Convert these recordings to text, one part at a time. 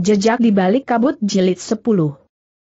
Jejak di balik kabut jilid 10.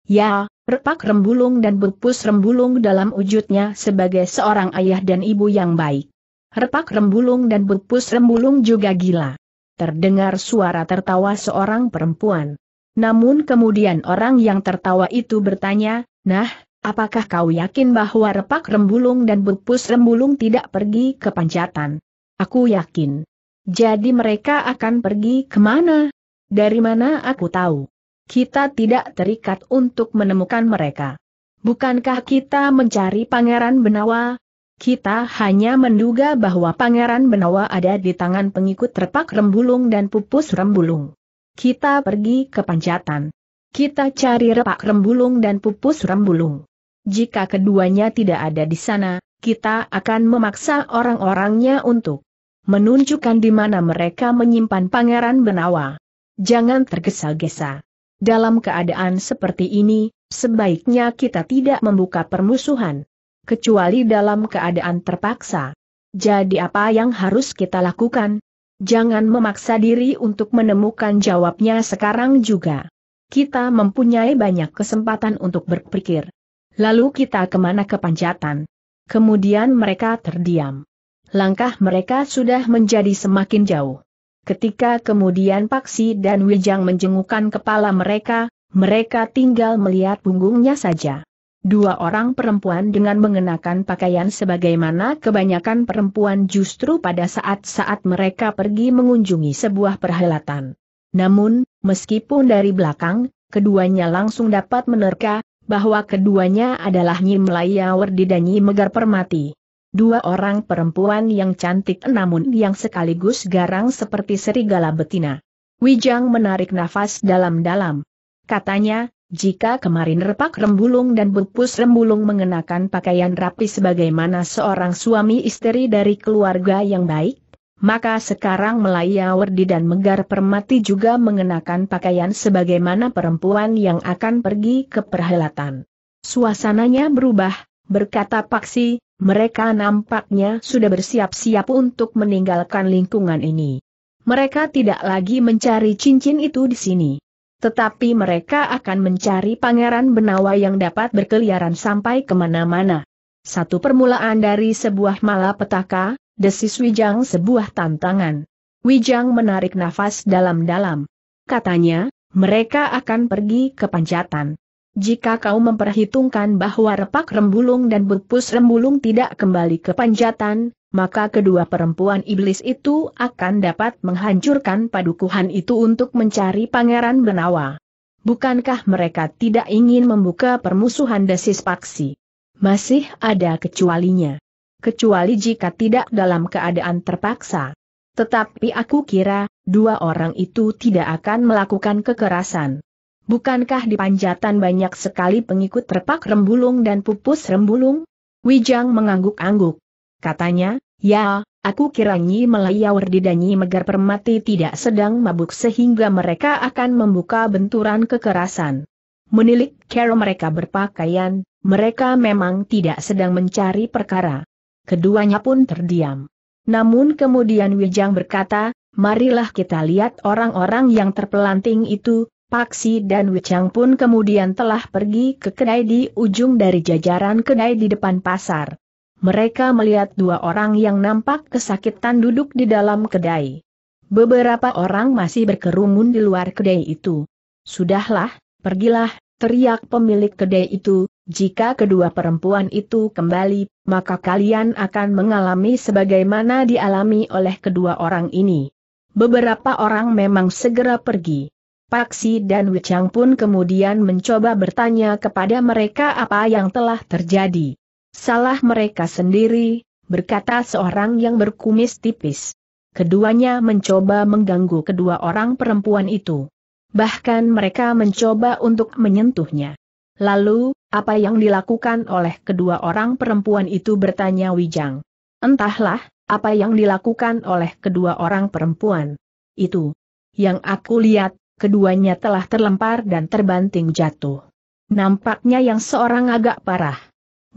Ya, repak rembulung dan bupus rembulung dalam wujudnya sebagai seorang ayah dan ibu yang baik. Repak rembulung dan bupus rembulung juga gila. Terdengar suara tertawa seorang perempuan. Namun kemudian orang yang tertawa itu bertanya, Nah, apakah kau yakin bahwa repak rembulung dan bupus rembulung tidak pergi ke Panjatan? Aku yakin. Jadi mereka akan pergi kemana? Dari mana aku tahu? Kita tidak terikat untuk menemukan mereka. Bukankah kita mencari Pangeran Benawa? Kita hanya menduga bahwa Pangeran Benawa ada di tangan pengikut terpak Rembulung dan Pupus Rembulung. Kita pergi ke Panjatan. Kita cari Repak Rembulung dan Pupus Rembulung. Jika keduanya tidak ada di sana, kita akan memaksa orang-orangnya untuk menunjukkan di mana mereka menyimpan Pangeran Benawa. Jangan tergesa-gesa. Dalam keadaan seperti ini, sebaiknya kita tidak membuka permusuhan. Kecuali dalam keadaan terpaksa. Jadi apa yang harus kita lakukan? Jangan memaksa diri untuk menemukan jawabnya sekarang juga. Kita mempunyai banyak kesempatan untuk berpikir. Lalu kita kemana kepanjatan? Kemudian mereka terdiam. Langkah mereka sudah menjadi semakin jauh. Ketika kemudian Paksi dan Wijang menjengukkan kepala mereka, mereka tinggal melihat punggungnya saja. Dua orang perempuan dengan mengenakan pakaian sebagaimana kebanyakan perempuan justru pada saat-saat mereka pergi mengunjungi sebuah perhelatan. Namun, meskipun dari belakang, keduanya langsung dapat menerka, bahwa keduanya adalah Nyi Melayawardi dan Nyi Megar Permati. Dua orang perempuan yang cantik namun yang sekaligus garang seperti serigala betina. Wijang menarik nafas dalam-dalam. Katanya, jika kemarin repak rembulung dan bupus rembulung mengenakan pakaian rapi sebagaimana seorang suami istri dari keluarga yang baik, maka sekarang Melaya Werdi dan Megar Permati juga mengenakan pakaian sebagaimana perempuan yang akan pergi ke perhelatan. Suasananya berubah, berkata Paksi, mereka nampaknya sudah bersiap-siap untuk meninggalkan lingkungan ini. Mereka tidak lagi mencari cincin itu di sini. Tetapi mereka akan mencari pangeran Benawa yang dapat berkeliaran sampai kemana-mana. Satu permulaan dari sebuah malapetaka, desis Wijang sebuah tantangan. Wijang menarik nafas dalam-dalam. Katanya, mereka akan pergi ke Panjatan. Jika kau memperhitungkan bahwa repak rembulung dan butpus rembulung tidak kembali ke panjatan, maka kedua perempuan iblis itu akan dapat menghancurkan padukuhan itu untuk mencari pangeran Benawa. Bukankah mereka tidak ingin membuka permusuhan desis paksi? Masih ada kecualinya. Kecuali jika tidak dalam keadaan terpaksa. Tetapi aku kira, dua orang itu tidak akan melakukan kekerasan. Bukankah di panjatan banyak sekali pengikut terpak rembulung dan pupus rembulung? Wijang mengangguk-angguk. Katanya, ya, aku kira Nyi Melayawar dan Megar Permati tidak sedang mabuk sehingga mereka akan membuka benturan kekerasan. Menilik cara mereka berpakaian, mereka memang tidak sedang mencari perkara. Keduanya pun terdiam. Namun kemudian Wijang berkata, marilah kita lihat orang-orang yang terpelanting itu, Paksi dan Wichang pun kemudian telah pergi ke kedai di ujung dari jajaran kedai di depan pasar. Mereka melihat dua orang yang nampak kesakitan duduk di dalam kedai. Beberapa orang masih berkerumun di luar kedai itu. Sudahlah, pergilah, teriak pemilik kedai itu, jika kedua perempuan itu kembali, maka kalian akan mengalami sebagaimana dialami oleh kedua orang ini. Beberapa orang memang segera pergi. Paksi dan Wichang pun kemudian mencoba bertanya kepada mereka apa yang telah terjadi. Salah mereka sendiri, berkata seorang yang berkumis tipis. Keduanya mencoba mengganggu kedua orang perempuan itu. Bahkan mereka mencoba untuk menyentuhnya. Lalu, apa yang dilakukan oleh kedua orang perempuan itu bertanya Wijang. Entahlah, apa yang dilakukan oleh kedua orang perempuan. Itu. Yang aku lihat, keduanya telah terlempar dan terbanting jatuh. Nampaknya yang seorang agak parah.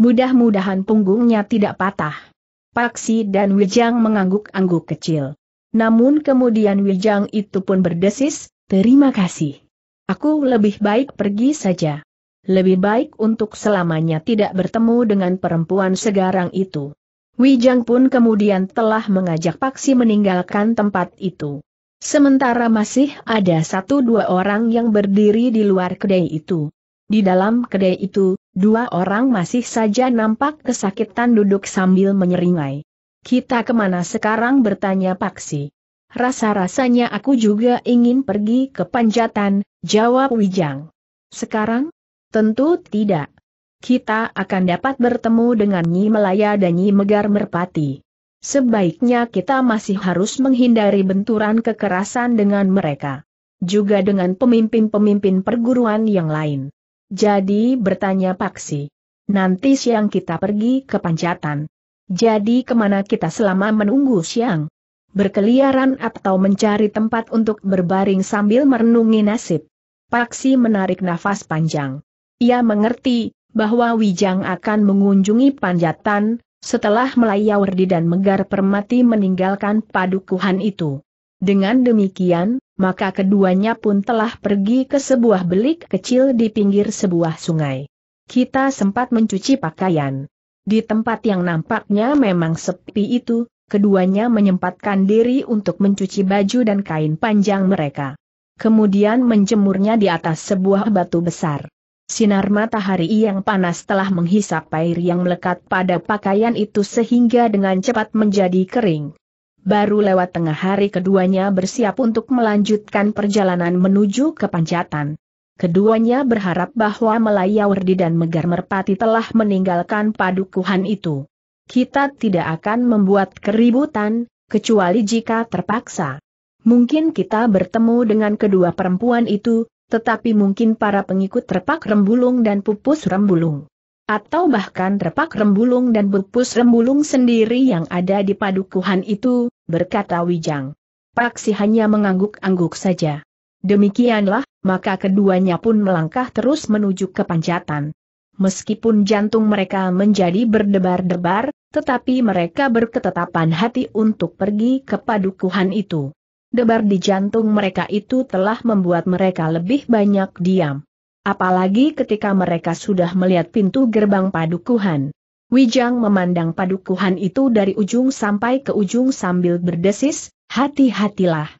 Mudah-mudahan punggungnya tidak patah. Paksi dan Wijang mengangguk-angguk kecil. Namun kemudian Wijang itu pun berdesis, terima kasih. Aku lebih baik pergi saja. Lebih baik untuk selamanya tidak bertemu dengan perempuan segarang itu. Wijang pun kemudian telah mengajak Paksi meninggalkan tempat itu. Sementara masih ada satu dua orang yang berdiri di luar kedai itu. Di dalam kedai itu, dua orang masih saja nampak kesakitan duduk sambil menyeringai. Kita kemana sekarang bertanya Paksi. Rasa-rasanya aku juga ingin pergi ke Panjatan, jawab Wijang. Sekarang? Tentu tidak. Kita akan dapat bertemu dengan Nyi Melaya dan Nyi Megar Merpati. Sebaiknya kita masih harus menghindari benturan kekerasan dengan mereka. Juga dengan pemimpin-pemimpin perguruan yang lain. Jadi bertanya Paksi. Nanti siang kita pergi ke Panjatan. Jadi kemana kita selama menunggu siang? Berkeliaran atau mencari tempat untuk berbaring sambil merenungi nasib. Paksi menarik nafas panjang. Ia mengerti, bahwa Wijang akan mengunjungi Panjatan, setelah Melayawardi dan Megar Permati meninggalkan padukuhan itu. Dengan demikian, maka keduanya pun telah pergi ke sebuah belik kecil di pinggir sebuah sungai. Kita sempat mencuci pakaian. Di tempat yang nampaknya memang sepi itu, keduanya menyempatkan diri untuk mencuci baju dan kain panjang mereka. Kemudian menjemurnya di atas sebuah batu besar. Sinar matahari yang panas telah menghisap air yang melekat pada pakaian itu sehingga dengan cepat menjadi kering. Baru lewat tengah hari keduanya bersiap untuk melanjutkan perjalanan menuju ke Panjatan. Keduanya berharap bahwa Melayawardi dan Megar Merpati telah meninggalkan padukuhan itu. Kita tidak akan membuat keributan, kecuali jika terpaksa. Mungkin kita bertemu dengan kedua perempuan itu, tetapi mungkin para pengikut repak rembulung dan pupus rembulung. Atau bahkan repak rembulung dan pupus rembulung sendiri yang ada di padukuhan itu, berkata Wijang. Paksi hanya mengangguk-angguk saja. Demikianlah, maka keduanya pun melangkah terus menuju ke panjatan. Meskipun jantung mereka menjadi berdebar-debar, tetapi mereka berketetapan hati untuk pergi ke padukuhan itu debar di jantung mereka itu telah membuat mereka lebih banyak diam. Apalagi ketika mereka sudah melihat pintu gerbang padukuhan. Wijang memandang padukuhan itu dari ujung sampai ke ujung sambil berdesis, hati-hatilah.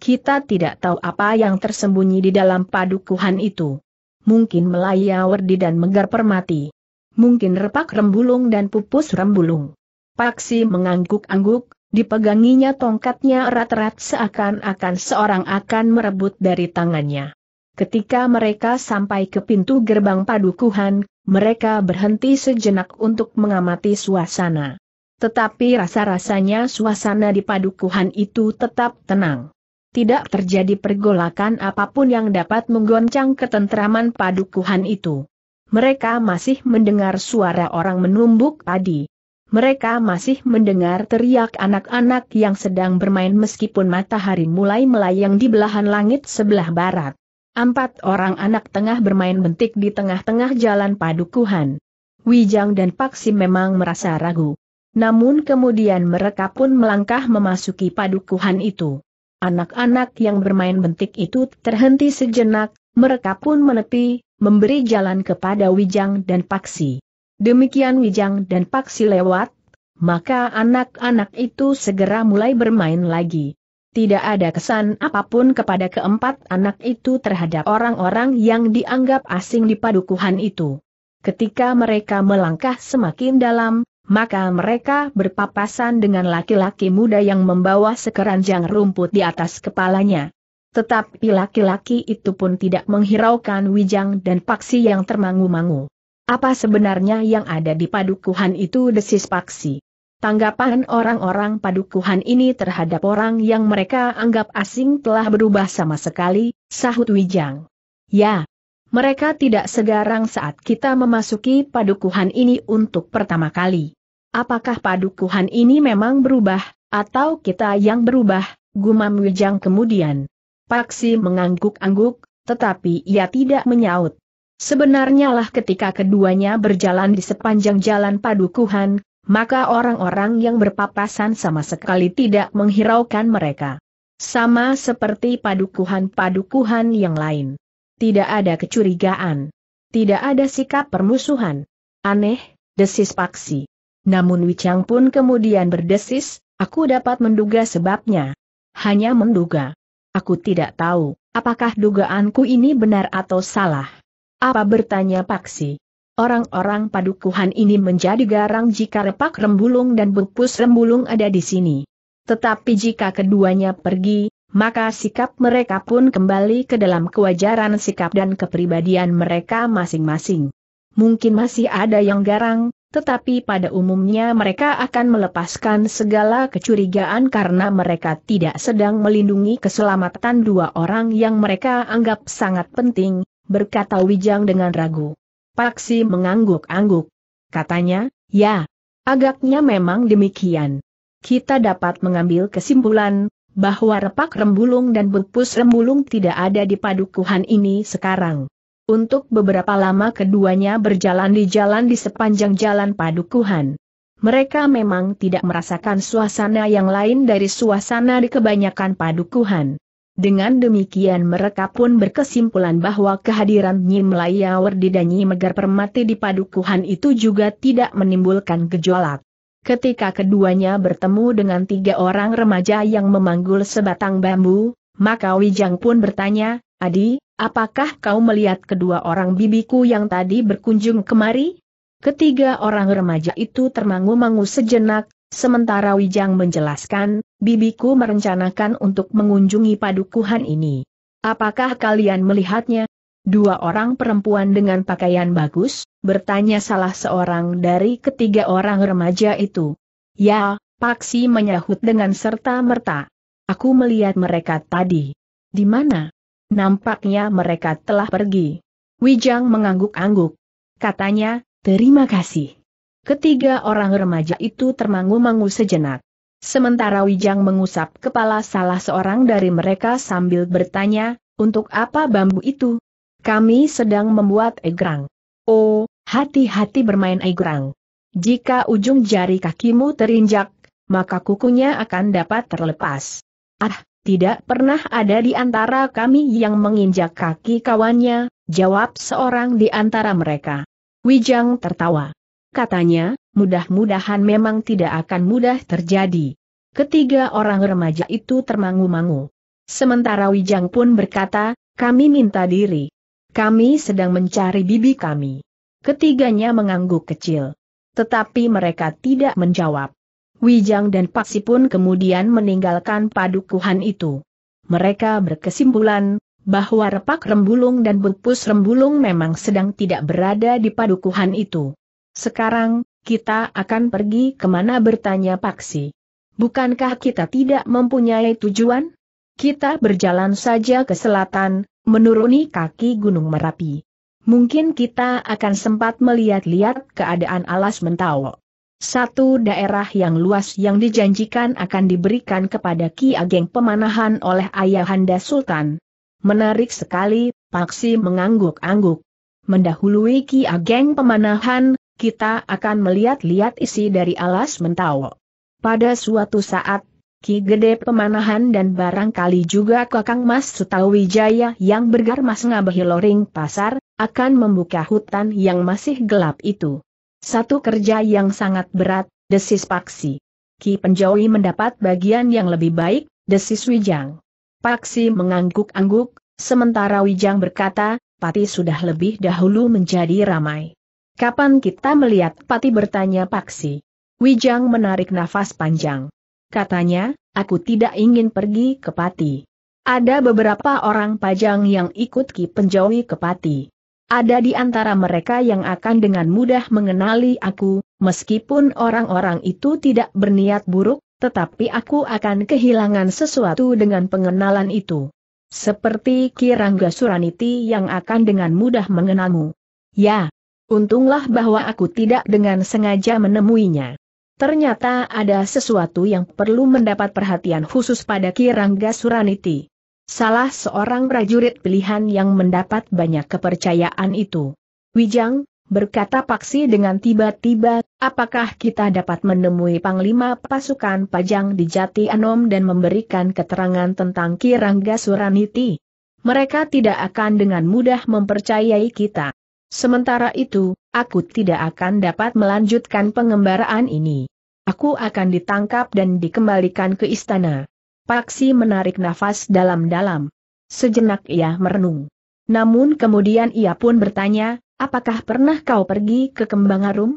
Kita tidak tahu apa yang tersembunyi di dalam padukuhan itu. Mungkin melaya werdi dan Megar Permati. Mungkin repak rembulung dan pupus rembulung. Paksi mengangguk-angguk, Dipeganginya tongkatnya erat-erat seakan-akan seorang akan merebut dari tangannya. Ketika mereka sampai ke pintu gerbang padukuhan, mereka berhenti sejenak untuk mengamati suasana. Tetapi rasa-rasanya suasana di padukuhan itu tetap tenang. Tidak terjadi pergolakan apapun yang dapat menggoncang ketentraman padukuhan itu. Mereka masih mendengar suara orang menumbuk padi mereka masih mendengar teriak anak-anak yang sedang bermain meskipun matahari mulai melayang di belahan langit sebelah barat. Empat orang anak tengah bermain bentik di tengah-tengah jalan padukuhan. Wijang dan Paksi memang merasa ragu. Namun kemudian mereka pun melangkah memasuki padukuhan itu. Anak-anak yang bermain bentik itu terhenti sejenak, mereka pun menepi, memberi jalan kepada Wijang dan Paksi. Demikian Wijang dan Paksi lewat, maka anak-anak itu segera mulai bermain lagi. Tidak ada kesan apapun kepada keempat anak itu terhadap orang-orang yang dianggap asing di padukuhan itu. Ketika mereka melangkah semakin dalam, maka mereka berpapasan dengan laki-laki muda yang membawa sekeranjang rumput di atas kepalanya. Tetapi laki-laki itu pun tidak menghiraukan Wijang dan Paksi yang termangu-mangu. Apa sebenarnya yang ada di padukuhan itu desis Paksi? Tanggapan orang-orang padukuhan ini terhadap orang yang mereka anggap asing telah berubah sama sekali, sahut Wijang. Ya, mereka tidak segarang saat kita memasuki padukuhan ini untuk pertama kali. Apakah padukuhan ini memang berubah, atau kita yang berubah, gumam Wijang kemudian. Paksi mengangguk-angguk, tetapi ia tidak menyaut. Sebenarnya lah ketika keduanya berjalan di sepanjang jalan padukuhan, maka orang-orang yang berpapasan sama sekali tidak menghiraukan mereka. Sama seperti padukuhan-padukuhan yang lain. Tidak ada kecurigaan. Tidak ada sikap permusuhan. Aneh, desis Paksi. Namun Wicang pun kemudian berdesis, aku dapat menduga sebabnya. Hanya menduga. Aku tidak tahu, apakah dugaanku ini benar atau salah. Apa bertanya Paksi? Orang-orang padukuhan ini menjadi garang jika repak rembulung dan bupus rembulung ada di sini. Tetapi jika keduanya pergi, maka sikap mereka pun kembali ke dalam kewajaran sikap dan kepribadian mereka masing-masing. Mungkin masih ada yang garang, tetapi pada umumnya mereka akan melepaskan segala kecurigaan karena mereka tidak sedang melindungi keselamatan dua orang yang mereka anggap sangat penting, berkata Wijang dengan ragu. Paksi mengangguk-angguk. Katanya, ya, agaknya memang demikian. Kita dapat mengambil kesimpulan, bahwa repak rembulung dan bupus rembulung tidak ada di padukuhan ini sekarang. Untuk beberapa lama keduanya berjalan di jalan di sepanjang jalan padukuhan. Mereka memang tidak merasakan suasana yang lain dari suasana di kebanyakan padukuhan. Dengan demikian mereka pun berkesimpulan bahwa kehadiran Nyi Melayawar di dan Megar Permati di padukuhan itu juga tidak menimbulkan gejolak. Ketika keduanya bertemu dengan tiga orang remaja yang memanggul sebatang bambu, maka Wijang pun bertanya, Adi, apakah kau melihat kedua orang bibiku yang tadi berkunjung kemari? Ketiga orang remaja itu termangu-mangu sejenak, Sementara Wijang menjelaskan, bibiku merencanakan untuk mengunjungi padukuhan ini. Apakah kalian melihatnya? Dua orang perempuan dengan pakaian bagus, bertanya salah seorang dari ketiga orang remaja itu. Ya, Paksi menyahut dengan serta-merta. Aku melihat mereka tadi. Di mana? Nampaknya mereka telah pergi. Wijang mengangguk-angguk. Katanya, terima kasih. Ketiga orang remaja itu termangu-mangu sejenak. Sementara Wijang mengusap kepala salah seorang dari mereka sambil bertanya, untuk apa bambu itu? Kami sedang membuat egrang. Oh, hati-hati bermain egrang. Jika ujung jari kakimu terinjak, maka kukunya akan dapat terlepas. Ah, tidak pernah ada di antara kami yang menginjak kaki kawannya, jawab seorang di antara mereka. Wijang tertawa katanya, mudah-mudahan memang tidak akan mudah terjadi. Ketiga orang remaja itu termangu-mangu. Sementara Wijang pun berkata, kami minta diri. Kami sedang mencari bibi kami. Ketiganya mengangguk kecil. Tetapi mereka tidak menjawab. Wijang dan Paksi pun kemudian meninggalkan padukuhan itu. Mereka berkesimpulan, bahwa repak rembulung dan bupus rembulung memang sedang tidak berada di padukuhan itu. Sekarang, kita akan pergi kemana bertanya Paksi. Bukankah kita tidak mempunyai tujuan? Kita berjalan saja ke selatan, menuruni kaki Gunung Merapi. Mungkin kita akan sempat melihat-lihat keadaan alas mentawa. Satu daerah yang luas yang dijanjikan akan diberikan kepada Ki Ageng pemanahan oleh Ayahanda Sultan. Menarik sekali, Paksi mengangguk-angguk. Mendahului Ki Ageng pemanahan, kita akan melihat-lihat isi dari alas mentawo. Pada suatu saat, Ki Gede Pemanahan dan barangkali juga Kakang Mas Sutawijaya yang Mas ngabahi loring pasar, akan membuka hutan yang masih gelap itu. Satu kerja yang sangat berat, desis Paksi. Ki Penjawi mendapat bagian yang lebih baik, desis Wijang. Paksi mengangguk-angguk, sementara Wijang berkata, Pati sudah lebih dahulu menjadi ramai. Kapan kita melihat Pati bertanya Paksi? Wijang menarik nafas panjang. Katanya, aku tidak ingin pergi ke Pati. Ada beberapa orang pajang yang ikut Ki Penjawi ke Pati. Ada di antara mereka yang akan dengan mudah mengenali aku, meskipun orang-orang itu tidak berniat buruk, tetapi aku akan kehilangan sesuatu dengan pengenalan itu. Seperti Kirangga Suraniti yang akan dengan mudah mengenalmu. Ya, Untunglah bahwa aku tidak dengan sengaja menemuinya. Ternyata ada sesuatu yang perlu mendapat perhatian khusus pada Kirangga Suraniti. Salah seorang prajurit pilihan yang mendapat banyak kepercayaan itu. Wijang, berkata Paksi dengan tiba-tiba, apakah kita dapat menemui Panglima pasukan Pajang di Jati Anom dan memberikan keterangan tentang Kirangga Suraniti? Mereka tidak akan dengan mudah mempercayai kita. Sementara itu, aku tidak akan dapat melanjutkan pengembaraan ini. Aku akan ditangkap dan dikembalikan ke istana. Paksi menarik nafas dalam-dalam. Sejenak ia merenung. Namun kemudian ia pun bertanya, apakah pernah kau pergi ke Kembang Kembangarum?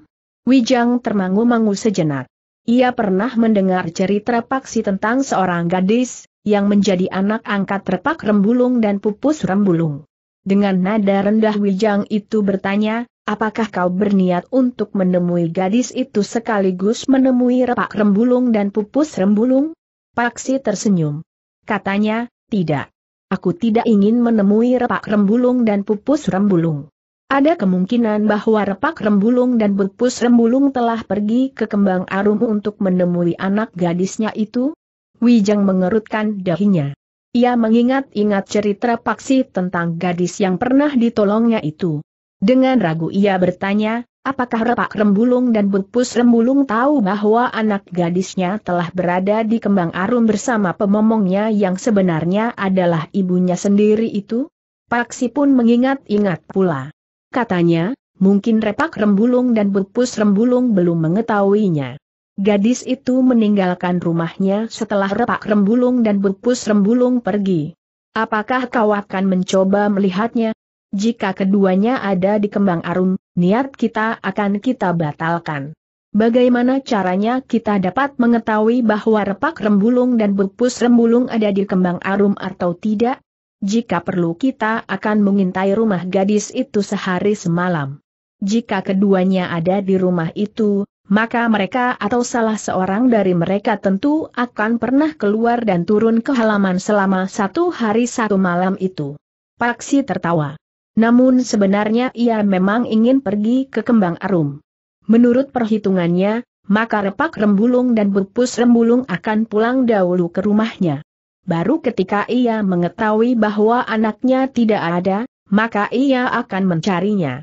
Wijang termangu-mangu sejenak. Ia pernah mendengar cerita Paksi tentang seorang gadis, yang menjadi anak angkat repak rembulung dan pupus rembulung dengan nada rendah Wijang itu bertanya, apakah kau berniat untuk menemui gadis itu sekaligus menemui repak rembulung dan pupus rembulung? Paksi tersenyum. Katanya, tidak. Aku tidak ingin menemui repak rembulung dan pupus rembulung. Ada kemungkinan bahwa repak rembulung dan pupus rembulung telah pergi ke kembang arum untuk menemui anak gadisnya itu? Wijang mengerutkan dahinya. Ia mengingat-ingat cerita Paksi tentang gadis yang pernah ditolongnya itu. Dengan ragu ia bertanya, apakah Repak Rembulung dan Bupus Rembulung tahu bahwa anak gadisnya telah berada di Kembang Arum bersama pemomongnya yang sebenarnya adalah ibunya sendiri itu? Paksi pun mengingat-ingat pula. Katanya, mungkin Repak Rembulung dan Bupus Rembulung belum mengetahuinya. Gadis itu meninggalkan rumahnya setelah repak rembulung dan Bupus rembulung pergi. Apakah kau akan mencoba melihatnya? Jika keduanya ada di kembang arum, niat kita akan kita batalkan. Bagaimana caranya kita dapat mengetahui bahwa repak rembulung dan Bupus rembulung ada di kembang arum atau tidak? Jika perlu kita akan mengintai rumah gadis itu sehari semalam. Jika keduanya ada di rumah itu, maka mereka atau salah seorang dari mereka tentu akan pernah keluar dan turun ke halaman selama satu hari satu malam itu. Paksi tertawa. Namun sebenarnya ia memang ingin pergi ke Kembang Arum. Menurut perhitungannya, maka Repak Rembulung dan Bupus Rembulung akan pulang dahulu ke rumahnya. Baru ketika ia mengetahui bahwa anaknya tidak ada, maka ia akan mencarinya.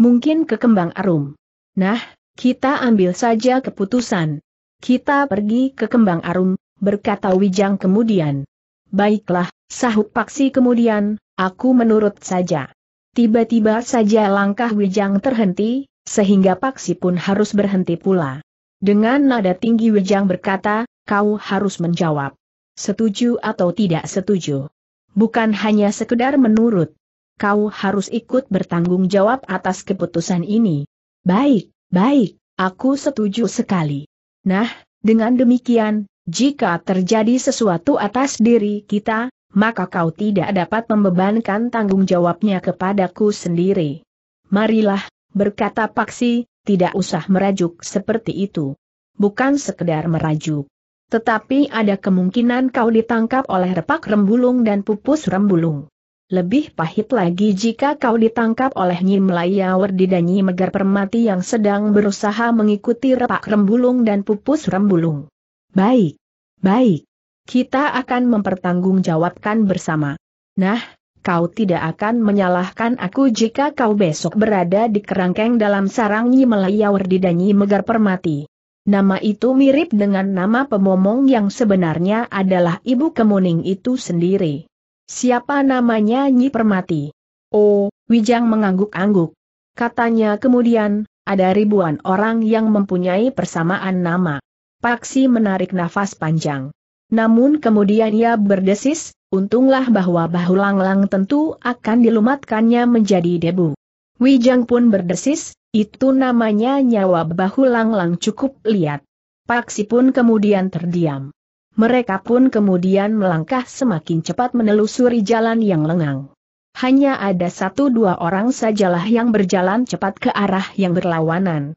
Mungkin ke Kembang Arum. Nah, kita ambil saja keputusan. Kita pergi ke Kembang Arum, berkata Wijang kemudian. Baiklah, sahut Paksi kemudian, aku menurut saja. Tiba-tiba saja langkah Wijang terhenti, sehingga Paksi pun harus berhenti pula. Dengan nada tinggi Wijang berkata, kau harus menjawab. Setuju atau tidak setuju. Bukan hanya sekedar menurut. Kau harus ikut bertanggung jawab atas keputusan ini. Baik, Baik, aku setuju sekali. Nah, dengan demikian, jika terjadi sesuatu atas diri kita, maka kau tidak dapat membebankan tanggung jawabnya kepadaku sendiri. Marilah, berkata Paksi, tidak usah merajuk seperti itu. Bukan sekedar merajuk. Tetapi ada kemungkinan kau ditangkap oleh repak rembulung dan pupus rembulung. Lebih pahit lagi jika kau ditangkap oleh Nyi Melayawer dan Nyi Megar Permati yang sedang berusaha mengikuti repak rembulung dan pupus rembulung. Baik. Baik. Kita akan mempertanggungjawabkan bersama. Nah, kau tidak akan menyalahkan aku jika kau besok berada di kerangkeng dalam sarang Nyi Melayawer dan Nyi Megar Permati. Nama itu mirip dengan nama pemomong yang sebenarnya adalah Ibu Kemuning itu sendiri. Siapa namanya Nyi Permati? Oh, Wijang mengangguk-angguk. Katanya kemudian, ada ribuan orang yang mempunyai persamaan nama. Paksi menarik nafas panjang. Namun kemudian ia berdesis, untunglah bahwa bahu lang tentu akan dilumatkannya menjadi debu. Wijang pun berdesis, itu namanya nyawa bahu lang cukup lihat. Paksi pun kemudian terdiam mereka pun kemudian melangkah semakin cepat menelusuri jalan yang lengang. Hanya ada satu dua orang sajalah yang berjalan cepat ke arah yang berlawanan.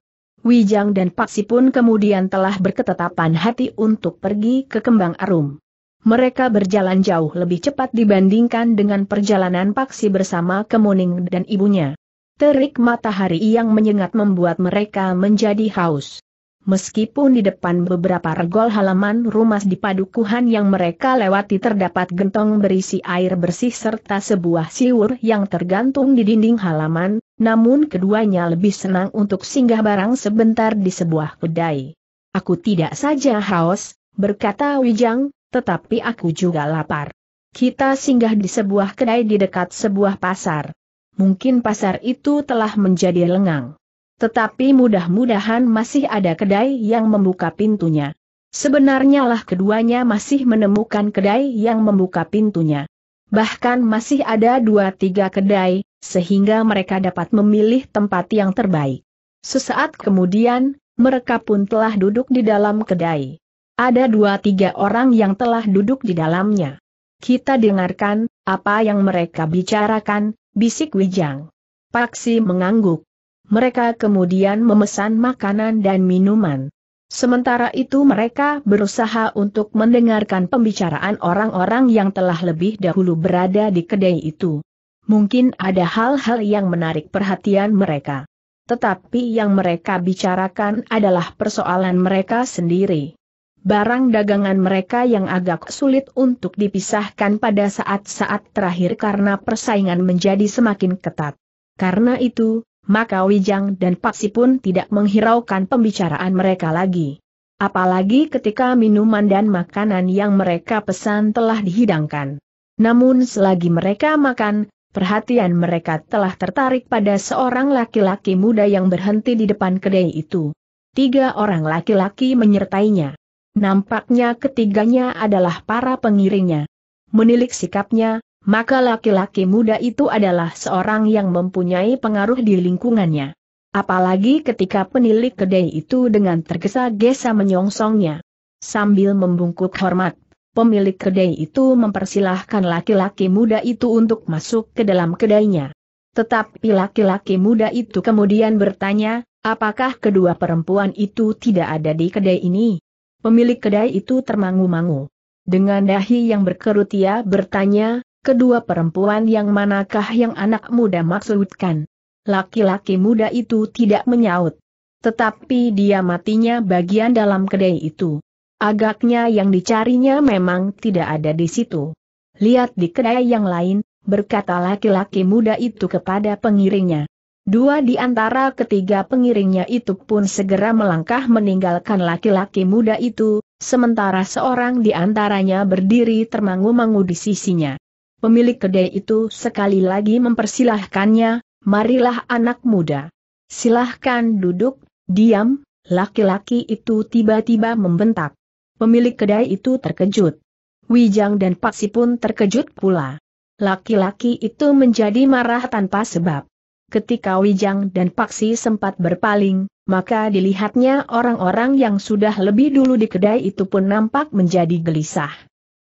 Wijang dan Paksi pun kemudian telah berketetapan hati untuk pergi ke Kembang Arum. Mereka berjalan jauh lebih cepat dibandingkan dengan perjalanan Paksi bersama Kemuning dan ibunya. Terik matahari yang menyengat membuat mereka menjadi haus. Meskipun di depan beberapa regol halaman rumah di padukuhan yang mereka lewati terdapat gentong berisi air bersih serta sebuah siur yang tergantung di dinding halaman, namun keduanya lebih senang untuk singgah barang sebentar di sebuah kedai. Aku tidak saja haus, berkata Wijang, tetapi aku juga lapar. Kita singgah di sebuah kedai di dekat sebuah pasar. Mungkin pasar itu telah menjadi lengang. Tetapi mudah-mudahan masih ada kedai yang membuka pintunya. Sebenarnya lah keduanya masih menemukan kedai yang membuka pintunya. Bahkan masih ada dua tiga kedai, sehingga mereka dapat memilih tempat yang terbaik. Sesaat kemudian, mereka pun telah duduk di dalam kedai. Ada dua tiga orang yang telah duduk di dalamnya. Kita dengarkan, apa yang mereka bicarakan, bisik Wijang. Paksi mengangguk mereka kemudian memesan makanan dan minuman. Sementara itu mereka berusaha untuk mendengarkan pembicaraan orang-orang yang telah lebih dahulu berada di kedai itu. Mungkin ada hal-hal yang menarik perhatian mereka. Tetapi yang mereka bicarakan adalah persoalan mereka sendiri. Barang dagangan mereka yang agak sulit untuk dipisahkan pada saat-saat terakhir karena persaingan menjadi semakin ketat. Karena itu, maka Wijang dan Paksi pun tidak menghiraukan pembicaraan mereka lagi. Apalagi ketika minuman dan makanan yang mereka pesan telah dihidangkan. Namun selagi mereka makan, perhatian mereka telah tertarik pada seorang laki-laki muda yang berhenti di depan kedai itu. Tiga orang laki-laki menyertainya. Nampaknya ketiganya adalah para pengiringnya. Menilik sikapnya, maka laki-laki muda itu adalah seorang yang mempunyai pengaruh di lingkungannya. Apalagi ketika penilik kedai itu dengan tergesa-gesa menyongsongnya. Sambil membungkuk hormat, pemilik kedai itu mempersilahkan laki-laki muda itu untuk masuk ke dalam kedainya. Tetapi laki-laki muda itu kemudian bertanya, apakah kedua perempuan itu tidak ada di kedai ini? Pemilik kedai itu termangu-mangu. Dengan dahi yang berkerut ia bertanya, kedua perempuan yang manakah yang anak muda maksudkan. Laki-laki muda itu tidak menyaut. Tetapi dia matinya bagian dalam kedai itu. Agaknya yang dicarinya memang tidak ada di situ. Lihat di kedai yang lain, berkata laki-laki muda itu kepada pengiringnya. Dua di antara ketiga pengiringnya itu pun segera melangkah meninggalkan laki-laki muda itu, sementara seorang di antaranya berdiri termangu-mangu di sisinya pemilik kedai itu sekali lagi mempersilahkannya, marilah anak muda. Silahkan duduk, diam, laki-laki itu tiba-tiba membentak. Pemilik kedai itu terkejut. Wijang dan Paksi pun terkejut pula. Laki-laki itu menjadi marah tanpa sebab. Ketika Wijang dan Paksi sempat berpaling, maka dilihatnya orang-orang yang sudah lebih dulu di kedai itu pun nampak menjadi gelisah.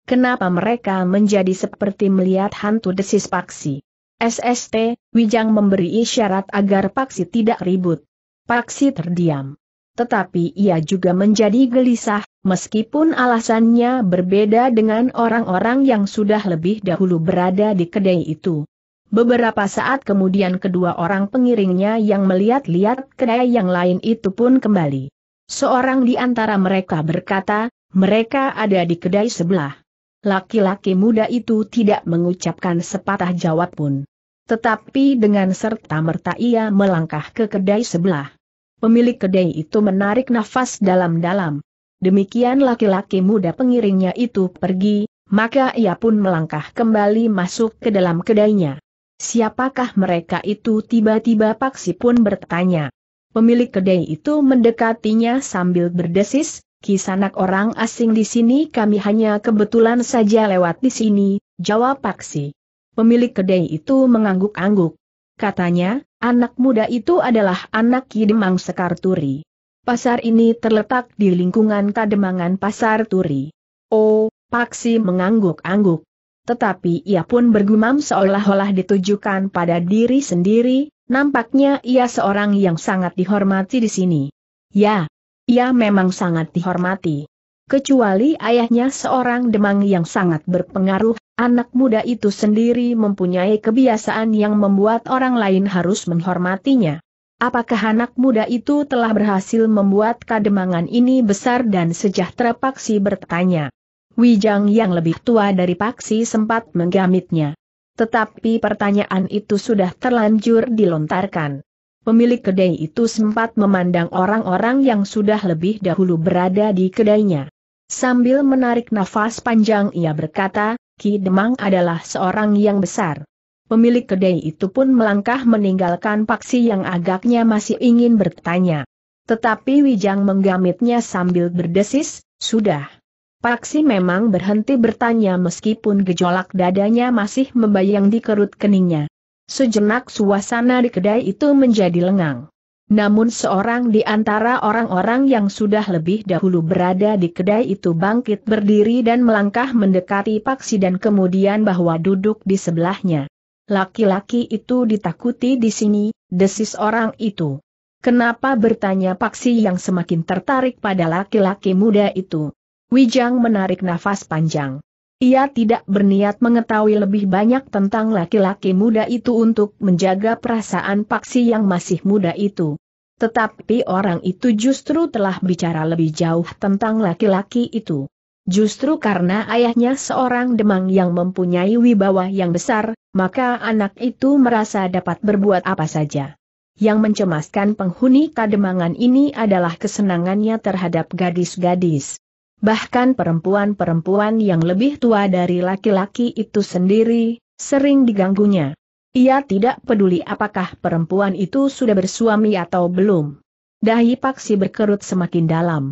Kenapa mereka menjadi seperti melihat hantu desis Paksi? SST, Wijang memberi isyarat agar Paksi tidak ribut. Paksi terdiam. Tetapi ia juga menjadi gelisah, meskipun alasannya berbeda dengan orang-orang yang sudah lebih dahulu berada di kedai itu. Beberapa saat kemudian kedua orang pengiringnya yang melihat-lihat kedai yang lain itu pun kembali. Seorang di antara mereka berkata, mereka ada di kedai sebelah. Laki-laki muda itu tidak mengucapkan sepatah jawab pun. Tetapi dengan serta-merta ia melangkah ke kedai sebelah. Pemilik kedai itu menarik nafas dalam-dalam. Demikian laki-laki muda pengiringnya itu pergi, maka ia pun melangkah kembali masuk ke dalam kedainya. Siapakah mereka itu tiba-tiba Paksi pun bertanya. Pemilik kedai itu mendekatinya sambil berdesis, Kisanak orang asing di sini kami hanya kebetulan saja lewat di sini, jawab Paksi. Pemilik kedai itu mengangguk-angguk. Katanya, anak muda itu adalah anak Kidemang Sekar Turi. Pasar ini terletak di lingkungan Kademangan Pasar Turi. Oh, Paksi mengangguk-angguk. Tetapi ia pun bergumam seolah-olah ditujukan pada diri sendiri, nampaknya ia seorang yang sangat dihormati di sini. Ya, ia memang sangat dihormati. Kecuali ayahnya seorang demang yang sangat berpengaruh, anak muda itu sendiri mempunyai kebiasaan yang membuat orang lain harus menghormatinya. Apakah anak muda itu telah berhasil membuat kademangan ini besar dan sejahtera Paksi bertanya. Wijang yang lebih tua dari Paksi sempat menggamitnya. Tetapi pertanyaan itu sudah terlanjur dilontarkan. Pemilik kedai itu sempat memandang orang-orang yang sudah lebih dahulu berada di kedainya. Sambil menarik nafas panjang ia berkata, Ki Demang adalah seorang yang besar. Pemilik kedai itu pun melangkah meninggalkan paksi yang agaknya masih ingin bertanya. Tetapi Wijang menggamitnya sambil berdesis, sudah. Paksi memang berhenti bertanya meskipun gejolak dadanya masih membayang di kerut keningnya. Sejenak suasana di kedai itu menjadi lengang. Namun seorang di antara orang-orang yang sudah lebih dahulu berada di kedai itu bangkit berdiri dan melangkah mendekati Paksi dan kemudian bahwa duduk di sebelahnya. Laki-laki itu ditakuti di sini, desis orang itu. Kenapa bertanya Paksi yang semakin tertarik pada laki-laki muda itu? Wijang menarik nafas panjang. Ia tidak berniat mengetahui lebih banyak tentang laki-laki muda itu untuk menjaga perasaan Paksi yang masih muda itu. Tetapi orang itu justru telah bicara lebih jauh tentang laki-laki itu. Justru karena ayahnya seorang demang yang mempunyai wibawa yang besar, maka anak itu merasa dapat berbuat apa saja. Yang mencemaskan penghuni kademangan ini adalah kesenangannya terhadap gadis-gadis bahkan perempuan-perempuan yang lebih tua dari laki-laki itu sendiri, sering diganggunya. Ia tidak peduli apakah perempuan itu sudah bersuami atau belum. Dahi Paksi berkerut semakin dalam.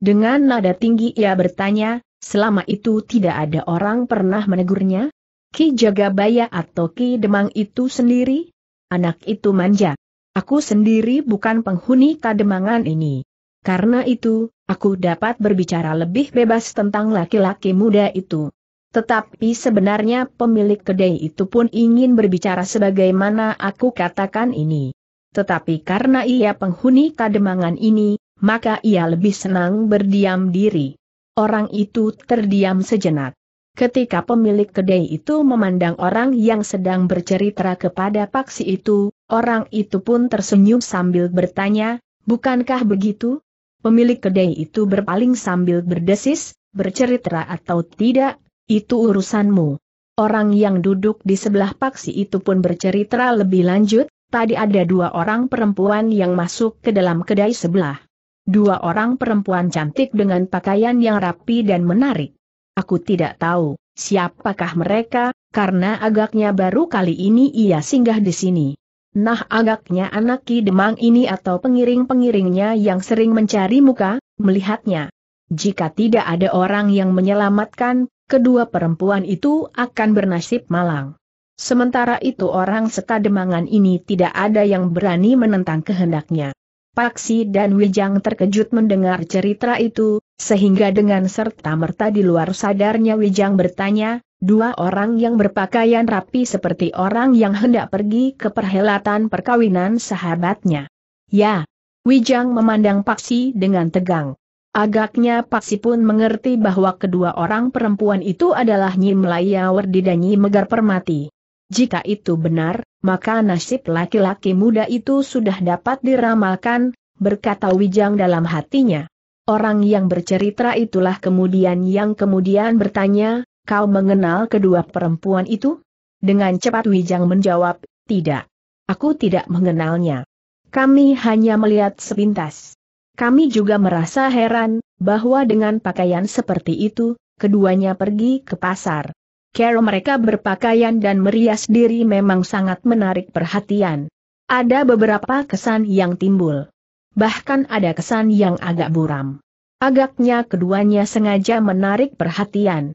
Dengan nada tinggi ia bertanya, selama itu tidak ada orang pernah menegurnya? Ki Jagabaya atau Ki Demang itu sendiri? Anak itu manja. Aku sendiri bukan penghuni kademangan ini. Karena itu, Aku dapat berbicara lebih bebas tentang laki-laki muda itu. Tetapi sebenarnya pemilik kedai itu pun ingin berbicara sebagaimana aku katakan ini. Tetapi karena ia penghuni kademangan ini, maka ia lebih senang berdiam diri. Orang itu terdiam sejenak. Ketika pemilik kedai itu memandang orang yang sedang bercerita kepada paksi itu, orang itu pun tersenyum sambil bertanya, bukankah begitu? Pemilik kedai itu berpaling sambil berdesis, bercerita atau tidak, itu urusanmu. Orang yang duduk di sebelah paksi itu pun bercerita lebih lanjut, tadi ada dua orang perempuan yang masuk ke dalam kedai sebelah. Dua orang perempuan cantik dengan pakaian yang rapi dan menarik. Aku tidak tahu, siapakah mereka, karena agaknya baru kali ini ia singgah di sini. Nah agaknya anak Ki Demang ini atau pengiring-pengiringnya yang sering mencari muka, melihatnya. Jika tidak ada orang yang menyelamatkan, kedua perempuan itu akan bernasib malang. Sementara itu orang sekademangan ini tidak ada yang berani menentang kehendaknya. Paksi dan Wijang terkejut mendengar cerita itu, sehingga dengan serta-merta di luar sadarnya Wijang bertanya, Dua orang yang berpakaian rapi seperti orang yang hendak pergi ke perhelatan perkawinan sahabatnya. Ya, Wijang memandang Paksi dengan tegang. Agaknya Paksi pun mengerti bahwa kedua orang perempuan itu adalah Nyi Melaya Werdi dan Nyi Megar Permati. Jika itu benar, maka nasib laki-laki muda itu sudah dapat diramalkan, berkata Wijang dalam hatinya. Orang yang bercerita itulah kemudian yang kemudian bertanya, Kau mengenal kedua perempuan itu? Dengan cepat Wijang menjawab, tidak. Aku tidak mengenalnya. Kami hanya melihat sepintas. Kami juga merasa heran, bahwa dengan pakaian seperti itu, keduanya pergi ke pasar. Kero mereka berpakaian dan merias diri memang sangat menarik perhatian. Ada beberapa kesan yang timbul. Bahkan ada kesan yang agak buram. Agaknya keduanya sengaja menarik perhatian.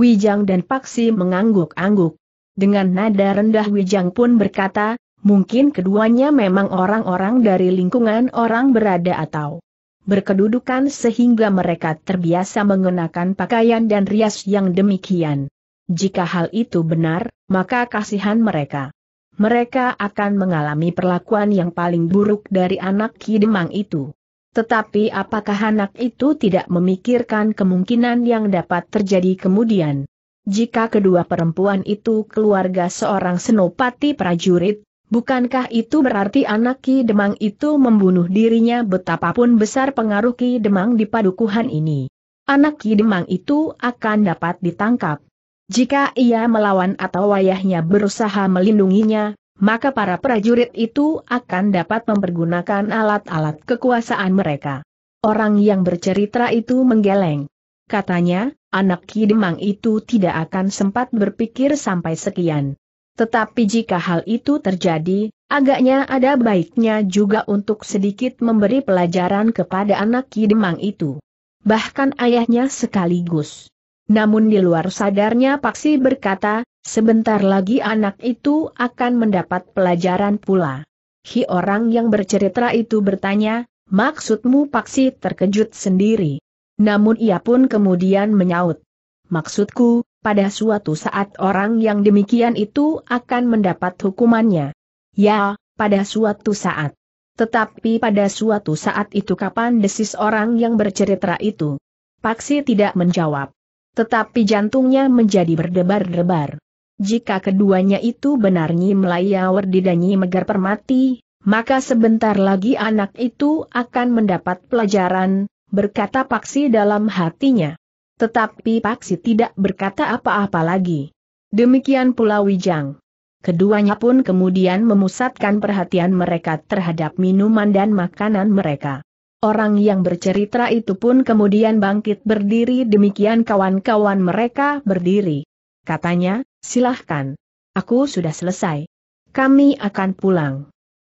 Wijang dan Paksi mengangguk-angguk. Dengan nada rendah Wijang pun berkata, mungkin keduanya memang orang-orang dari lingkungan orang berada atau berkedudukan sehingga mereka terbiasa mengenakan pakaian dan rias yang demikian. Jika hal itu benar, maka kasihan mereka. Mereka akan mengalami perlakuan yang paling buruk dari anak Kidemang itu. Tetapi apakah anak itu tidak memikirkan kemungkinan yang dapat terjadi kemudian? Jika kedua perempuan itu keluarga seorang senopati prajurit, bukankah itu berarti anak Ki Demang itu membunuh dirinya betapapun besar pengaruh Ki Demang di padukuhan ini? Anak Ki Demang itu akan dapat ditangkap. Jika ia melawan atau wayahnya berusaha melindunginya, maka para prajurit itu akan dapat mempergunakan alat-alat kekuasaan mereka. Orang yang bercerita itu menggeleng. Katanya, anak Kidemang itu tidak akan sempat berpikir sampai sekian. Tetapi jika hal itu terjadi, agaknya ada baiknya juga untuk sedikit memberi pelajaran kepada anak Kidemang itu. Bahkan ayahnya sekaligus. Namun di luar sadarnya Paksi berkata, Sebentar lagi anak itu akan mendapat pelajaran pula. Hi orang yang bercerita itu bertanya, maksudmu Paksi terkejut sendiri. Namun ia pun kemudian menyaut. Maksudku, pada suatu saat orang yang demikian itu akan mendapat hukumannya. Ya, pada suatu saat. Tetapi pada suatu saat itu kapan desis orang yang bercerita itu? Paksi tidak menjawab. Tetapi jantungnya menjadi berdebar-debar. Jika keduanya itu benar Nyi Melayawer dan Nyi Megar Permati, maka sebentar lagi anak itu akan mendapat pelajaran, berkata Paksi dalam hatinya. Tetapi Paksi tidak berkata apa-apa lagi. Demikian pula Wijang. Keduanya pun kemudian memusatkan perhatian mereka terhadap minuman dan makanan mereka. Orang yang bercerita itu pun kemudian bangkit berdiri demikian kawan-kawan mereka berdiri. Katanya, Silahkan. Aku sudah selesai. Kami akan pulang.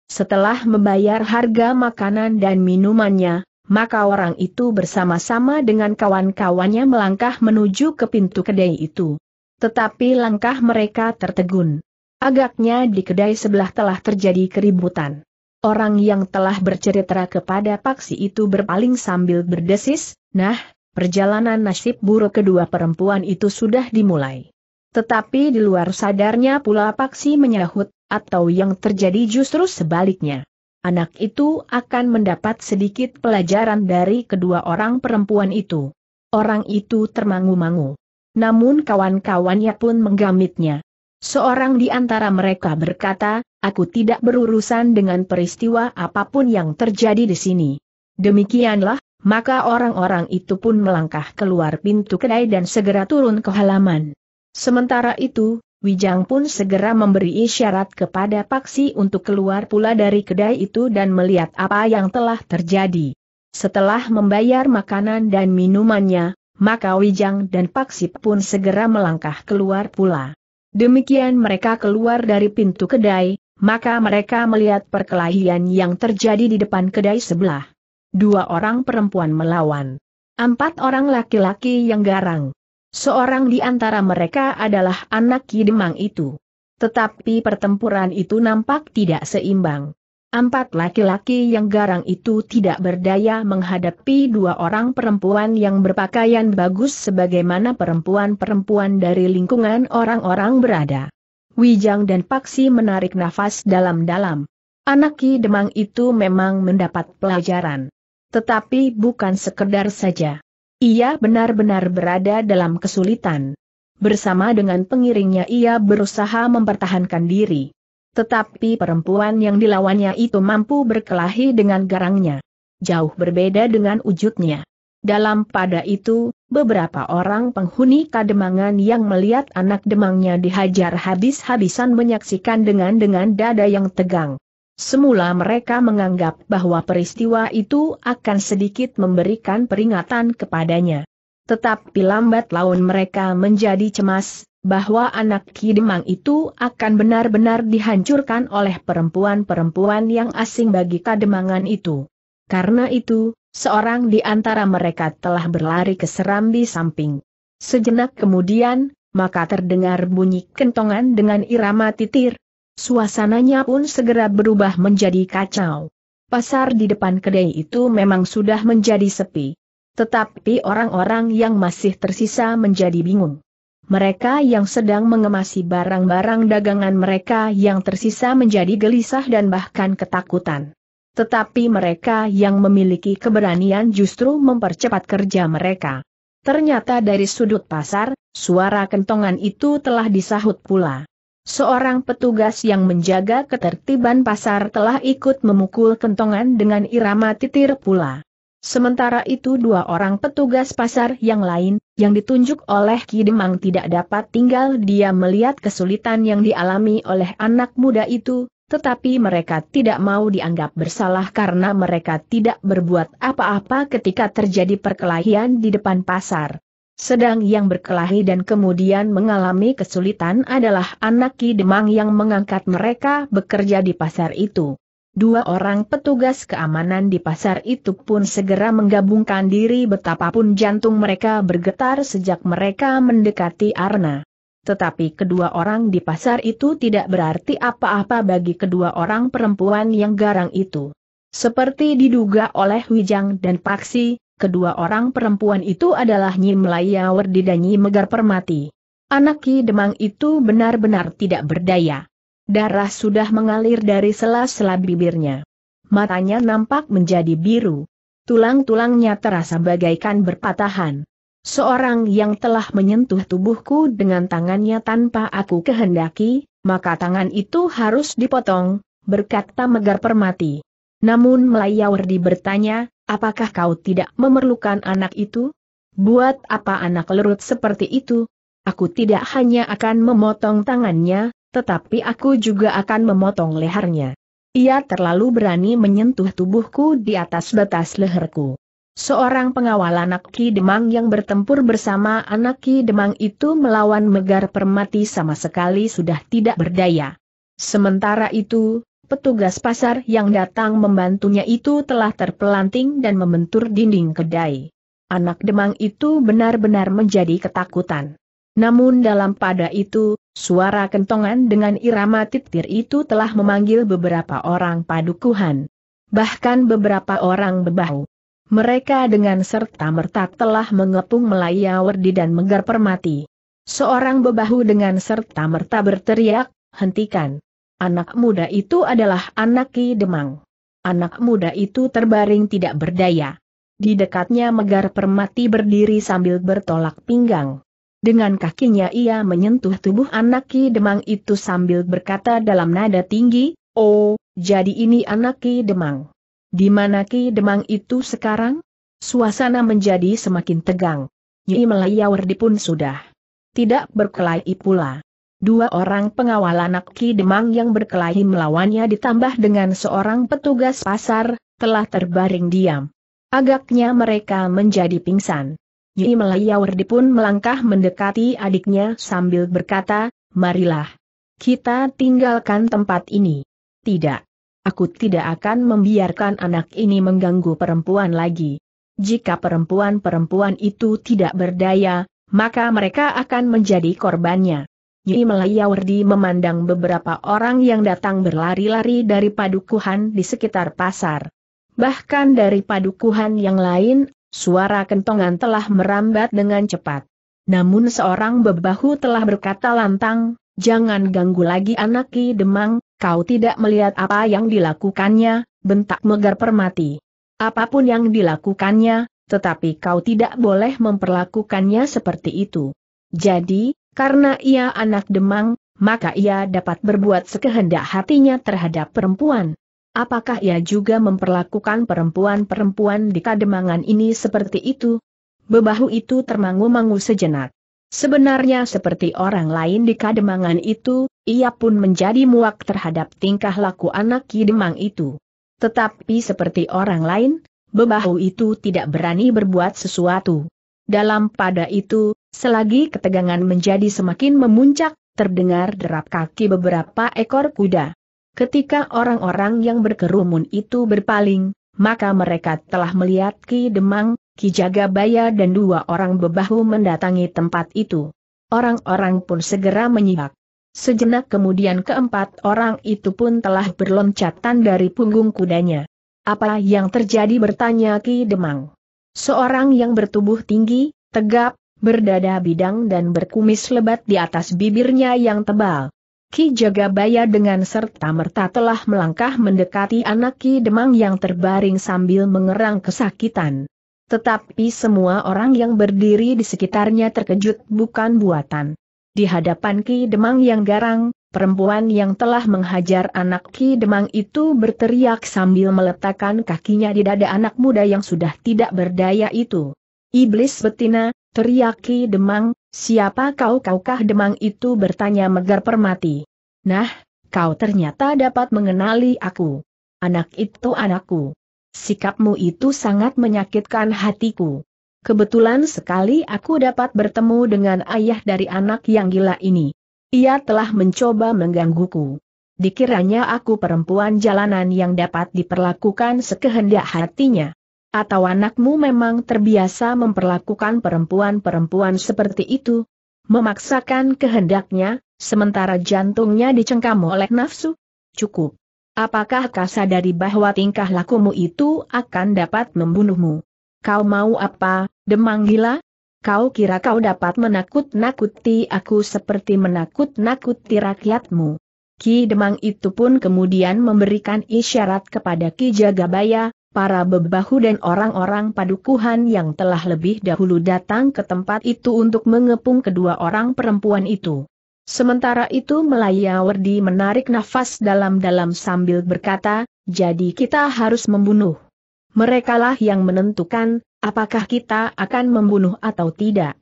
Setelah membayar harga makanan dan minumannya, maka orang itu bersama-sama dengan kawan-kawannya melangkah menuju ke pintu kedai itu. Tetapi langkah mereka tertegun. Agaknya di kedai sebelah telah terjadi keributan. Orang yang telah bercerita kepada Paksi itu berpaling sambil berdesis, nah, perjalanan nasib buruk kedua perempuan itu sudah dimulai. Tetapi di luar sadarnya pula Paksi menyahut, atau yang terjadi justru sebaliknya. Anak itu akan mendapat sedikit pelajaran dari kedua orang perempuan itu. Orang itu termangu-mangu. Namun kawan-kawannya pun menggamitnya. Seorang di antara mereka berkata, aku tidak berurusan dengan peristiwa apapun yang terjadi di sini. Demikianlah, maka orang-orang itu pun melangkah keluar pintu kedai dan segera turun ke halaman. Sementara itu, Wijang pun segera memberi isyarat kepada Paksi untuk keluar pula dari kedai itu dan melihat apa yang telah terjadi. Setelah membayar makanan dan minumannya, maka Wijang dan Paksi pun segera melangkah keluar pula. Demikian mereka keluar dari pintu kedai, maka mereka melihat perkelahian yang terjadi di depan kedai sebelah. Dua orang perempuan melawan. Empat orang laki-laki yang garang. Seorang di antara mereka adalah anak Kidemang itu. Tetapi pertempuran itu nampak tidak seimbang. Empat laki-laki yang garang itu tidak berdaya menghadapi dua orang perempuan yang berpakaian bagus sebagaimana perempuan-perempuan dari lingkungan orang-orang berada. Wijang dan Paksi menarik nafas dalam-dalam. Anak Ki Demang itu memang mendapat pelajaran. Tetapi bukan sekedar saja. Ia benar-benar berada dalam kesulitan. Bersama dengan pengiringnya ia berusaha mempertahankan diri. Tetapi perempuan yang dilawannya itu mampu berkelahi dengan garangnya. Jauh berbeda dengan wujudnya. Dalam pada itu, beberapa orang penghuni kademangan yang melihat anak demangnya dihajar habis-habisan menyaksikan dengan dengan dada yang tegang. Semula mereka menganggap bahwa peristiwa itu akan sedikit memberikan peringatan kepadanya. Tetapi lambat laun mereka menjadi cemas, bahwa anak Kidemang itu akan benar-benar dihancurkan oleh perempuan-perempuan yang asing bagi kademangan itu. Karena itu, seorang di antara mereka telah berlari ke serambi samping. Sejenak kemudian, maka terdengar bunyi kentongan dengan irama titir, Suasananya pun segera berubah menjadi kacau. Pasar di depan kedai itu memang sudah menjadi sepi. Tetapi orang-orang yang masih tersisa menjadi bingung. Mereka yang sedang mengemasi barang-barang dagangan mereka yang tersisa menjadi gelisah dan bahkan ketakutan. Tetapi mereka yang memiliki keberanian justru mempercepat kerja mereka. Ternyata dari sudut pasar, suara kentongan itu telah disahut pula. Seorang petugas yang menjaga ketertiban pasar telah ikut memukul kentongan dengan irama titir pula. Sementara itu dua orang petugas pasar yang lain, yang ditunjuk oleh Ki Demang tidak dapat tinggal dia melihat kesulitan yang dialami oleh anak muda itu, tetapi mereka tidak mau dianggap bersalah karena mereka tidak berbuat apa-apa ketika terjadi perkelahian di depan pasar. Sedang yang berkelahi dan kemudian mengalami kesulitan adalah anak Ki Demang yang mengangkat mereka bekerja di pasar itu. Dua orang petugas keamanan di pasar itu pun segera menggabungkan diri betapapun jantung mereka bergetar sejak mereka mendekati Arna. Tetapi kedua orang di pasar itu tidak berarti apa-apa bagi kedua orang perempuan yang garang itu. Seperti diduga oleh Wijang dan Paksi, kedua orang perempuan itu adalah Nyi Melaya Werdi dan Nyi Megar Permati. Anak Ki Demang itu benar-benar tidak berdaya. Darah sudah mengalir dari sela-sela bibirnya. Matanya nampak menjadi biru. Tulang-tulangnya terasa bagaikan berpatahan. Seorang yang telah menyentuh tubuhku dengan tangannya tanpa aku kehendaki, maka tangan itu harus dipotong, berkata Megar Permati. Namun Melayawardi bertanya, apakah kau tidak memerlukan anak itu? Buat apa anak lerut seperti itu? Aku tidak hanya akan memotong tangannya, tetapi aku juga akan memotong lehernya. Ia terlalu berani menyentuh tubuhku di atas batas leherku. Seorang pengawal anak Ki Demang yang bertempur bersama anak Ki Demang itu melawan Megar Permati sama sekali sudah tidak berdaya. Sementara itu, petugas pasar yang datang membantunya itu telah terpelanting dan membentur dinding kedai. Anak demang itu benar-benar menjadi ketakutan. Namun dalam pada itu, suara kentongan dengan irama titir itu telah memanggil beberapa orang padukuhan. Bahkan beberapa orang bebahu. Mereka dengan serta-merta telah mengepung Melaya werdi dan Menggar Permati. Seorang bebahu dengan serta-merta berteriak, hentikan. Anak muda itu adalah anak Ki Demang. Anak muda itu terbaring tidak berdaya. Di dekatnya Megar Permati berdiri sambil bertolak pinggang. Dengan kakinya ia menyentuh tubuh anak Ki Demang itu sambil berkata dalam nada tinggi, Oh, jadi ini anak Ki Demang. Di mana Ki Demang itu sekarang? Suasana menjadi semakin tegang. Nyi Melayawardi pun sudah tidak berkelahi pula. Dua orang pengawal anak Ki Demang yang berkelahi melawannya ditambah dengan seorang petugas pasar, telah terbaring diam. Agaknya mereka menjadi pingsan. Yi Melayawardi pun melangkah mendekati adiknya sambil berkata, marilah. Kita tinggalkan tempat ini. Tidak. Aku tidak akan membiarkan anak ini mengganggu perempuan lagi. Jika perempuan-perempuan itu tidak berdaya, maka mereka akan menjadi korbannya. Yi Melayawardi memandang beberapa orang yang datang berlari-lari dari padukuhan di sekitar pasar. Bahkan dari padukuhan yang lain, suara kentongan telah merambat dengan cepat. Namun seorang bebahu telah berkata lantang, jangan ganggu lagi anak Ki Demang, kau tidak melihat apa yang dilakukannya, bentak megar permati. Apapun yang dilakukannya, tetapi kau tidak boleh memperlakukannya seperti itu. Jadi, karena ia anak demang, maka ia dapat berbuat sekehendak hatinya terhadap perempuan. Apakah ia juga memperlakukan perempuan-perempuan di kademangan ini seperti itu? Bebahu itu termangu-mangu sejenak. Sebenarnya seperti orang lain di kademangan itu, ia pun menjadi muak terhadap tingkah laku anak kidemang itu. Tetapi seperti orang lain, bebahu itu tidak berani berbuat sesuatu. Dalam pada itu, Selagi ketegangan menjadi semakin memuncak, terdengar derap kaki beberapa ekor kuda. Ketika orang-orang yang berkerumun itu berpaling, maka mereka telah melihat Ki Demang, Ki Jagabaya dan dua orang bebahu mendatangi tempat itu. Orang-orang pun segera menyihak. Sejenak kemudian keempat orang itu pun telah berloncatan dari punggung kudanya. Apa yang terjadi bertanya Ki Demang. Seorang yang bertubuh tinggi, tegap, berdada bidang dan berkumis lebat di atas bibirnya yang tebal. Ki Jagabaya dengan serta-merta telah melangkah mendekati anak Ki Demang yang terbaring sambil mengerang kesakitan. Tetapi semua orang yang berdiri di sekitarnya terkejut bukan buatan. Di hadapan Ki Demang yang garang, perempuan yang telah menghajar anak Ki Demang itu berteriak sambil meletakkan kakinya di dada anak muda yang sudah tidak berdaya itu. Iblis betina, Teriaki Demang, siapa kau kaukah Demang itu bertanya Megar Permati. Nah, kau ternyata dapat mengenali aku. Anak itu anakku. Sikapmu itu sangat menyakitkan hatiku. Kebetulan sekali aku dapat bertemu dengan ayah dari anak yang gila ini. Ia telah mencoba menggangguku. Dikiranya aku perempuan jalanan yang dapat diperlakukan sekehendak hatinya. Atau anakmu memang terbiasa memperlakukan perempuan-perempuan seperti itu? Memaksakan kehendaknya, sementara jantungnya dicengkam oleh nafsu? Cukup. Apakah kau sadari bahwa tingkah lakumu itu akan dapat membunuhmu? Kau mau apa, demang gila? Kau kira kau dapat menakut-nakuti aku seperti menakut-nakuti rakyatmu? Ki Demang itu pun kemudian memberikan isyarat kepada Ki Jagabaya, para bebahu dan orang-orang padukuhan yang telah lebih dahulu datang ke tempat itu untuk mengepung kedua orang perempuan itu. Sementara itu Melaya Werdi menarik nafas dalam-dalam sambil berkata, jadi kita harus membunuh. Merekalah yang menentukan, apakah kita akan membunuh atau tidak.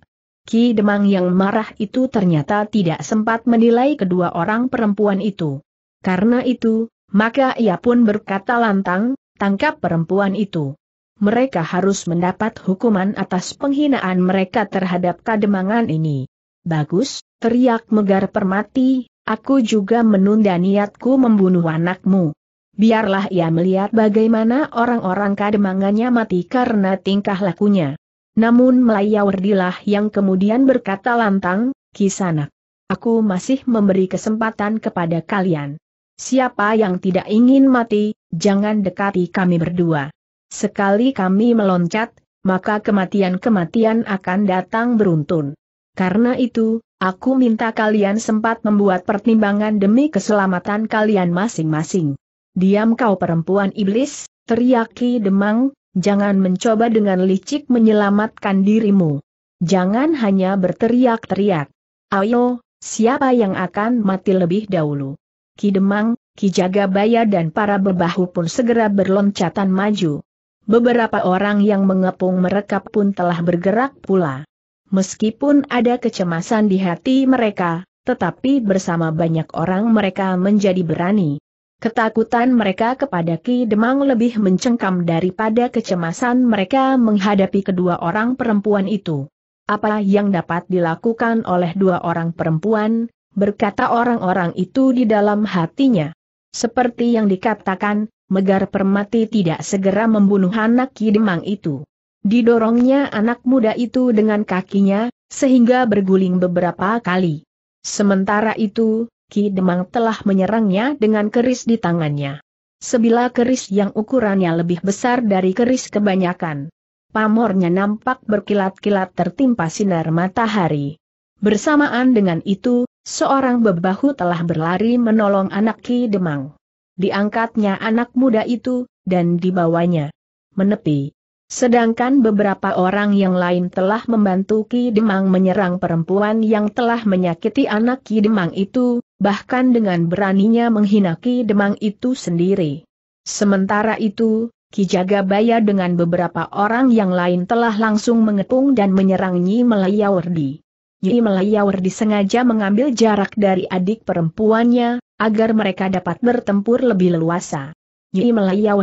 Ki Demang yang marah itu ternyata tidak sempat menilai kedua orang perempuan itu. Karena itu, maka ia pun berkata lantang, Tangkap perempuan itu. Mereka harus mendapat hukuman atas penghinaan mereka terhadap kademangan ini. Bagus, teriak Megar Permati, aku juga menunda niatku membunuh anakmu. Biarlah ia melihat bagaimana orang-orang kademangannya mati karena tingkah lakunya. Namun Melayawardilah yang kemudian berkata lantang, Kisanak. Aku masih memberi kesempatan kepada kalian. Siapa yang tidak ingin mati, jangan dekati kami berdua. Sekali kami meloncat, maka kematian-kematian akan datang beruntun. Karena itu, aku minta kalian sempat membuat pertimbangan demi keselamatan kalian masing-masing. Diam kau perempuan iblis, teriaki Demang, jangan mencoba dengan licik menyelamatkan dirimu. Jangan hanya berteriak-teriak. Ayo, siapa yang akan mati lebih dahulu? Ki Demang, Ki Jagabaya dan para bebahu pun segera berloncatan maju. Beberapa orang yang mengepung mereka pun telah bergerak pula. Meskipun ada kecemasan di hati mereka, tetapi bersama banyak orang mereka menjadi berani. Ketakutan mereka kepada Ki Demang lebih mencengkam daripada kecemasan mereka menghadapi kedua orang perempuan itu. Apa yang dapat dilakukan oleh dua orang perempuan, berkata orang-orang itu di dalam hatinya. Seperti yang dikatakan, Megar Permati tidak segera membunuh anak Kidemang itu. Didorongnya anak muda itu dengan kakinya, sehingga berguling beberapa kali. Sementara itu, Ki Demang telah menyerangnya dengan keris di tangannya. Sebilah keris yang ukurannya lebih besar dari keris kebanyakan. Pamornya nampak berkilat-kilat tertimpa sinar matahari. Bersamaan dengan itu, Seorang bebahu telah berlari menolong anak Ki Demang. Diangkatnya anak muda itu, dan dibawanya. Menepi. Sedangkan beberapa orang yang lain telah membantu Ki Demang menyerang perempuan yang telah menyakiti anak Ki Demang itu, bahkan dengan beraninya menghina Ki Demang itu sendiri. Sementara itu, Ki Jagabaya dengan beberapa orang yang lain telah langsung mengepung dan menyerang Nyi Melayawardi. Yi Melayawer disengaja mengambil jarak dari adik perempuannya, agar mereka dapat bertempur lebih leluasa. Yi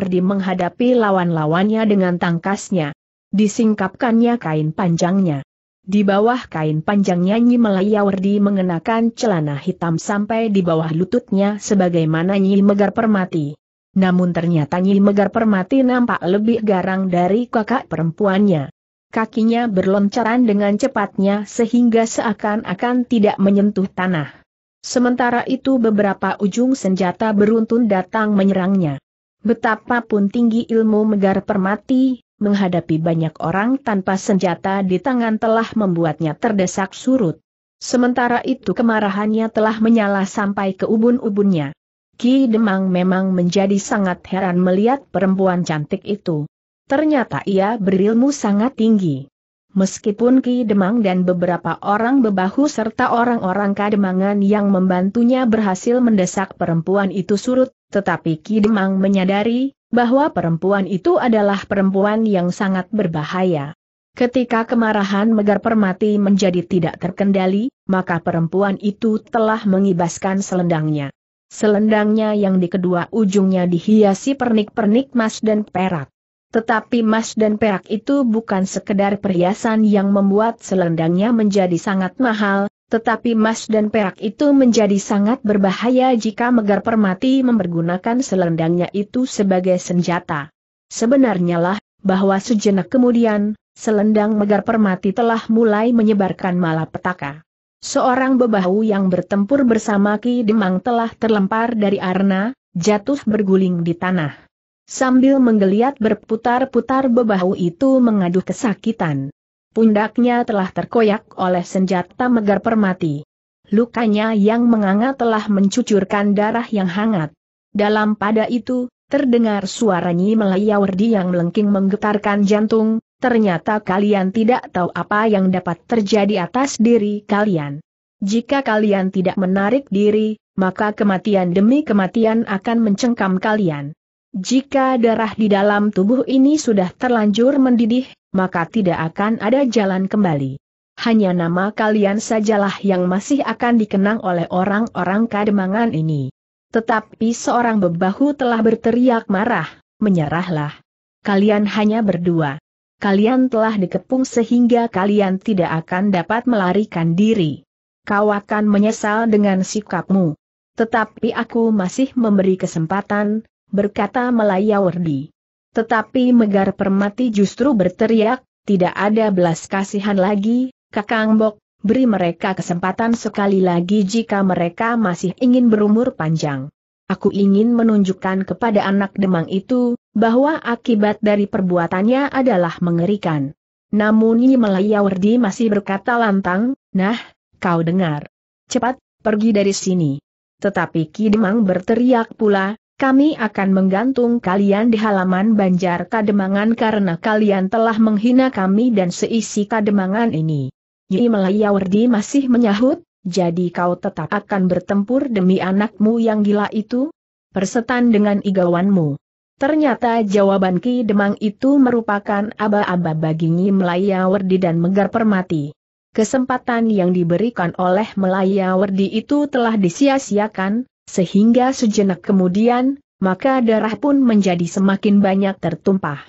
di menghadapi lawan-lawannya dengan tangkasnya. Disingkapkannya kain panjangnya. Di bawah kain panjangnya Nyi Melayawardi mengenakan celana hitam sampai di bawah lututnya sebagaimana Nyi Megar Permati. Namun ternyata Nyi Megar Permati nampak lebih garang dari kakak perempuannya kakinya berloncaran dengan cepatnya sehingga seakan-akan tidak menyentuh tanah. Sementara itu beberapa ujung senjata beruntun datang menyerangnya. Betapapun tinggi ilmu Megar Permati, menghadapi banyak orang tanpa senjata di tangan telah membuatnya terdesak surut. Sementara itu kemarahannya telah menyala sampai ke ubun-ubunnya. Ki Demang memang menjadi sangat heran melihat perempuan cantik itu. Ternyata ia berilmu sangat tinggi. Meskipun Ki Demang dan beberapa orang bebahu serta orang-orang kademangan yang membantunya berhasil mendesak perempuan itu surut, tetapi Ki Demang menyadari bahwa perempuan itu adalah perempuan yang sangat berbahaya. Ketika kemarahan Megar Permati menjadi tidak terkendali, maka perempuan itu telah mengibaskan selendangnya. Selendangnya yang di kedua ujungnya dihiasi pernik-pernik emas dan perak. Tetapi emas dan perak itu bukan sekedar perhiasan yang membuat selendangnya menjadi sangat mahal, tetapi emas dan perak itu menjadi sangat berbahaya jika Megar Permati mempergunakan selendangnya itu sebagai senjata. Sebenarnya lah, bahwa sejenak kemudian, selendang Megar Permati telah mulai menyebarkan malapetaka. Seorang bebahu yang bertempur bersama Ki Demang telah terlempar dari arna, jatuh berguling di tanah. Sambil menggeliat berputar-putar bebahu itu mengaduh kesakitan. Pundaknya telah terkoyak oleh senjata megar permati. Lukanya yang menganga telah mencucurkan darah yang hangat. Dalam pada itu, terdengar suara Nyi Melayawardi yang melengking menggetarkan jantung, ternyata kalian tidak tahu apa yang dapat terjadi atas diri kalian. Jika kalian tidak menarik diri, maka kematian demi kematian akan mencengkam kalian. Jika darah di dalam tubuh ini sudah terlanjur mendidih, maka tidak akan ada jalan kembali. Hanya nama kalian sajalah yang masih akan dikenang oleh orang-orang kademangan ini. Tetapi seorang bebahu telah berteriak marah, menyerahlah. Kalian hanya berdua. Kalian telah dikepung sehingga kalian tidak akan dapat melarikan diri. Kau akan menyesal dengan sikapmu. Tetapi aku masih memberi kesempatan, berkata Melaya Wardi. Tetapi Megar Permati justru berteriak, tidak ada belas kasihan lagi, Kakang Bok, beri mereka kesempatan sekali lagi jika mereka masih ingin berumur panjang. Aku ingin menunjukkan kepada anak demang itu, bahwa akibat dari perbuatannya adalah mengerikan. Namun Nyi Wardi masih berkata lantang, nah, kau dengar. Cepat, pergi dari sini. Tetapi Ki Demang berteriak pula, kami akan menggantung kalian di halaman Banjar Kademangan karena kalian telah menghina kami dan seisi Kademangan ini. Yi Melayawardi masih menyahut, jadi kau tetap akan bertempur demi anakmu yang gila itu? Persetan dengan igawanmu. Ternyata jawaban Ki Demang itu merupakan aba-aba bagi Nyi Melayawardi dan Megar Permati. Kesempatan yang diberikan oleh Melayawardi itu telah disia-siakan, sehingga sejenak kemudian, maka darah pun menjadi semakin banyak tertumpah.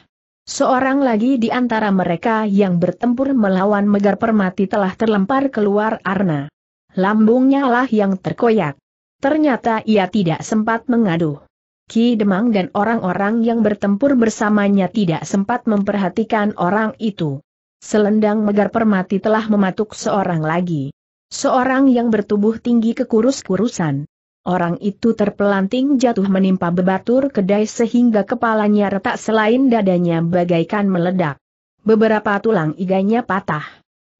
Seorang lagi di antara mereka yang bertempur melawan Megar Permati telah terlempar keluar Arna. Lambungnya lah yang terkoyak. Ternyata ia tidak sempat mengadu. Ki Demang dan orang-orang yang bertempur bersamanya tidak sempat memperhatikan orang itu. Selendang Megar Permati telah mematuk seorang lagi. Seorang yang bertubuh tinggi kekurus-kurusan. Orang itu terpelanting jatuh menimpa bebatur kedai sehingga kepalanya retak selain dadanya bagaikan meledak. Beberapa tulang iganya patah.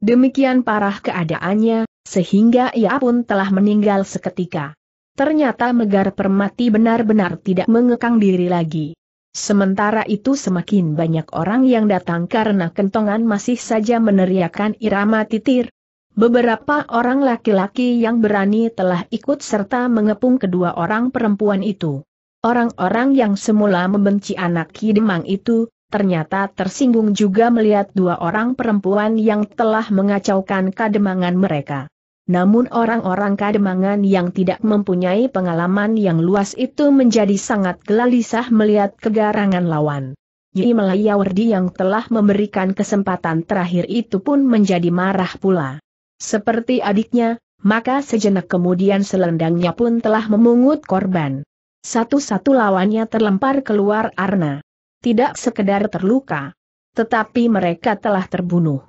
Demikian parah keadaannya, sehingga ia pun telah meninggal seketika. Ternyata Megar Permati benar-benar tidak mengekang diri lagi. Sementara itu semakin banyak orang yang datang karena kentongan masih saja meneriakan irama titir, Beberapa orang laki-laki yang berani telah ikut serta mengepung kedua orang perempuan itu. Orang-orang yang semula membenci anak Kidemang itu, ternyata tersinggung juga melihat dua orang perempuan yang telah mengacaukan kademangan mereka. Namun orang-orang kademangan yang tidak mempunyai pengalaman yang luas itu menjadi sangat gelisah melihat kegarangan lawan. Yi Melayawardi yang telah memberikan kesempatan terakhir itu pun menjadi marah pula. Seperti adiknya, maka sejenak kemudian selendangnya pun telah memungut korban. Satu-satu lawannya terlempar keluar Arna. Tidak sekedar terluka. Tetapi mereka telah terbunuh.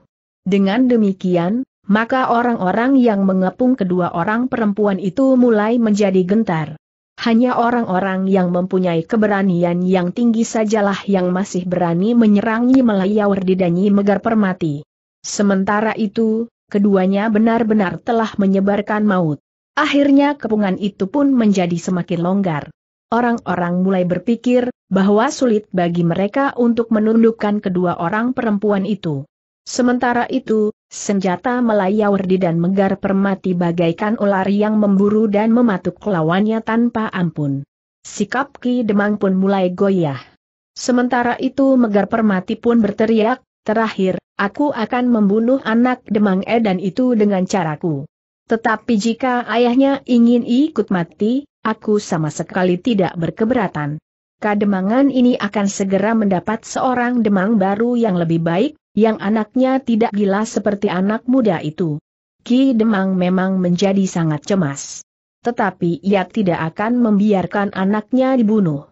Dengan demikian, maka orang-orang yang mengepung kedua orang perempuan itu mulai menjadi gentar. Hanya orang-orang yang mempunyai keberanian yang tinggi sajalah yang masih berani menyerang Nyi di Danyi Megar Permati. Sementara itu, keduanya benar-benar telah menyebarkan maut. Akhirnya kepungan itu pun menjadi semakin longgar. Orang-orang mulai berpikir bahwa sulit bagi mereka untuk menundukkan kedua orang perempuan itu. Sementara itu, senjata melayau di dan Megar permati bagaikan ular yang memburu dan mematuk lawannya tanpa ampun. Sikap Ki Demang pun mulai goyah. Sementara itu Megar Permati pun berteriak, terakhir, Aku akan membunuh anak Demang E dan itu dengan caraku. Tetapi jika ayahnya ingin ikut mati, aku sama sekali tidak berkeberatan. Kademangan ini akan segera mendapat seorang demang baru yang lebih baik, yang anaknya tidak gila seperti anak muda itu. Ki Demang memang menjadi sangat cemas. Tetapi ia tidak akan membiarkan anaknya dibunuh.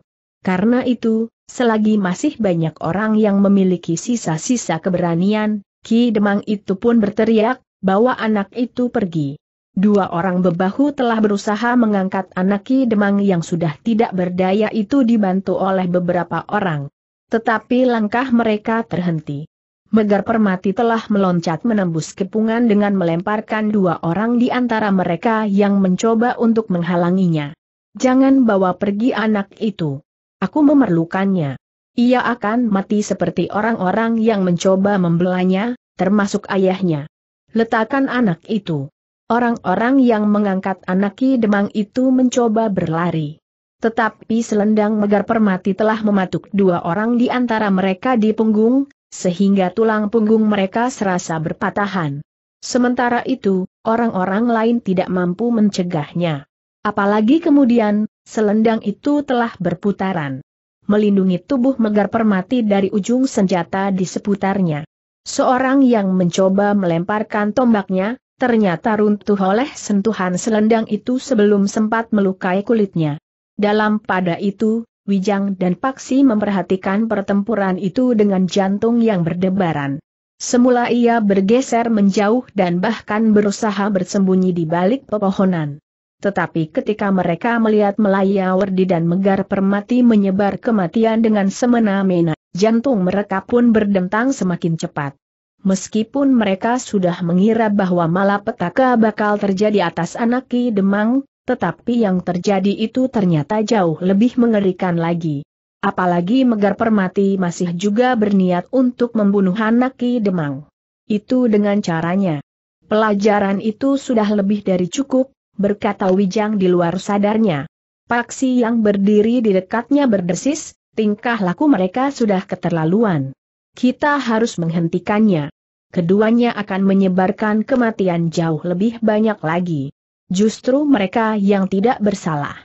Karena itu, selagi masih banyak orang yang memiliki sisa-sisa keberanian, Ki Demang itu pun berteriak, bawa anak itu pergi. Dua orang bebahu telah berusaha mengangkat anak Ki Demang yang sudah tidak berdaya itu dibantu oleh beberapa orang. Tetapi langkah mereka terhenti. Megar Permati telah meloncat menembus kepungan dengan melemparkan dua orang di antara mereka yang mencoba untuk menghalanginya. Jangan bawa pergi anak itu. Aku memerlukannya. Ia akan mati seperti orang-orang yang mencoba membelanya, termasuk ayahnya. Letakkan anak itu. Orang-orang yang mengangkat anak Ki Demang itu mencoba berlari. Tetapi selendang megar permati telah mematuk dua orang di antara mereka di punggung, sehingga tulang punggung mereka serasa berpatahan. Sementara itu, orang-orang lain tidak mampu mencegahnya. Apalagi kemudian, selendang itu telah berputaran. Melindungi tubuh Megar Permati dari ujung senjata di seputarnya. Seorang yang mencoba melemparkan tombaknya, ternyata runtuh oleh sentuhan selendang itu sebelum sempat melukai kulitnya. Dalam pada itu, Wijang dan Paksi memperhatikan pertempuran itu dengan jantung yang berdebaran. Semula ia bergeser menjauh dan bahkan berusaha bersembunyi di balik pepohonan. Tetapi ketika mereka melihat Melaya Werdi dan Megar Permati menyebar kematian dengan semena-mena, jantung mereka pun berdentang semakin cepat. Meskipun mereka sudah mengira bahwa malapetaka bakal terjadi atas anak Ki Demang, tetapi yang terjadi itu ternyata jauh lebih mengerikan lagi. Apalagi Megar Permati masih juga berniat untuk membunuh anak Ki Demang. Itu dengan caranya. Pelajaran itu sudah lebih dari cukup, berkata Wijang di luar sadarnya. Paksi yang berdiri di dekatnya berdesis, tingkah laku mereka sudah keterlaluan. Kita harus menghentikannya. Keduanya akan menyebarkan kematian jauh lebih banyak lagi. Justru mereka yang tidak bersalah.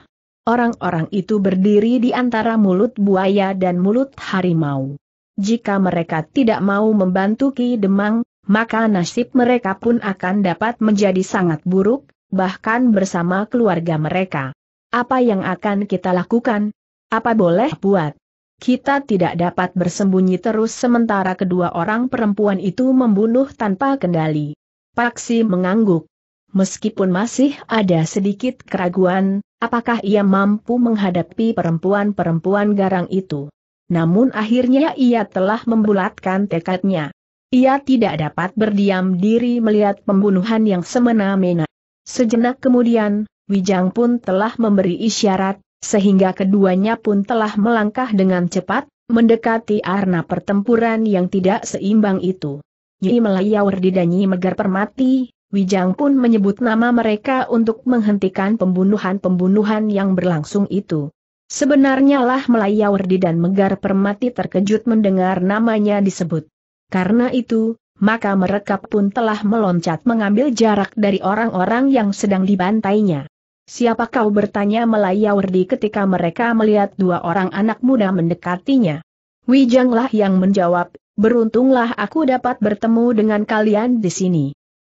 Orang-orang itu berdiri di antara mulut buaya dan mulut harimau. Jika mereka tidak mau membantu Ki Demang, maka nasib mereka pun akan dapat menjadi sangat buruk, bahkan bersama keluarga mereka. Apa yang akan kita lakukan? Apa boleh buat? Kita tidak dapat bersembunyi terus sementara kedua orang perempuan itu membunuh tanpa kendali. Paksi mengangguk. Meskipun masih ada sedikit keraguan, apakah ia mampu menghadapi perempuan-perempuan garang itu. Namun akhirnya ia telah membulatkan tekadnya. Ia tidak dapat berdiam diri melihat pembunuhan yang semena-mena Sejenak kemudian, Wijang pun telah memberi isyarat, sehingga keduanya pun telah melangkah dengan cepat, mendekati arna pertempuran yang tidak seimbang itu. Nyi Melayawar didanyi Megar Permati, Wijang pun menyebut nama mereka untuk menghentikan pembunuhan-pembunuhan yang berlangsung itu. Sebenarnya lah Melayawardi dan Megar Permati terkejut mendengar namanya disebut. Karena itu, maka mereka pun telah meloncat mengambil jarak dari orang-orang yang sedang dibantainya. Siapa kau bertanya Melayawardi ketika mereka melihat dua orang anak muda mendekatinya. Wijanglah yang menjawab, beruntunglah aku dapat bertemu dengan kalian di sini.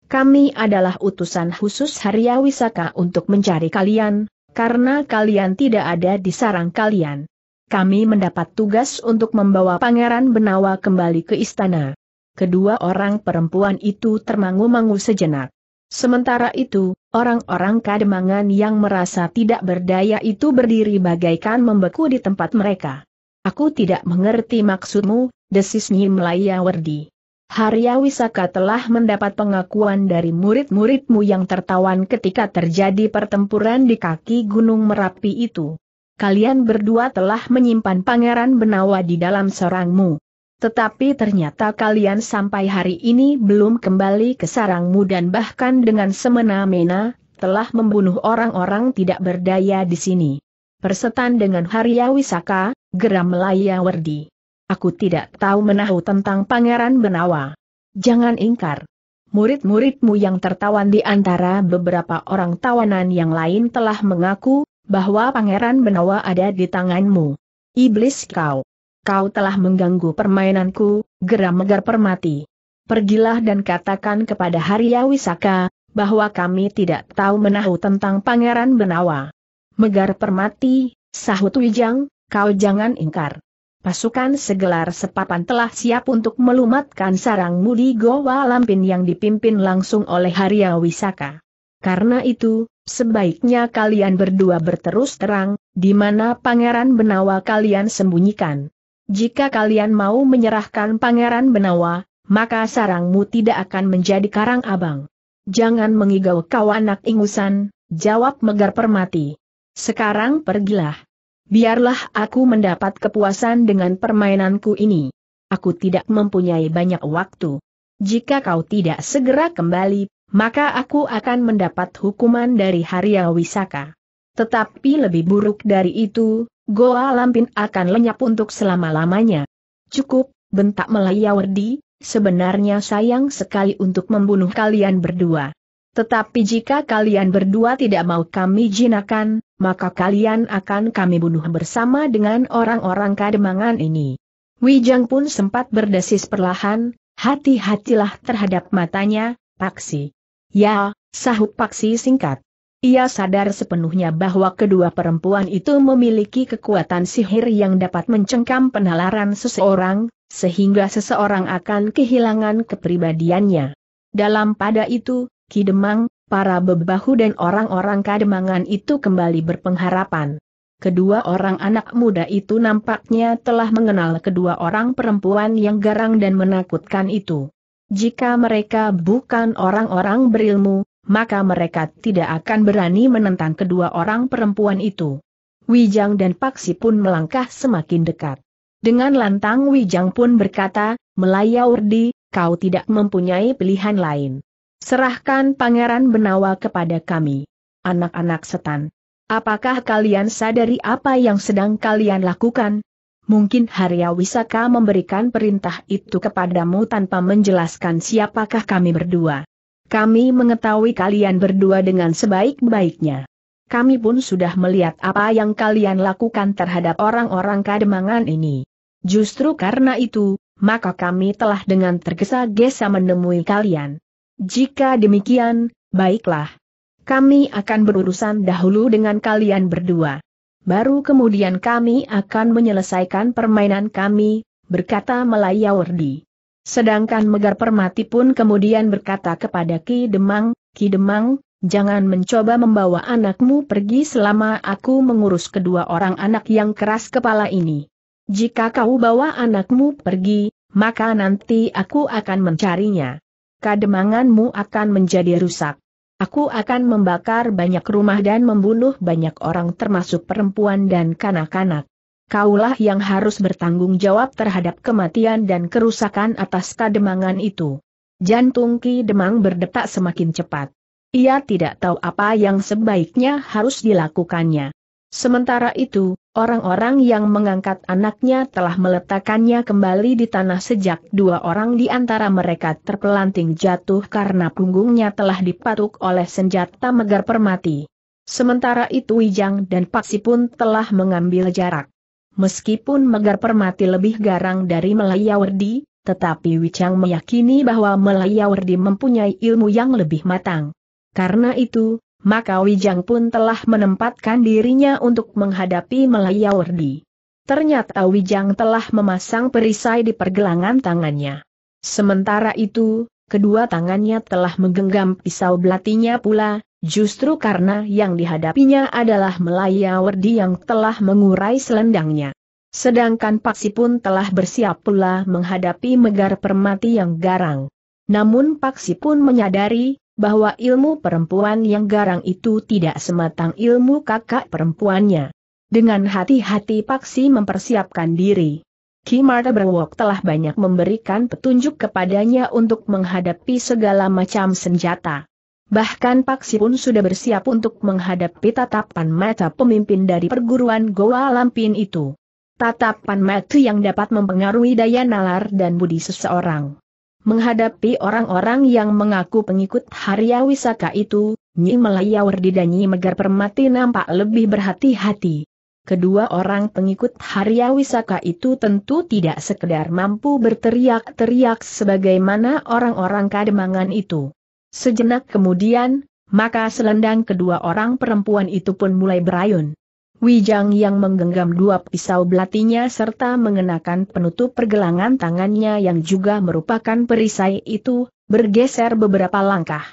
Kami adalah utusan khusus Harya Wisaka untuk mencari kalian, karena kalian tidak ada di sarang kalian. Kami mendapat tugas untuk membawa Pangeran Benawa kembali ke istana kedua orang perempuan itu termangu-mangu sejenak. Sementara itu, orang-orang kademangan yang merasa tidak berdaya itu berdiri bagaikan membeku di tempat mereka. Aku tidak mengerti maksudmu, desis Nyi Melaya Werdi. Harya Wisaka telah mendapat pengakuan dari murid-muridmu yang tertawan ketika terjadi pertempuran di kaki Gunung Merapi itu. Kalian berdua telah menyimpan Pangeran Benawa di dalam serangmu. Tetapi ternyata kalian sampai hari ini belum kembali ke sarangmu dan bahkan dengan semena-mena, telah membunuh orang-orang tidak berdaya di sini. Persetan dengan Harya Wisaka, geram Melaya Werdi. Aku tidak tahu menahu tentang Pangeran Benawa. Jangan ingkar. Murid-muridmu yang tertawan di antara beberapa orang tawanan yang lain telah mengaku, bahwa Pangeran Benawa ada di tanganmu. Iblis kau kau telah mengganggu permainanku, geram megar permati. Pergilah dan katakan kepada Harya Wisaka, bahwa kami tidak tahu menahu tentang Pangeran Benawa. Megar permati, sahut Wijang, kau jangan ingkar. Pasukan segelar sepapan telah siap untuk melumatkan sarangmu di Goa Lampin yang dipimpin langsung oleh Harya Wisaka. Karena itu, sebaiknya kalian berdua berterus terang, di mana Pangeran Benawa kalian sembunyikan. Jika kalian mau menyerahkan Pangeran Benawa, maka sarangmu tidak akan menjadi karang abang. Jangan mengigau kau anak ingusan, jawab Megar Permati. Sekarang pergilah. Biarlah aku mendapat kepuasan dengan permainanku ini. Aku tidak mempunyai banyak waktu. Jika kau tidak segera kembali, maka aku akan mendapat hukuman dari Harya Wisaka. Tetapi lebih buruk dari itu, Goa Lampin akan lenyap untuk selama-lamanya. Cukup, bentak Melayawardi, sebenarnya sayang sekali untuk membunuh kalian berdua. Tetapi jika kalian berdua tidak mau kami jinakan, maka kalian akan kami bunuh bersama dengan orang-orang kademangan ini. Wijang pun sempat berdesis perlahan, hati-hatilah terhadap matanya, Paksi. Ya, sahut Paksi singkat. Ia sadar sepenuhnya bahwa kedua perempuan itu memiliki kekuatan sihir yang dapat mencengkam penalaran seseorang, sehingga seseorang akan kehilangan kepribadiannya. Dalam pada itu, Kidemang, para bebahu dan orang-orang kademangan itu kembali berpengharapan. Kedua orang anak muda itu nampaknya telah mengenal kedua orang perempuan yang garang dan menakutkan itu. Jika mereka bukan orang-orang berilmu, maka mereka tidak akan berani menentang kedua orang perempuan itu. Wijang dan Paksi pun melangkah semakin dekat. Dengan lantang Wijang pun berkata, Melaya Urdi, kau tidak mempunyai pilihan lain. Serahkan Pangeran Benawa kepada kami. Anak-anak setan. Apakah kalian sadari apa yang sedang kalian lakukan? Mungkin Harya Wisaka memberikan perintah itu kepadamu tanpa menjelaskan siapakah kami berdua. Kami mengetahui kalian berdua dengan sebaik-baiknya. Kami pun sudah melihat apa yang kalian lakukan terhadap orang-orang kademangan ini. Justru karena itu, maka kami telah dengan tergesa-gesa menemui kalian. Jika demikian, baiklah. Kami akan berurusan dahulu dengan kalian berdua. Baru kemudian kami akan menyelesaikan permainan kami, berkata Melayawardi. Sedangkan Megar Permati pun kemudian berkata kepada Ki Demang, Ki Demang, jangan mencoba membawa anakmu pergi selama aku mengurus kedua orang anak yang keras kepala ini. Jika kau bawa anakmu pergi, maka nanti aku akan mencarinya. Kademanganmu akan menjadi rusak. Aku akan membakar banyak rumah dan membunuh banyak orang termasuk perempuan dan kanak-kanak kaulah yang harus bertanggung jawab terhadap kematian dan kerusakan atas kademangan itu. Jantung Ki Demang berdetak semakin cepat. Ia tidak tahu apa yang sebaiknya harus dilakukannya. Sementara itu, orang-orang yang mengangkat anaknya telah meletakkannya kembali di tanah sejak dua orang di antara mereka terpelanting jatuh karena punggungnya telah dipatuk oleh senjata megar permati. Sementara itu Wijang dan Paksi pun telah mengambil jarak. Meskipun Megar Permati lebih garang dari Melayawardi, tetapi Wicang meyakini bahwa Melayawardi mempunyai ilmu yang lebih matang. Karena itu, maka Wijang pun telah menempatkan dirinya untuk menghadapi Melayawardi. Ternyata Wijang telah memasang perisai di pergelangan tangannya. Sementara itu, kedua tangannya telah menggenggam pisau belatinya pula, Justru karena yang dihadapinya adalah Melaya Werdi yang telah mengurai selendangnya. Sedangkan Paksi pun telah bersiap pula menghadapi megar permati yang garang. Namun Paksi pun menyadari, bahwa ilmu perempuan yang garang itu tidak sematang ilmu kakak perempuannya. Dengan hati-hati Paksi mempersiapkan diri. Kimarta Berwok telah banyak memberikan petunjuk kepadanya untuk menghadapi segala macam senjata. Bahkan Pak Si pun sudah bersiap untuk menghadapi tatapan mata pemimpin dari perguruan Goa Lampin itu. Tatapan mata yang dapat mempengaruhi daya nalar dan budi seseorang. Menghadapi orang-orang yang mengaku pengikut Harya Wisaka itu, Nyi Melayawar Nyi Megar Permati nampak lebih berhati-hati. Kedua orang pengikut Harya Wisaka itu tentu tidak sekedar mampu berteriak-teriak sebagaimana orang-orang kademangan itu. Sejenak kemudian, maka selendang kedua orang perempuan itu pun mulai berayun. Wijang yang menggenggam dua pisau belatinya serta mengenakan penutup pergelangan tangannya yang juga merupakan perisai itu, bergeser beberapa langkah.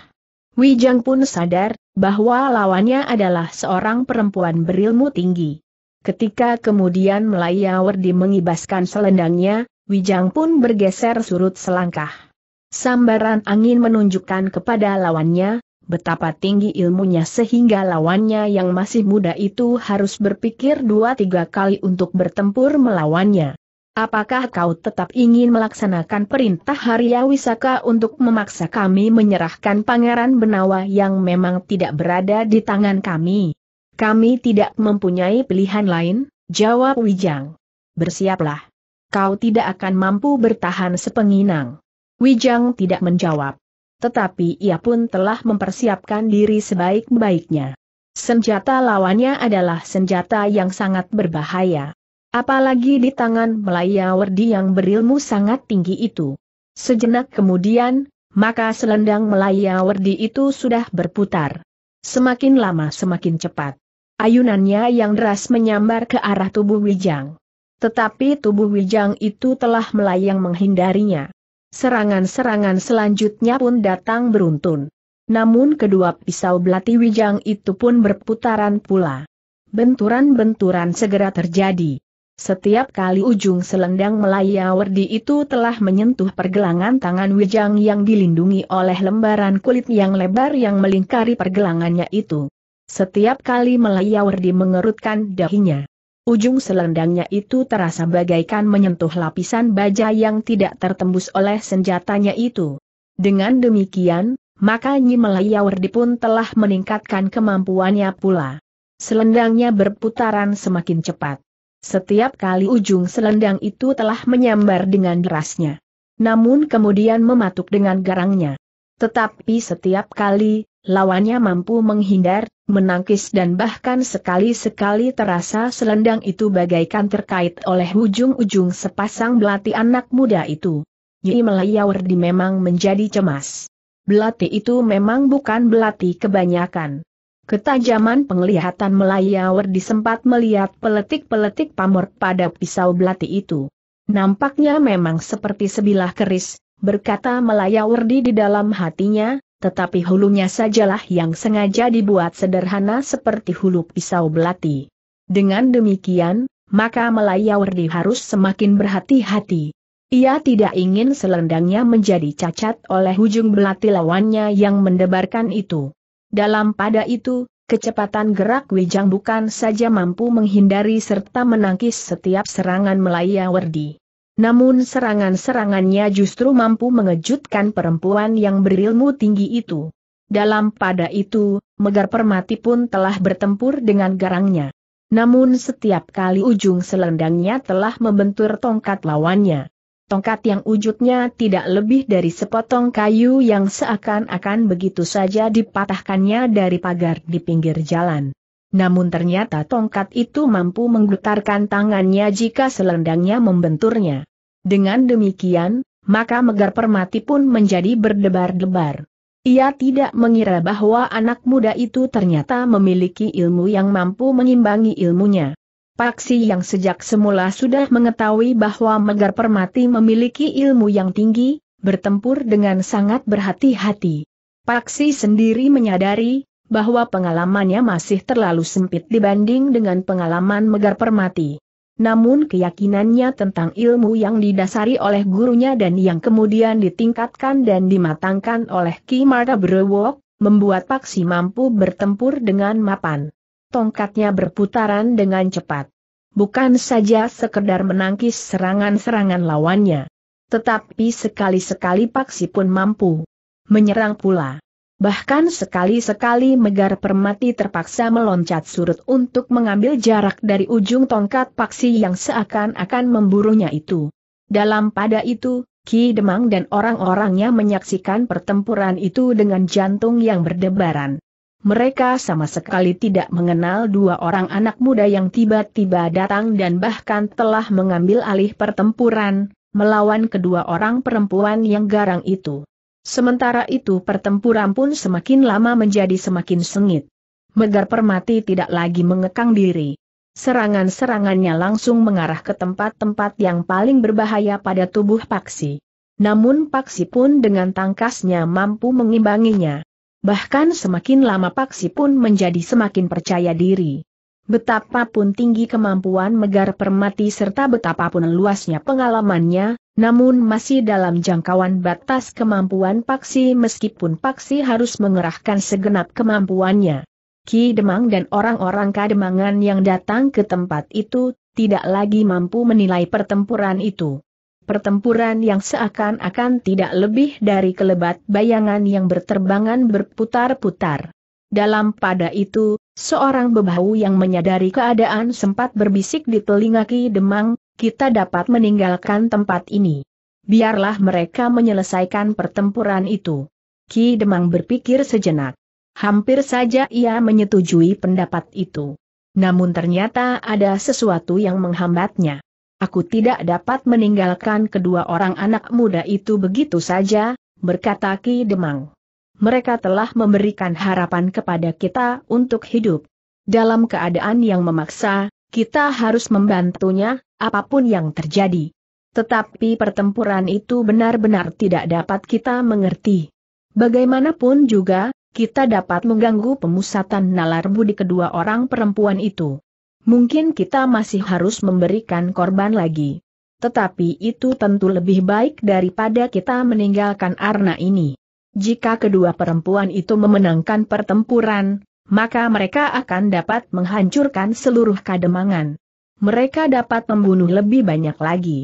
Wijang pun sadar, bahwa lawannya adalah seorang perempuan berilmu tinggi. Ketika kemudian Melayawardi mengibaskan selendangnya, Wijang pun bergeser surut selangkah. Sambaran angin menunjukkan kepada lawannya, betapa tinggi ilmunya sehingga lawannya yang masih muda itu harus berpikir dua tiga kali untuk bertempur melawannya. Apakah kau tetap ingin melaksanakan perintah Harya Wisaka untuk memaksa kami menyerahkan Pangeran Benawa yang memang tidak berada di tangan kami? Kami tidak mempunyai pilihan lain, jawab Wijang. Bersiaplah. Kau tidak akan mampu bertahan sepenginang. Wijang tidak menjawab. Tetapi ia pun telah mempersiapkan diri sebaik-baiknya. Senjata lawannya adalah senjata yang sangat berbahaya. Apalagi di tangan Melaya Werdi yang berilmu sangat tinggi itu. Sejenak kemudian, maka selendang Melaya Werdi itu sudah berputar. Semakin lama semakin cepat. Ayunannya yang deras menyambar ke arah tubuh Wijang. Tetapi tubuh Wijang itu telah melayang menghindarinya. Serangan-serangan selanjutnya pun datang beruntun. Namun kedua pisau belati wijang itu pun berputaran pula. Benturan-benturan segera terjadi. Setiap kali ujung selendang Melayawardi itu telah menyentuh pergelangan tangan Wijang yang dilindungi oleh lembaran kulit yang lebar yang melingkari pergelangannya itu. Setiap kali Melayawardi mengerutkan dahinya, Ujung selendangnya itu terasa bagaikan menyentuh lapisan baja yang tidak tertembus oleh senjatanya itu. Dengan demikian, maka Nyi Melayawardi pun telah meningkatkan kemampuannya pula. Selendangnya berputaran semakin cepat. Setiap kali ujung selendang itu telah menyambar dengan derasnya. Namun kemudian mematuk dengan garangnya. Tetapi setiap kali, lawannya mampu menghindar menangkis dan bahkan sekali-sekali terasa selendang itu bagaikan terkait oleh ujung-ujung sepasang belati anak muda itu. Yi Melayawardi memang menjadi cemas. Belati itu memang bukan belati kebanyakan. Ketajaman penglihatan Melayawardi sempat melihat peletik-peletik pamor pada pisau belati itu. Nampaknya memang seperti sebilah keris, berkata Melayawardi di dalam hatinya, tetapi hulunya sajalah yang sengaja dibuat sederhana seperti hulu pisau belati. Dengan demikian, maka Melayawardi harus semakin berhati-hati. Ia tidak ingin selendangnya menjadi cacat oleh ujung belati lawannya yang mendebarkan itu. Dalam pada itu, kecepatan gerak Wijang bukan saja mampu menghindari serta menangkis setiap serangan Melayawardi. Namun serangan-serangannya justru mampu mengejutkan perempuan yang berilmu tinggi itu. Dalam pada itu, Megar Permati pun telah bertempur dengan garangnya. Namun setiap kali ujung selendangnya telah membentur tongkat lawannya. Tongkat yang wujudnya tidak lebih dari sepotong kayu yang seakan-akan begitu saja dipatahkannya dari pagar di pinggir jalan. Namun ternyata tongkat itu mampu menggetarkan tangannya jika selendangnya membenturnya. Dengan demikian, maka Megar Permati pun menjadi berdebar-debar. Ia tidak mengira bahwa anak muda itu ternyata memiliki ilmu yang mampu mengimbangi ilmunya. Paksi yang sejak semula sudah mengetahui bahwa Megar Permati memiliki ilmu yang tinggi, bertempur dengan sangat berhati-hati. Paksi sendiri menyadari, bahwa pengalamannya masih terlalu sempit dibanding dengan pengalaman megar permati. Namun keyakinannya tentang ilmu yang didasari oleh gurunya dan yang kemudian ditingkatkan dan dimatangkan oleh Ki Marta Brewok, membuat Paksi mampu bertempur dengan mapan. Tongkatnya berputaran dengan cepat. Bukan saja sekedar menangkis serangan-serangan lawannya. Tetapi sekali-sekali Paksi pun mampu menyerang pula. Bahkan sekali-sekali Megar Permati terpaksa meloncat surut untuk mengambil jarak dari ujung tongkat paksi yang seakan-akan memburunya itu. Dalam pada itu, Ki Demang dan orang-orangnya menyaksikan pertempuran itu dengan jantung yang berdebaran. Mereka sama sekali tidak mengenal dua orang anak muda yang tiba-tiba datang dan bahkan telah mengambil alih pertempuran, melawan kedua orang perempuan yang garang itu. Sementara itu pertempuran pun semakin lama menjadi semakin sengit. Megar Permati tidak lagi mengekang diri. Serangan-serangannya langsung mengarah ke tempat-tempat yang paling berbahaya pada tubuh Paksi. Namun Paksi pun dengan tangkasnya mampu mengimbanginya. Bahkan semakin lama Paksi pun menjadi semakin percaya diri. Betapapun tinggi kemampuan Megar Permati serta betapapun luasnya pengalamannya, namun masih dalam jangkauan batas kemampuan Paksi meskipun Paksi harus mengerahkan segenap kemampuannya. Ki Demang dan orang-orang Kademangan yang datang ke tempat itu, tidak lagi mampu menilai pertempuran itu pertempuran yang seakan-akan tidak lebih dari kelebat bayangan yang berterbangan berputar-putar. Dalam pada itu, Seorang bebau yang menyadari keadaan sempat berbisik di telinga Ki Demang, kita dapat meninggalkan tempat ini. Biarlah mereka menyelesaikan pertempuran itu. Ki Demang berpikir sejenak. Hampir saja ia menyetujui pendapat itu. Namun ternyata ada sesuatu yang menghambatnya. Aku tidak dapat meninggalkan kedua orang anak muda itu begitu saja, berkata Ki Demang mereka telah memberikan harapan kepada kita untuk hidup. Dalam keadaan yang memaksa, kita harus membantunya, apapun yang terjadi. Tetapi pertempuran itu benar-benar tidak dapat kita mengerti. Bagaimanapun juga, kita dapat mengganggu pemusatan nalar budi kedua orang perempuan itu. Mungkin kita masih harus memberikan korban lagi. Tetapi itu tentu lebih baik daripada kita meninggalkan Arna ini. Jika kedua perempuan itu memenangkan pertempuran, maka mereka akan dapat menghancurkan seluruh kademangan. Mereka dapat membunuh lebih banyak lagi.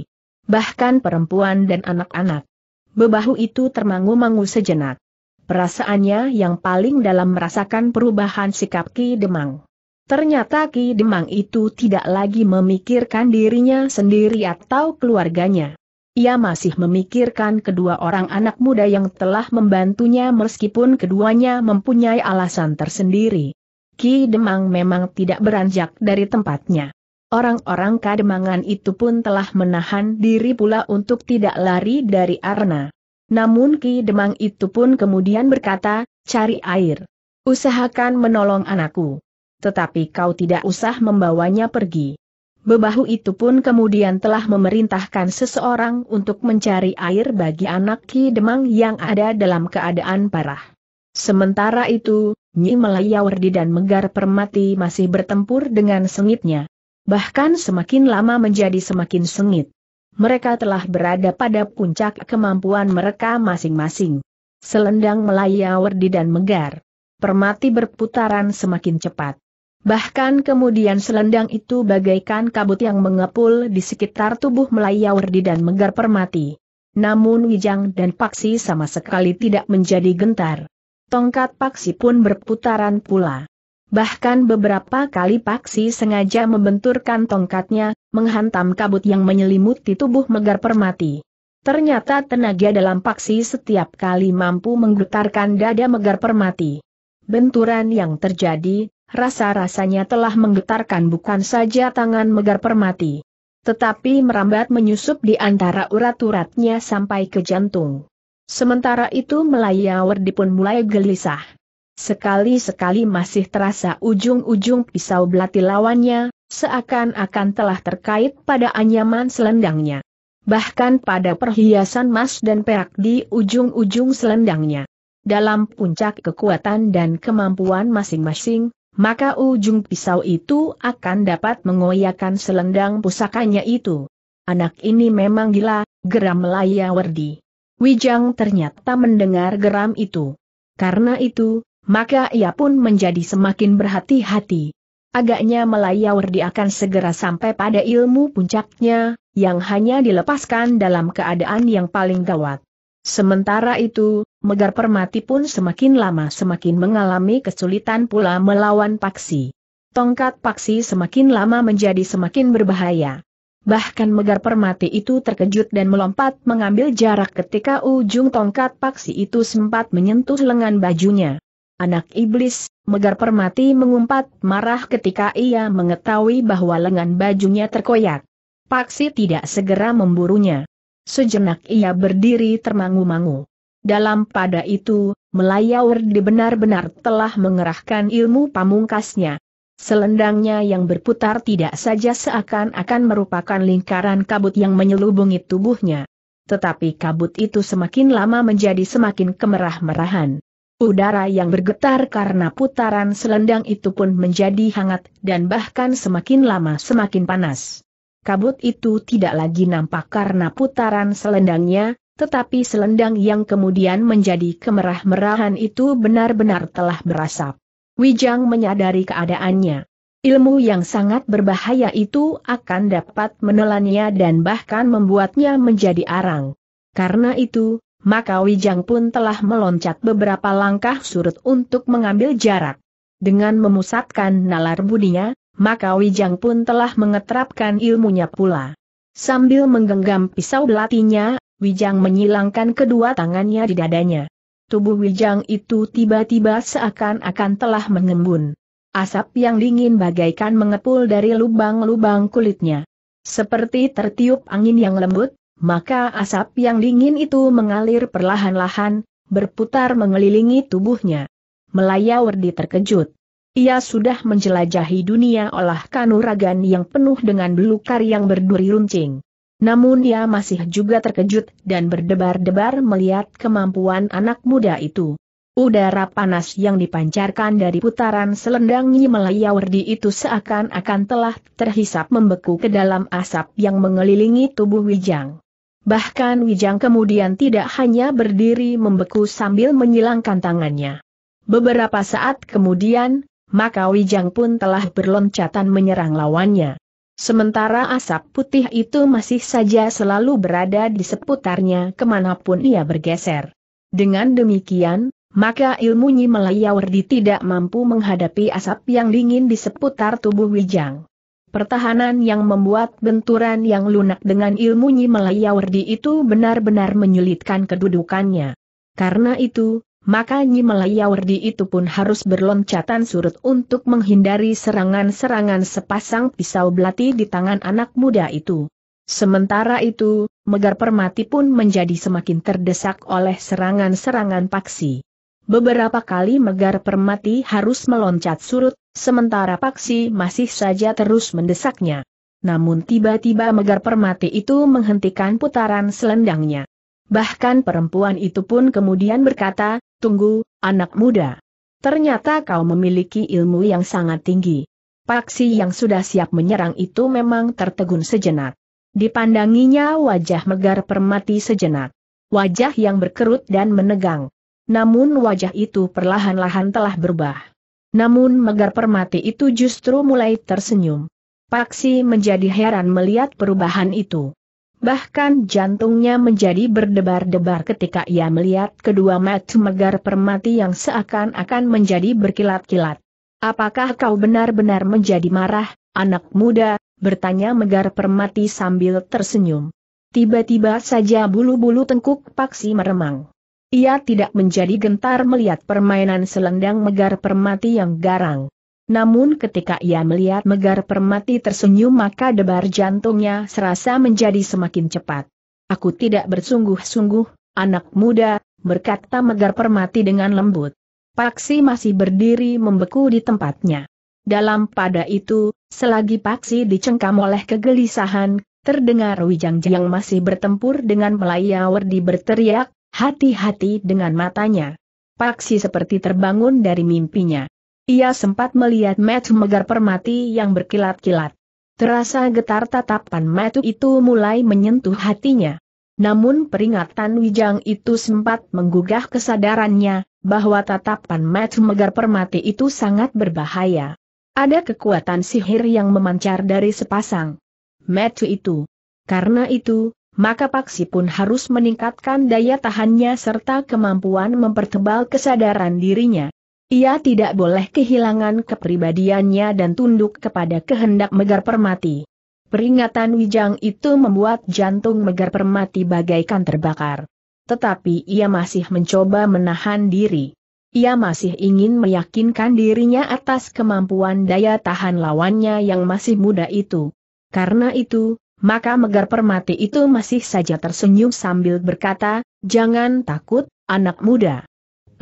Bahkan perempuan dan anak-anak. Bebahu itu termangu-mangu sejenak. Perasaannya yang paling dalam merasakan perubahan sikap Ki Demang. Ternyata Ki Demang itu tidak lagi memikirkan dirinya sendiri atau keluarganya. Ia masih memikirkan kedua orang anak muda yang telah membantunya meskipun keduanya mempunyai alasan tersendiri. Ki Demang memang tidak beranjak dari tempatnya. Orang-orang kademangan itu pun telah menahan diri pula untuk tidak lari dari Arna. Namun Ki Demang itu pun kemudian berkata, cari air. Usahakan menolong anakku. Tetapi kau tidak usah membawanya pergi. Bebahu itu pun kemudian telah memerintahkan seseorang untuk mencari air bagi anak Ki Demang yang ada dalam keadaan parah. Sementara itu, Nyi Melayawardi dan Megar Permati masih bertempur dengan sengitnya. Bahkan semakin lama menjadi semakin sengit. Mereka telah berada pada puncak kemampuan mereka masing-masing. Selendang Melayawardi dan Megar. Permati berputaran semakin cepat. Bahkan kemudian selendang itu bagaikan kabut yang mengepul di sekitar tubuh Melayawardi dan Megar Permati. Namun Wijang dan Paksi sama sekali tidak menjadi gentar. Tongkat Paksi pun berputaran pula. Bahkan beberapa kali Paksi sengaja membenturkan tongkatnya, menghantam kabut yang menyelimuti tubuh Megar Permati. Ternyata tenaga dalam Paksi setiap kali mampu menggetarkan dada Megar Permati. Benturan yang terjadi rasa-rasanya telah menggetarkan bukan saja tangan Megar Permati. Tetapi merambat menyusup di antara urat-uratnya sampai ke jantung. Sementara itu Melayawardi pun mulai gelisah. Sekali-sekali masih terasa ujung-ujung pisau belati lawannya, seakan-akan telah terkait pada anyaman selendangnya. Bahkan pada perhiasan emas dan perak di ujung-ujung selendangnya. Dalam puncak kekuatan dan kemampuan masing-masing, maka ujung pisau itu akan dapat mengoyakkan selendang pusakanya itu. Anak ini memang gila, geram Melaya Werdi. Wijang ternyata mendengar geram itu. Karena itu, maka ia pun menjadi semakin berhati-hati. Agaknya Melaya Werdi akan segera sampai pada ilmu puncaknya, yang hanya dilepaskan dalam keadaan yang paling gawat. Sementara itu, Megar Permati pun semakin lama semakin mengalami kesulitan pula melawan Paksi. Tongkat Paksi semakin lama menjadi semakin berbahaya. Bahkan Megar Permati itu terkejut dan melompat mengambil jarak ketika ujung tongkat Paksi itu sempat menyentuh lengan bajunya. Anak iblis, Megar Permati mengumpat marah ketika ia mengetahui bahwa lengan bajunya terkoyak. Paksi tidak segera memburunya. Sejenak ia berdiri termangu-mangu. Dalam pada itu, di benar-benar telah mengerahkan ilmu pamungkasnya. Selendangnya yang berputar tidak saja seakan-akan merupakan lingkaran kabut yang menyelubungi tubuhnya. Tetapi kabut itu semakin lama menjadi semakin kemerah-merahan. Udara yang bergetar karena putaran selendang itu pun menjadi hangat dan bahkan semakin lama semakin panas kabut itu tidak lagi nampak karena putaran selendangnya, tetapi selendang yang kemudian menjadi kemerah-merahan itu benar-benar telah berasap. Wijang menyadari keadaannya. Ilmu yang sangat berbahaya itu akan dapat menelannya dan bahkan membuatnya menjadi arang. Karena itu, maka Wijang pun telah meloncat beberapa langkah surut untuk mengambil jarak. Dengan memusatkan nalar budinya, maka Wijang pun telah mengeterapkan ilmunya pula. Sambil menggenggam pisau belatinya, Wijang menyilangkan kedua tangannya di dadanya. Tubuh Wijang itu tiba-tiba seakan-akan telah mengembun. Asap yang dingin bagaikan mengepul dari lubang-lubang kulitnya. Seperti tertiup angin yang lembut, maka asap yang dingin itu mengalir perlahan-lahan, berputar mengelilingi tubuhnya. Melayawardi di terkejut. Ia sudah menjelajahi dunia olah kanuragan yang penuh dengan belukar yang berduri runcing. Namun ia masih juga terkejut dan berdebar-debar melihat kemampuan anak muda itu. Udara panas yang dipancarkan dari putaran selendang Himalaya itu seakan-akan telah terhisap membeku ke dalam asap yang mengelilingi tubuh Wijang. Bahkan Wijang kemudian tidak hanya berdiri membeku sambil menyilangkan tangannya. Beberapa saat kemudian, maka Wijang pun telah berloncatan menyerang lawannya. Sementara asap putih itu masih saja selalu berada di seputarnya kemanapun ia bergeser. Dengan demikian, maka ilmu Nyi Melayawardi tidak mampu menghadapi asap yang dingin di seputar tubuh Wijang. Pertahanan yang membuat benturan yang lunak dengan ilmu Nyi Melayawardi itu benar-benar menyulitkan kedudukannya. Karena itu, maka Nyi Melayawardi itu pun harus berloncatan surut untuk menghindari serangan-serangan sepasang pisau belati di tangan anak muda itu. Sementara itu, Megar Permati pun menjadi semakin terdesak oleh serangan-serangan Paksi. Beberapa kali Megar Permati harus meloncat surut, sementara Paksi masih saja terus mendesaknya. Namun tiba-tiba Megar Permati itu menghentikan putaran selendangnya. Bahkan perempuan itu pun kemudian berkata, tunggu, anak muda. Ternyata kau memiliki ilmu yang sangat tinggi. Paksi yang sudah siap menyerang itu memang tertegun sejenak. Dipandanginya wajah megar permati sejenak. Wajah yang berkerut dan menegang. Namun wajah itu perlahan-lahan telah berubah. Namun megar permati itu justru mulai tersenyum. Paksi menjadi heran melihat perubahan itu. Bahkan jantungnya menjadi berdebar-debar ketika ia melihat kedua mata megar permati yang seakan-akan menjadi berkilat-kilat. Apakah kau benar-benar menjadi marah, anak muda? bertanya megar permati sambil tersenyum. Tiba-tiba saja bulu-bulu tengkuk Paksi meremang. Ia tidak menjadi gentar melihat permainan selendang megar permati yang garang. Namun ketika ia melihat Megar Permati tersenyum maka debar jantungnya serasa menjadi semakin cepat. Aku tidak bersungguh-sungguh, anak muda, berkata Megar Permati dengan lembut. Paksi masih berdiri membeku di tempatnya. Dalam pada itu, selagi Paksi dicengkam oleh kegelisahan, terdengar Wijang yang masih bertempur dengan melayawer di berteriak, hati-hati dengan matanya. Paksi seperti terbangun dari mimpinya. Ia sempat melihat metu megar permati yang berkilat-kilat. Terasa getar tatapan metu itu mulai menyentuh hatinya. Namun peringatan Wijang itu sempat menggugah kesadarannya, bahwa tatapan metu Megar Permati itu sangat berbahaya. Ada kekuatan sihir yang memancar dari sepasang metu itu. Karena itu, maka Paksi pun harus meningkatkan daya tahannya serta kemampuan mempertebal kesadaran dirinya. Ia tidak boleh kehilangan kepribadiannya dan tunduk kepada kehendak Megar Permati. Peringatan Wijang itu membuat jantung Megar Permati bagaikan terbakar. Tetapi ia masih mencoba menahan diri. Ia masih ingin meyakinkan dirinya atas kemampuan daya tahan lawannya yang masih muda itu. Karena itu, maka Megar Permati itu masih saja tersenyum sambil berkata, Jangan takut, anak muda.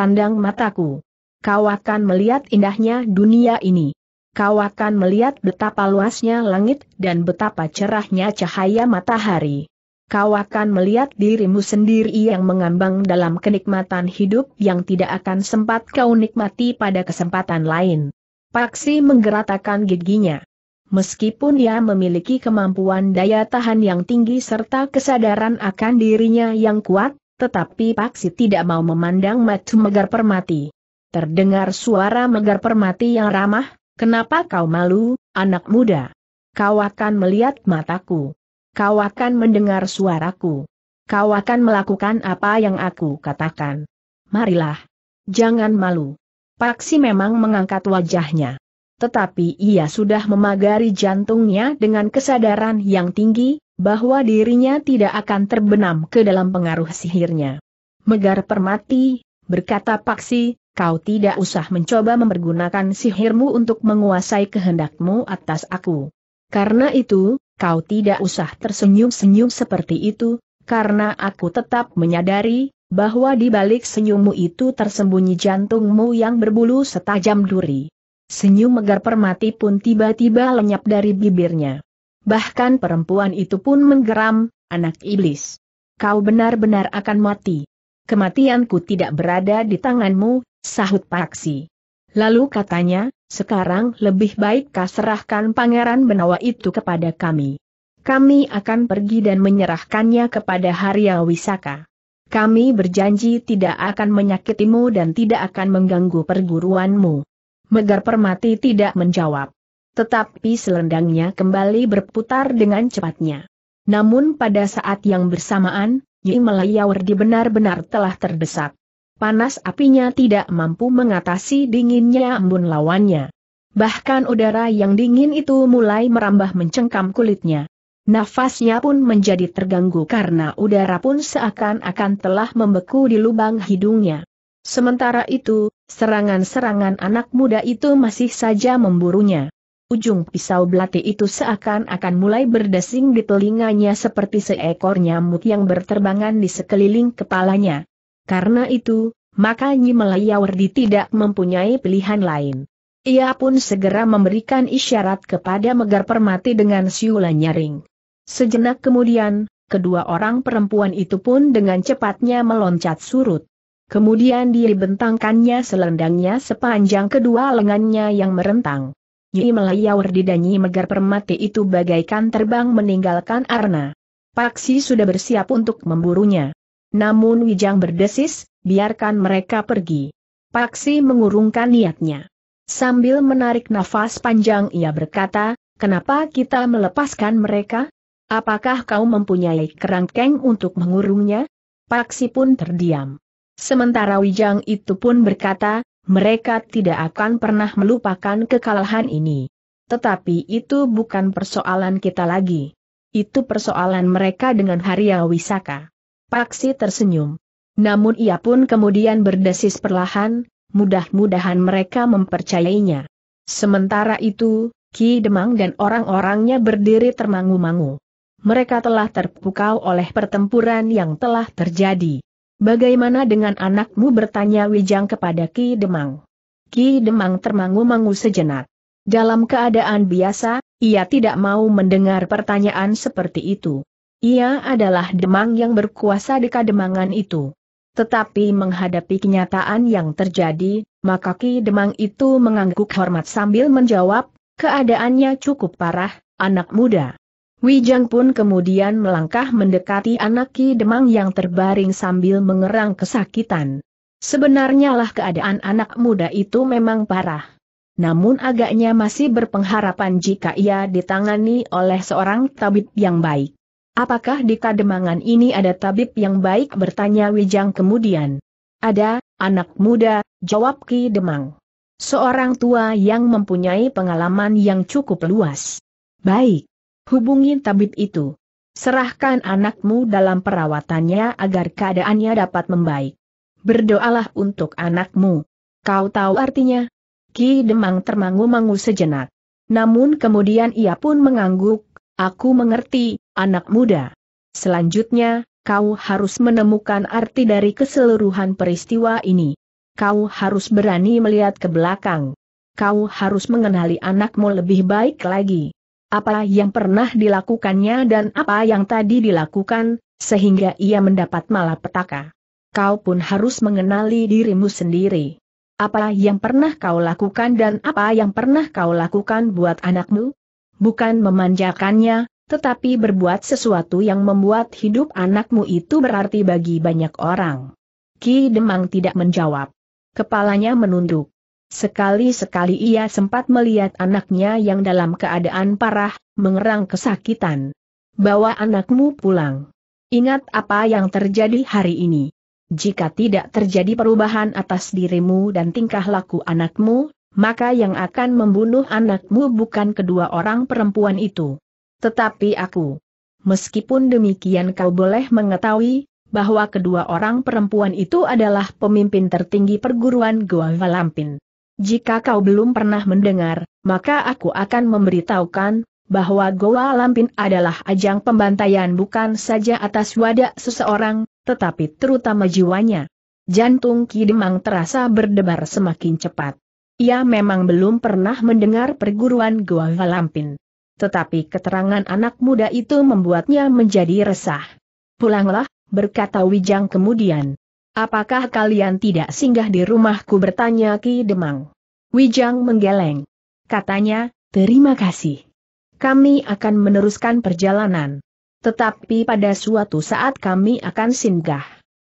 Pandang mataku. Kau akan melihat indahnya dunia ini. Kau akan melihat betapa luasnya langit dan betapa cerahnya cahaya matahari. Kau akan melihat dirimu sendiri yang mengambang dalam kenikmatan hidup yang tidak akan sempat kau nikmati pada kesempatan lain. Paksi menggeratakan giginya. Meskipun dia memiliki kemampuan daya tahan yang tinggi serta kesadaran akan dirinya yang kuat, tetapi Paksi tidak mau memandang Megar permati. Terdengar suara Megar Permati yang ramah, kenapa kau malu, anak muda? Kau akan melihat mataku. Kau akan mendengar suaraku. Kau akan melakukan apa yang aku katakan. Marilah. Jangan malu. Paksi memang mengangkat wajahnya. Tetapi ia sudah memagari jantungnya dengan kesadaran yang tinggi, bahwa dirinya tidak akan terbenam ke dalam pengaruh sihirnya. Megar Permati, berkata Paksi, kau tidak usah mencoba mempergunakan sihirmu untuk menguasai kehendakmu atas aku. Karena itu, kau tidak usah tersenyum-senyum seperti itu, karena aku tetap menyadari, bahwa di balik senyummu itu tersembunyi jantungmu yang berbulu setajam duri. Senyum megar permati pun tiba-tiba lenyap dari bibirnya. Bahkan perempuan itu pun menggeram, anak iblis. Kau benar-benar akan mati. Kematianku tidak berada di tanganmu, Sahut Paksi. Lalu katanya, sekarang lebih baik kau serahkan Pangeran Benawa itu kepada kami. Kami akan pergi dan menyerahkannya kepada Harya Wisaka. Kami berjanji tidak akan menyakitimu dan tidak akan mengganggu perguruanmu. Megar Permati tidak menjawab. Tetapi selendangnya kembali berputar dengan cepatnya. Namun pada saat yang bersamaan, Yimelayawardi benar-benar telah terdesak. Panas apinya tidak mampu mengatasi dinginnya embun lawannya. Bahkan udara yang dingin itu mulai merambah mencengkam kulitnya. Nafasnya pun menjadi terganggu karena udara pun seakan-akan telah membeku di lubang hidungnya. Sementara itu, serangan-serangan anak muda itu masih saja memburunya. Ujung pisau belati itu seakan-akan mulai berdesing di telinganya seperti seekor nyamuk yang berterbangan di sekeliling kepalanya. Karena itu, maka Nyi tidak mempunyai pilihan lain. Ia pun segera memberikan isyarat kepada Megar Permati dengan siulan nyaring. Sejenak kemudian, kedua orang perempuan itu pun dengan cepatnya meloncat surut. Kemudian dibentangkannya selendangnya sepanjang kedua lengannya yang merentang. Nyi Melayawardi dan Nyi Megar Permati itu bagaikan terbang meninggalkan Arna. Paksi sudah bersiap untuk memburunya. Namun Wijang berdesis, biarkan mereka pergi. Paksi mengurungkan niatnya. Sambil menarik nafas panjang ia berkata, kenapa kita melepaskan mereka? Apakah kau mempunyai kerangkeng untuk mengurungnya? Paksi pun terdiam. Sementara Wijang itu pun berkata, mereka tidak akan pernah melupakan kekalahan ini. Tetapi itu bukan persoalan kita lagi. Itu persoalan mereka dengan Haria Wisaka. Paksi tersenyum. Namun ia pun kemudian berdesis perlahan, mudah-mudahan mereka mempercayainya. Sementara itu, Ki Demang dan orang-orangnya berdiri termangu-mangu. Mereka telah terpukau oleh pertempuran yang telah terjadi. Bagaimana dengan anakmu bertanya Wijang kepada Ki Demang? Ki Demang termangu-mangu sejenak. Dalam keadaan biasa, ia tidak mau mendengar pertanyaan seperti itu. Ia adalah demang yang berkuasa di kademangan itu. Tetapi menghadapi kenyataan yang terjadi, maka Ki Demang itu mengangguk hormat sambil menjawab, keadaannya cukup parah, anak muda. Wijang pun kemudian melangkah mendekati anak Ki Demang yang terbaring sambil mengerang kesakitan. Sebenarnya lah keadaan anak muda itu memang parah. Namun agaknya masih berpengharapan jika ia ditangani oleh seorang tabib yang baik. Apakah di kademangan ini ada tabib yang baik bertanya Wijang kemudian? Ada, anak muda, jawab Ki Demang. Seorang tua yang mempunyai pengalaman yang cukup luas. Baik. Hubungi tabib itu. Serahkan anakmu dalam perawatannya agar keadaannya dapat membaik. Berdoalah untuk anakmu. Kau tahu artinya? Ki Demang termangu-mangu sejenak. Namun kemudian ia pun mengangguk, Aku mengerti, anak muda. Selanjutnya, kau harus menemukan arti dari keseluruhan peristiwa ini. Kau harus berani melihat ke belakang. Kau harus mengenali anakmu lebih baik lagi. Apa yang pernah dilakukannya dan apa yang tadi dilakukan, sehingga ia mendapat malapetaka. Kau pun harus mengenali dirimu sendiri. Apa yang pernah kau lakukan dan apa yang pernah kau lakukan buat anakmu? bukan memanjakannya, tetapi berbuat sesuatu yang membuat hidup anakmu itu berarti bagi banyak orang. Ki Demang tidak menjawab. Kepalanya menunduk. Sekali-sekali ia sempat melihat anaknya yang dalam keadaan parah, mengerang kesakitan. Bawa anakmu pulang. Ingat apa yang terjadi hari ini. Jika tidak terjadi perubahan atas dirimu dan tingkah laku anakmu, maka yang akan membunuh anakmu bukan kedua orang perempuan itu. Tetapi aku. Meskipun demikian kau boleh mengetahui, bahwa kedua orang perempuan itu adalah pemimpin tertinggi perguruan Goa Valampin. Jika kau belum pernah mendengar, maka aku akan memberitahukan, bahwa Goa Lampin adalah ajang pembantaian bukan saja atas wadah seseorang, tetapi terutama jiwanya. Jantung Kidemang terasa berdebar semakin cepat. Ia memang belum pernah mendengar perguruan gua galampin, Tetapi keterangan anak muda itu membuatnya menjadi resah. Pulanglah, berkata Wijang kemudian. Apakah kalian tidak singgah di rumahku bertanya Ki Demang? Wijang menggeleng. Katanya, terima kasih. Kami akan meneruskan perjalanan. Tetapi pada suatu saat kami akan singgah.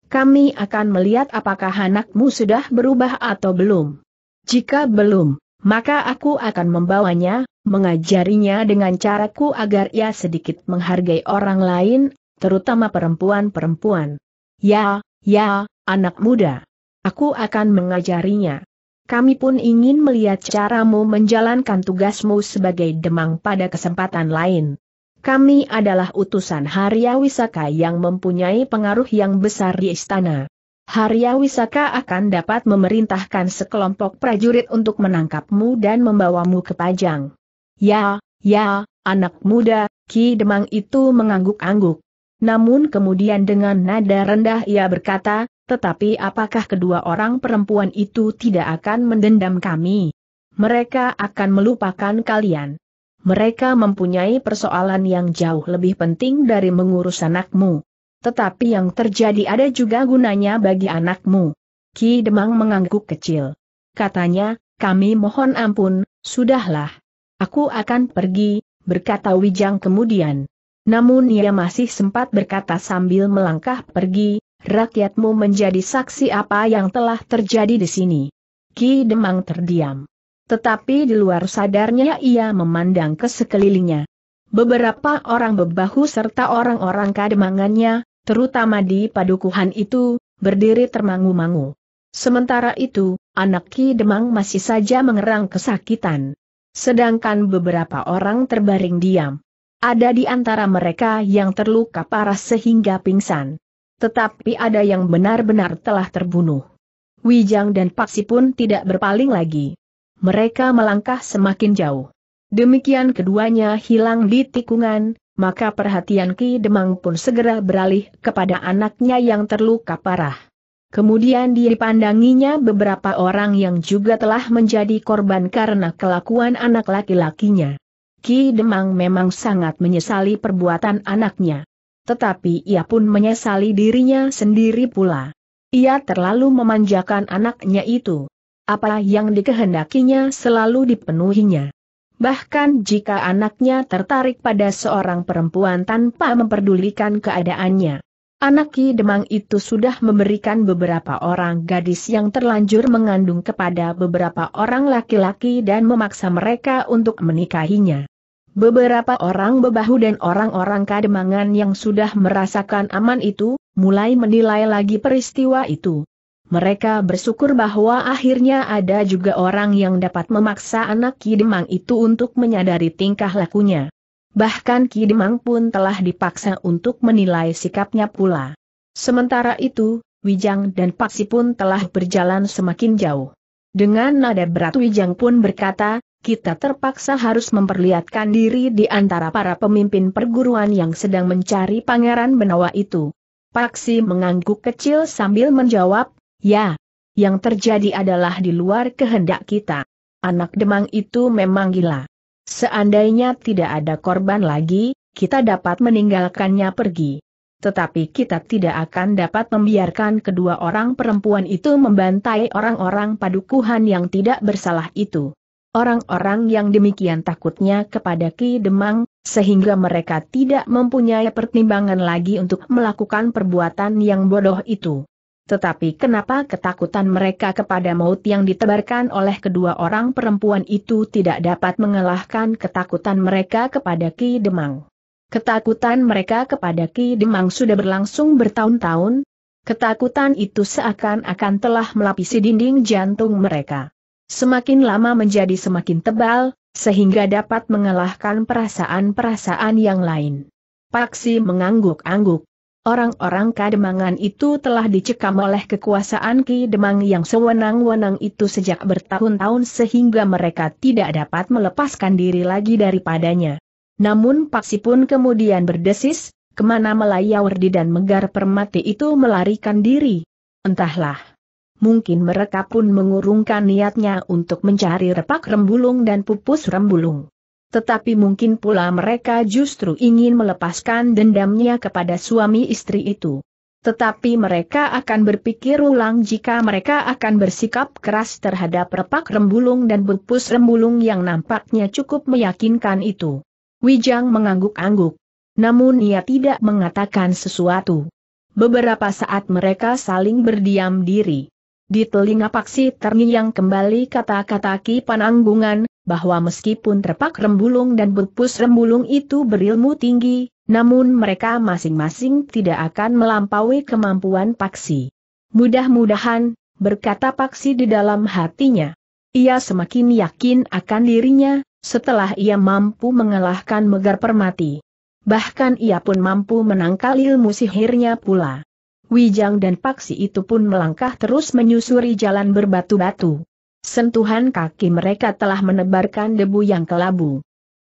Kami akan melihat apakah anakmu sudah berubah atau belum. Jika belum, maka aku akan membawanya, mengajarinya dengan caraku agar ia sedikit menghargai orang lain, terutama perempuan-perempuan. Ya, ya, anak muda. Aku akan mengajarinya. Kami pun ingin melihat caramu menjalankan tugasmu sebagai demang pada kesempatan lain. Kami adalah utusan Harya yang mempunyai pengaruh yang besar di istana. Harya Wisaka akan dapat memerintahkan sekelompok prajurit untuk menangkapmu dan membawamu ke Pajang. Ya, ya, anak muda, Ki Demang itu mengangguk-angguk. Namun kemudian dengan nada rendah ia berkata, tetapi apakah kedua orang perempuan itu tidak akan mendendam kami? Mereka akan melupakan kalian. Mereka mempunyai persoalan yang jauh lebih penting dari mengurus anakmu. Tetapi yang terjadi ada juga gunanya bagi anakmu. Ki Demang mengangguk kecil. Katanya, kami mohon ampun, sudahlah. Aku akan pergi, berkata Wijang kemudian. Namun ia masih sempat berkata sambil melangkah pergi, rakyatmu menjadi saksi apa yang telah terjadi di sini. Ki Demang terdiam. Tetapi di luar sadarnya ia memandang ke sekelilingnya. Beberapa orang bebahu serta orang-orang kademangannya, terutama di padukuhan itu, berdiri termangu-mangu. Sementara itu, anak Ki Demang masih saja mengerang kesakitan. Sedangkan beberapa orang terbaring diam. Ada di antara mereka yang terluka parah sehingga pingsan. Tetapi ada yang benar-benar telah terbunuh. Wijang dan Paksi pun tidak berpaling lagi. Mereka melangkah semakin jauh. Demikian keduanya hilang di tikungan, maka perhatian Ki Demang pun segera beralih kepada anaknya yang terluka parah. Kemudian dipandanginya beberapa orang yang juga telah menjadi korban karena kelakuan anak laki-lakinya. Ki Demang memang sangat menyesali perbuatan anaknya. Tetapi ia pun menyesali dirinya sendiri pula. Ia terlalu memanjakan anaknya itu. Apa yang dikehendakinya selalu dipenuhinya bahkan jika anaknya tertarik pada seorang perempuan tanpa memperdulikan keadaannya. Anak Ki Demang itu sudah memberikan beberapa orang gadis yang terlanjur mengandung kepada beberapa orang laki-laki dan memaksa mereka untuk menikahinya. Beberapa orang bebahu dan orang-orang kademangan yang sudah merasakan aman itu, mulai menilai lagi peristiwa itu. Mereka bersyukur bahwa akhirnya ada juga orang yang dapat memaksa anak Ki Demang itu untuk menyadari tingkah lakunya. Bahkan Ki Demang pun telah dipaksa untuk menilai sikapnya pula. Sementara itu, Wijang dan Paksi pun telah berjalan semakin jauh. Dengan nada berat Wijang pun berkata, kita terpaksa harus memperlihatkan diri di antara para pemimpin perguruan yang sedang mencari pangeran Benawa itu. Paksi mengangguk kecil sambil menjawab, Ya, yang terjadi adalah di luar kehendak kita. Anak demang itu memang gila. Seandainya tidak ada korban lagi, kita dapat meninggalkannya pergi. Tetapi kita tidak akan dapat membiarkan kedua orang perempuan itu membantai orang-orang padukuhan yang tidak bersalah itu. Orang-orang yang demikian takutnya kepada Ki Demang, sehingga mereka tidak mempunyai pertimbangan lagi untuk melakukan perbuatan yang bodoh itu. Tetapi kenapa ketakutan mereka kepada maut yang ditebarkan oleh kedua orang perempuan itu tidak dapat mengalahkan ketakutan mereka kepada Ki Demang? Ketakutan mereka kepada Ki Demang sudah berlangsung bertahun-tahun. Ketakutan itu seakan-akan telah melapisi dinding jantung mereka. Semakin lama menjadi semakin tebal, sehingga dapat mengalahkan perasaan-perasaan yang lain. Paksi mengangguk-angguk. Orang-orang Kademangan itu telah dicekam oleh kekuasaan Ki Demang yang sewenang-wenang itu sejak bertahun-tahun sehingga mereka tidak dapat melepaskan diri lagi daripadanya. Namun Paksi pun kemudian berdesis, kemana Melayawardi dan Megar Permati itu melarikan diri. Entahlah. Mungkin mereka pun mengurungkan niatnya untuk mencari repak rembulung dan pupus rembulung tetapi mungkin pula mereka justru ingin melepaskan dendamnya kepada suami istri itu. Tetapi mereka akan berpikir ulang jika mereka akan bersikap keras terhadap repak rembulung dan bupus rembulung yang nampaknya cukup meyakinkan itu. Wijang mengangguk-angguk. Namun ia tidak mengatakan sesuatu. Beberapa saat mereka saling berdiam diri. Di telinga Paksi terngiang kembali kata-kata Ki Pananggungan, bahwa meskipun terpak rembulung dan berpus rembulung itu berilmu tinggi, namun mereka masing-masing tidak akan melampaui kemampuan Paksi. Mudah-mudahan, berkata Paksi di dalam hatinya. Ia semakin yakin akan dirinya, setelah ia mampu mengalahkan Megar Permati. Bahkan ia pun mampu menangkal ilmu sihirnya pula. Wijang dan Paksi itu pun melangkah terus menyusuri jalan berbatu-batu. Sentuhan kaki mereka telah menebarkan debu yang kelabu.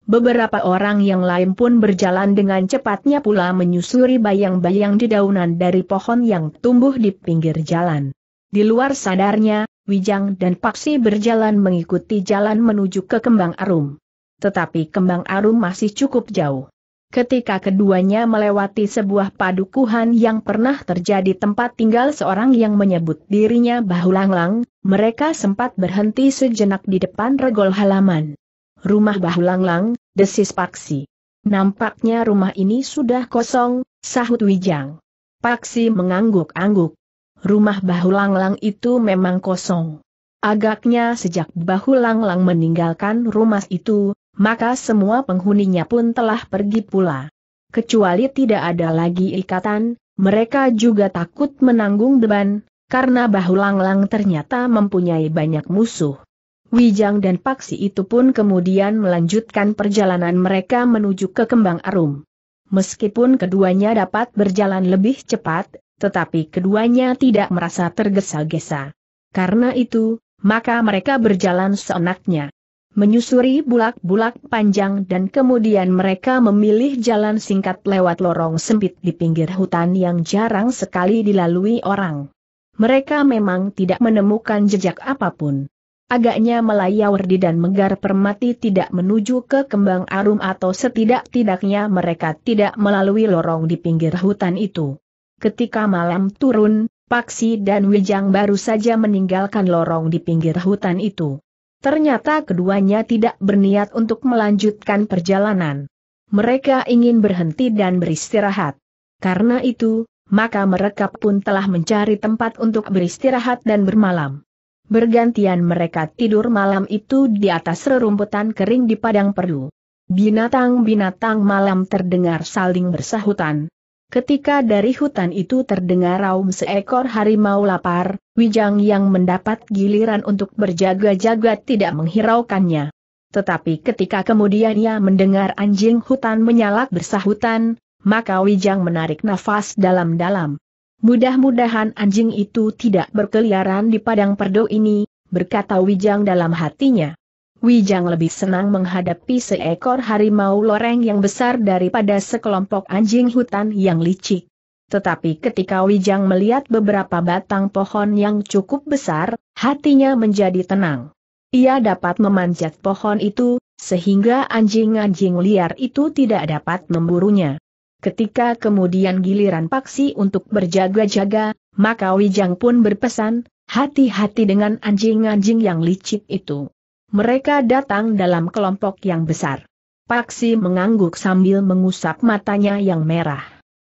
Beberapa orang yang lain pun berjalan dengan cepatnya pula menyusuri bayang-bayang di daunan dari pohon yang tumbuh di pinggir jalan. Di luar sadarnya, Wijang dan Paksi berjalan mengikuti jalan menuju ke Kembang Arum. Tetapi Kembang Arum masih cukup jauh. Ketika keduanya melewati sebuah padukuhan yang pernah terjadi tempat tinggal seorang yang menyebut dirinya Bahulanglang, mereka sempat berhenti sejenak di depan regol halaman. Rumah Bahulanglang, desis Paksi. Nampaknya rumah ini sudah kosong, sahut Wijang. Paksi mengangguk-angguk. Rumah Bahulanglang itu memang kosong. Agaknya sejak Bahulanglang meninggalkan rumah itu, maka semua penghuninya pun telah pergi pula. Kecuali tidak ada lagi ikatan, mereka juga takut menanggung beban, karena bahu Langlang ternyata mempunyai banyak musuh. Wijang dan Paksi itu pun kemudian melanjutkan perjalanan mereka menuju ke Kembang Arum. Meskipun keduanya dapat berjalan lebih cepat, tetapi keduanya tidak merasa tergesa-gesa. Karena itu, maka mereka berjalan seenaknya. Menyusuri bulak-bulak panjang dan kemudian mereka memilih jalan singkat lewat lorong sempit di pinggir hutan yang jarang sekali dilalui orang mereka memang tidak menemukan jejak apapun. Agaknya Melayawardi dan Menggar Permati tidak menuju ke kembang arum atau setidak-tidaknya mereka tidak melalui lorong di pinggir hutan itu. Ketika malam turun, Paksi dan Wijang baru saja meninggalkan lorong di pinggir hutan itu. Ternyata keduanya tidak berniat untuk melanjutkan perjalanan. Mereka ingin berhenti dan beristirahat. Karena itu, maka mereka pun telah mencari tempat untuk beristirahat dan bermalam. Bergantian mereka tidur malam itu di atas rerumputan kering di padang perdu. Binatang-binatang malam terdengar saling bersahutan. Ketika dari hutan itu terdengar raum seekor harimau lapar, Wijang yang mendapat giliran untuk berjaga-jaga tidak menghiraukannya. Tetapi ketika kemudian ia mendengar anjing hutan menyalak bersahutan, maka Wijang menarik nafas dalam-dalam. Mudah-mudahan anjing itu tidak berkeliaran di padang perdo ini, berkata Wijang dalam hatinya. Wijang lebih senang menghadapi seekor harimau loreng yang besar daripada sekelompok anjing hutan yang licik. Tetapi ketika Wijang melihat beberapa batang pohon yang cukup besar, hatinya menjadi tenang. Ia dapat memanjat pohon itu, sehingga anjing-anjing liar itu tidak dapat memburunya. Ketika kemudian giliran Paksi untuk berjaga-jaga, maka Wijang pun berpesan, hati-hati dengan anjing-anjing yang licik itu. Mereka datang dalam kelompok yang besar. Paksi mengangguk sambil mengusap matanya yang merah.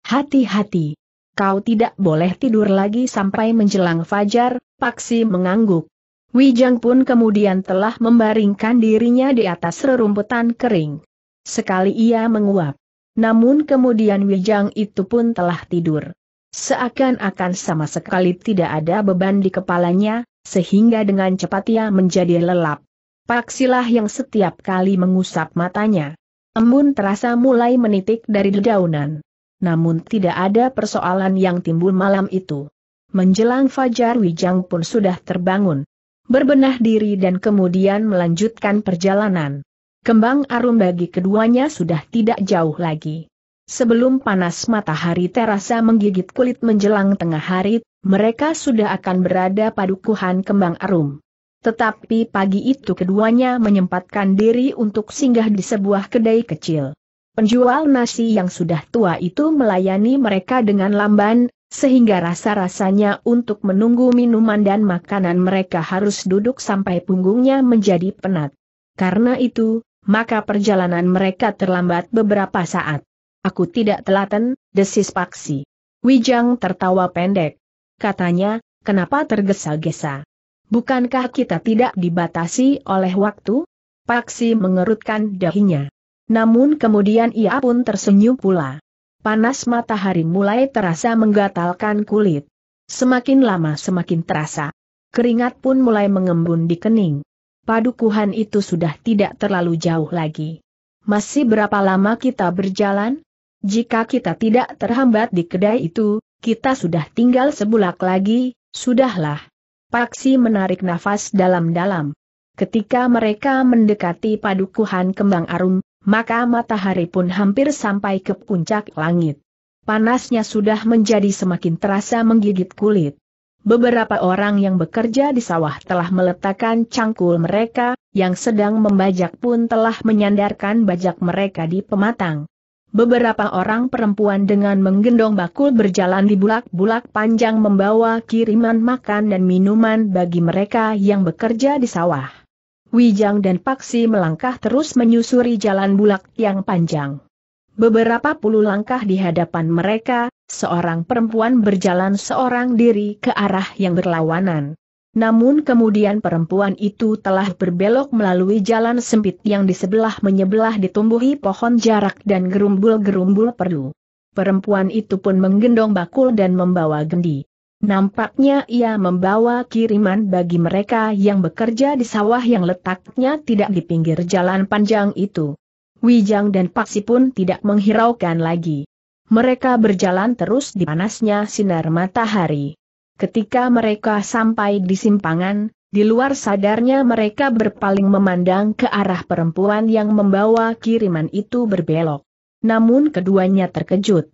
Hati-hati. Kau tidak boleh tidur lagi sampai menjelang fajar, Paksi mengangguk. Wijang pun kemudian telah membaringkan dirinya di atas rerumputan kering. Sekali ia menguap. Namun kemudian Wijang itu pun telah tidur. Seakan-akan sama sekali tidak ada beban di kepalanya, sehingga dengan cepat ia menjadi lelap. Paksilah yang setiap kali mengusap matanya. Embun terasa mulai menitik dari dedaunan. Namun tidak ada persoalan yang timbul malam itu. Menjelang fajar Wijang pun sudah terbangun. Berbenah diri dan kemudian melanjutkan perjalanan. Kembang arum bagi keduanya sudah tidak jauh lagi. Sebelum panas matahari terasa menggigit kulit menjelang tengah hari, mereka sudah akan berada padukuhan kembang arum. Tetapi pagi itu keduanya menyempatkan diri untuk singgah di sebuah kedai kecil. Penjual nasi yang sudah tua itu melayani mereka dengan lamban, sehingga rasa-rasanya untuk menunggu minuman dan makanan mereka harus duduk sampai punggungnya menjadi penat. Karena itu, maka perjalanan mereka terlambat beberapa saat. Aku tidak telaten, desis Paksi. Wijang tertawa pendek. Katanya, kenapa tergesa-gesa? Bukankah kita tidak dibatasi oleh waktu? Paksi mengerutkan dahinya. Namun kemudian ia pun tersenyum pula. Panas matahari mulai terasa menggatalkan kulit. Semakin lama semakin terasa. Keringat pun mulai mengembun di kening padukuhan itu sudah tidak terlalu jauh lagi. Masih berapa lama kita berjalan? Jika kita tidak terhambat di kedai itu, kita sudah tinggal sebulak lagi, sudahlah. Paksi menarik nafas dalam-dalam. Ketika mereka mendekati padukuhan kembang arum, maka matahari pun hampir sampai ke puncak langit. Panasnya sudah menjadi semakin terasa menggigit kulit. Beberapa orang yang bekerja di sawah telah meletakkan cangkul mereka, yang sedang membajak pun telah menyandarkan bajak mereka di pematang. Beberapa orang perempuan dengan menggendong bakul berjalan di bulak-bulak panjang membawa kiriman makan dan minuman bagi mereka yang bekerja di sawah. Wijang dan Paksi melangkah terus menyusuri jalan bulak yang panjang. Beberapa puluh langkah di hadapan mereka, seorang perempuan berjalan seorang diri ke arah yang berlawanan. Namun kemudian perempuan itu telah berbelok melalui jalan sempit yang di sebelah menyebelah ditumbuhi pohon jarak dan gerumbul-gerumbul perlu. Perempuan itu pun menggendong bakul dan membawa gendi. Nampaknya ia membawa kiriman bagi mereka yang bekerja di sawah yang letaknya tidak di pinggir jalan panjang itu. Wijang dan Paksi pun tidak menghiraukan lagi. Mereka berjalan terus di panasnya sinar matahari. Ketika mereka sampai di simpangan, di luar sadarnya mereka berpaling memandang ke arah perempuan yang membawa kiriman itu berbelok. Namun keduanya terkejut.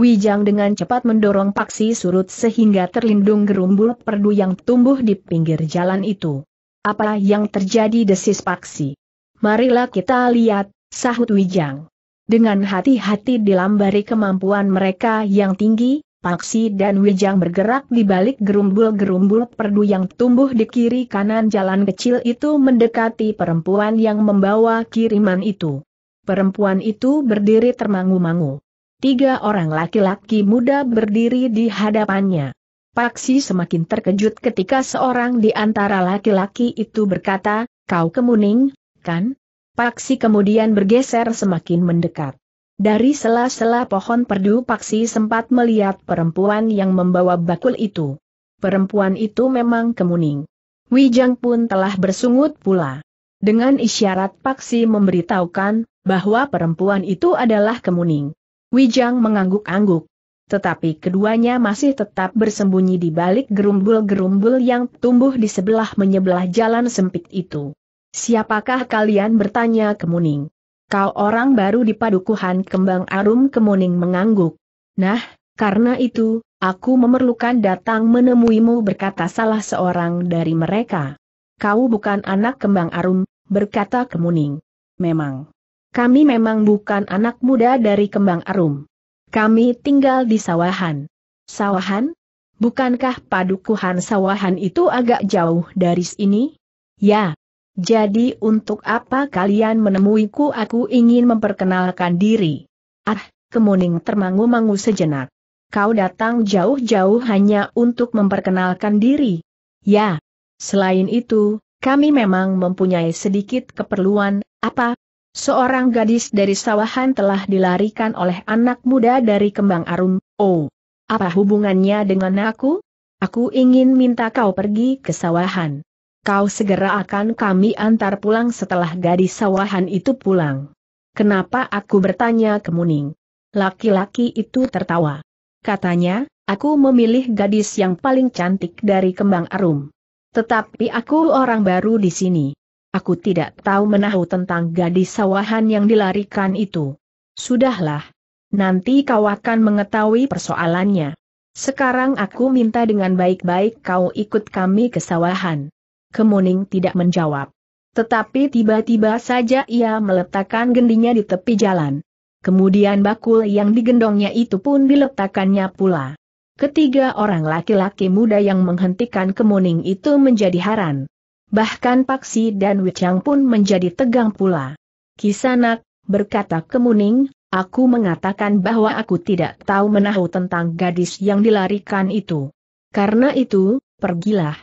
Wijang dengan cepat mendorong paksi surut sehingga terlindung gerumbul perdu yang tumbuh di pinggir jalan itu. Apa yang terjadi desis paksi? Marilah kita lihat, sahut Wijang. Dengan hati-hati dilambari kemampuan mereka yang tinggi, Paksi dan Wijang bergerak di balik gerumbul-gerumbul perdu yang tumbuh di kiri kanan jalan kecil itu mendekati perempuan yang membawa kiriman itu. Perempuan itu berdiri termangu-mangu. Tiga orang laki-laki muda berdiri di hadapannya. Paksi semakin terkejut ketika seorang di antara laki-laki itu berkata, kau kemuning, kan? Paksi kemudian bergeser semakin mendekat. Dari sela-sela pohon perdu Paksi sempat melihat perempuan yang membawa bakul itu. Perempuan itu memang kemuning. Wijang pun telah bersungut pula. Dengan isyarat Paksi memberitahukan bahwa perempuan itu adalah kemuning. Wijang mengangguk-angguk. Tetapi keduanya masih tetap bersembunyi di balik gerumbul-gerumbul yang tumbuh di sebelah menyebelah jalan sempit itu. Siapakah kalian bertanya Kemuning? Kau orang baru di padukuhan kembang arum Kemuning mengangguk. Nah, karena itu, aku memerlukan datang menemuimu berkata salah seorang dari mereka. Kau bukan anak kembang arum, berkata Kemuning. Memang. Kami memang bukan anak muda dari kembang arum. Kami tinggal di sawahan. Sawahan? Bukankah padukuhan sawahan itu agak jauh dari sini? Ya, jadi untuk apa kalian menemuiku aku ingin memperkenalkan diri. Ah, kemuning termangu-mangu sejenak. Kau datang jauh-jauh hanya untuk memperkenalkan diri. Ya. Selain itu, kami memang mempunyai sedikit keperluan, apa? Seorang gadis dari sawahan telah dilarikan oleh anak muda dari kembang arum, oh. Apa hubungannya dengan aku? Aku ingin minta kau pergi ke sawahan kau segera akan kami antar pulang setelah gadis sawahan itu pulang. Kenapa aku bertanya ke Muning? Laki-laki itu tertawa. Katanya, aku memilih gadis yang paling cantik dari kembang arum. Tetapi aku orang baru di sini. Aku tidak tahu menahu tentang gadis sawahan yang dilarikan itu. Sudahlah. Nanti kau akan mengetahui persoalannya. Sekarang aku minta dengan baik-baik kau ikut kami ke sawahan. Kemuning tidak menjawab. Tetapi tiba-tiba saja ia meletakkan gendinya di tepi jalan. Kemudian bakul yang digendongnya itu pun diletakkannya pula. Ketiga orang laki-laki muda yang menghentikan kemuning itu menjadi haran. Bahkan Paksi dan Wicang pun menjadi tegang pula. Kisanak, berkata kemuning, aku mengatakan bahwa aku tidak tahu menahu tentang gadis yang dilarikan itu. Karena itu, pergilah,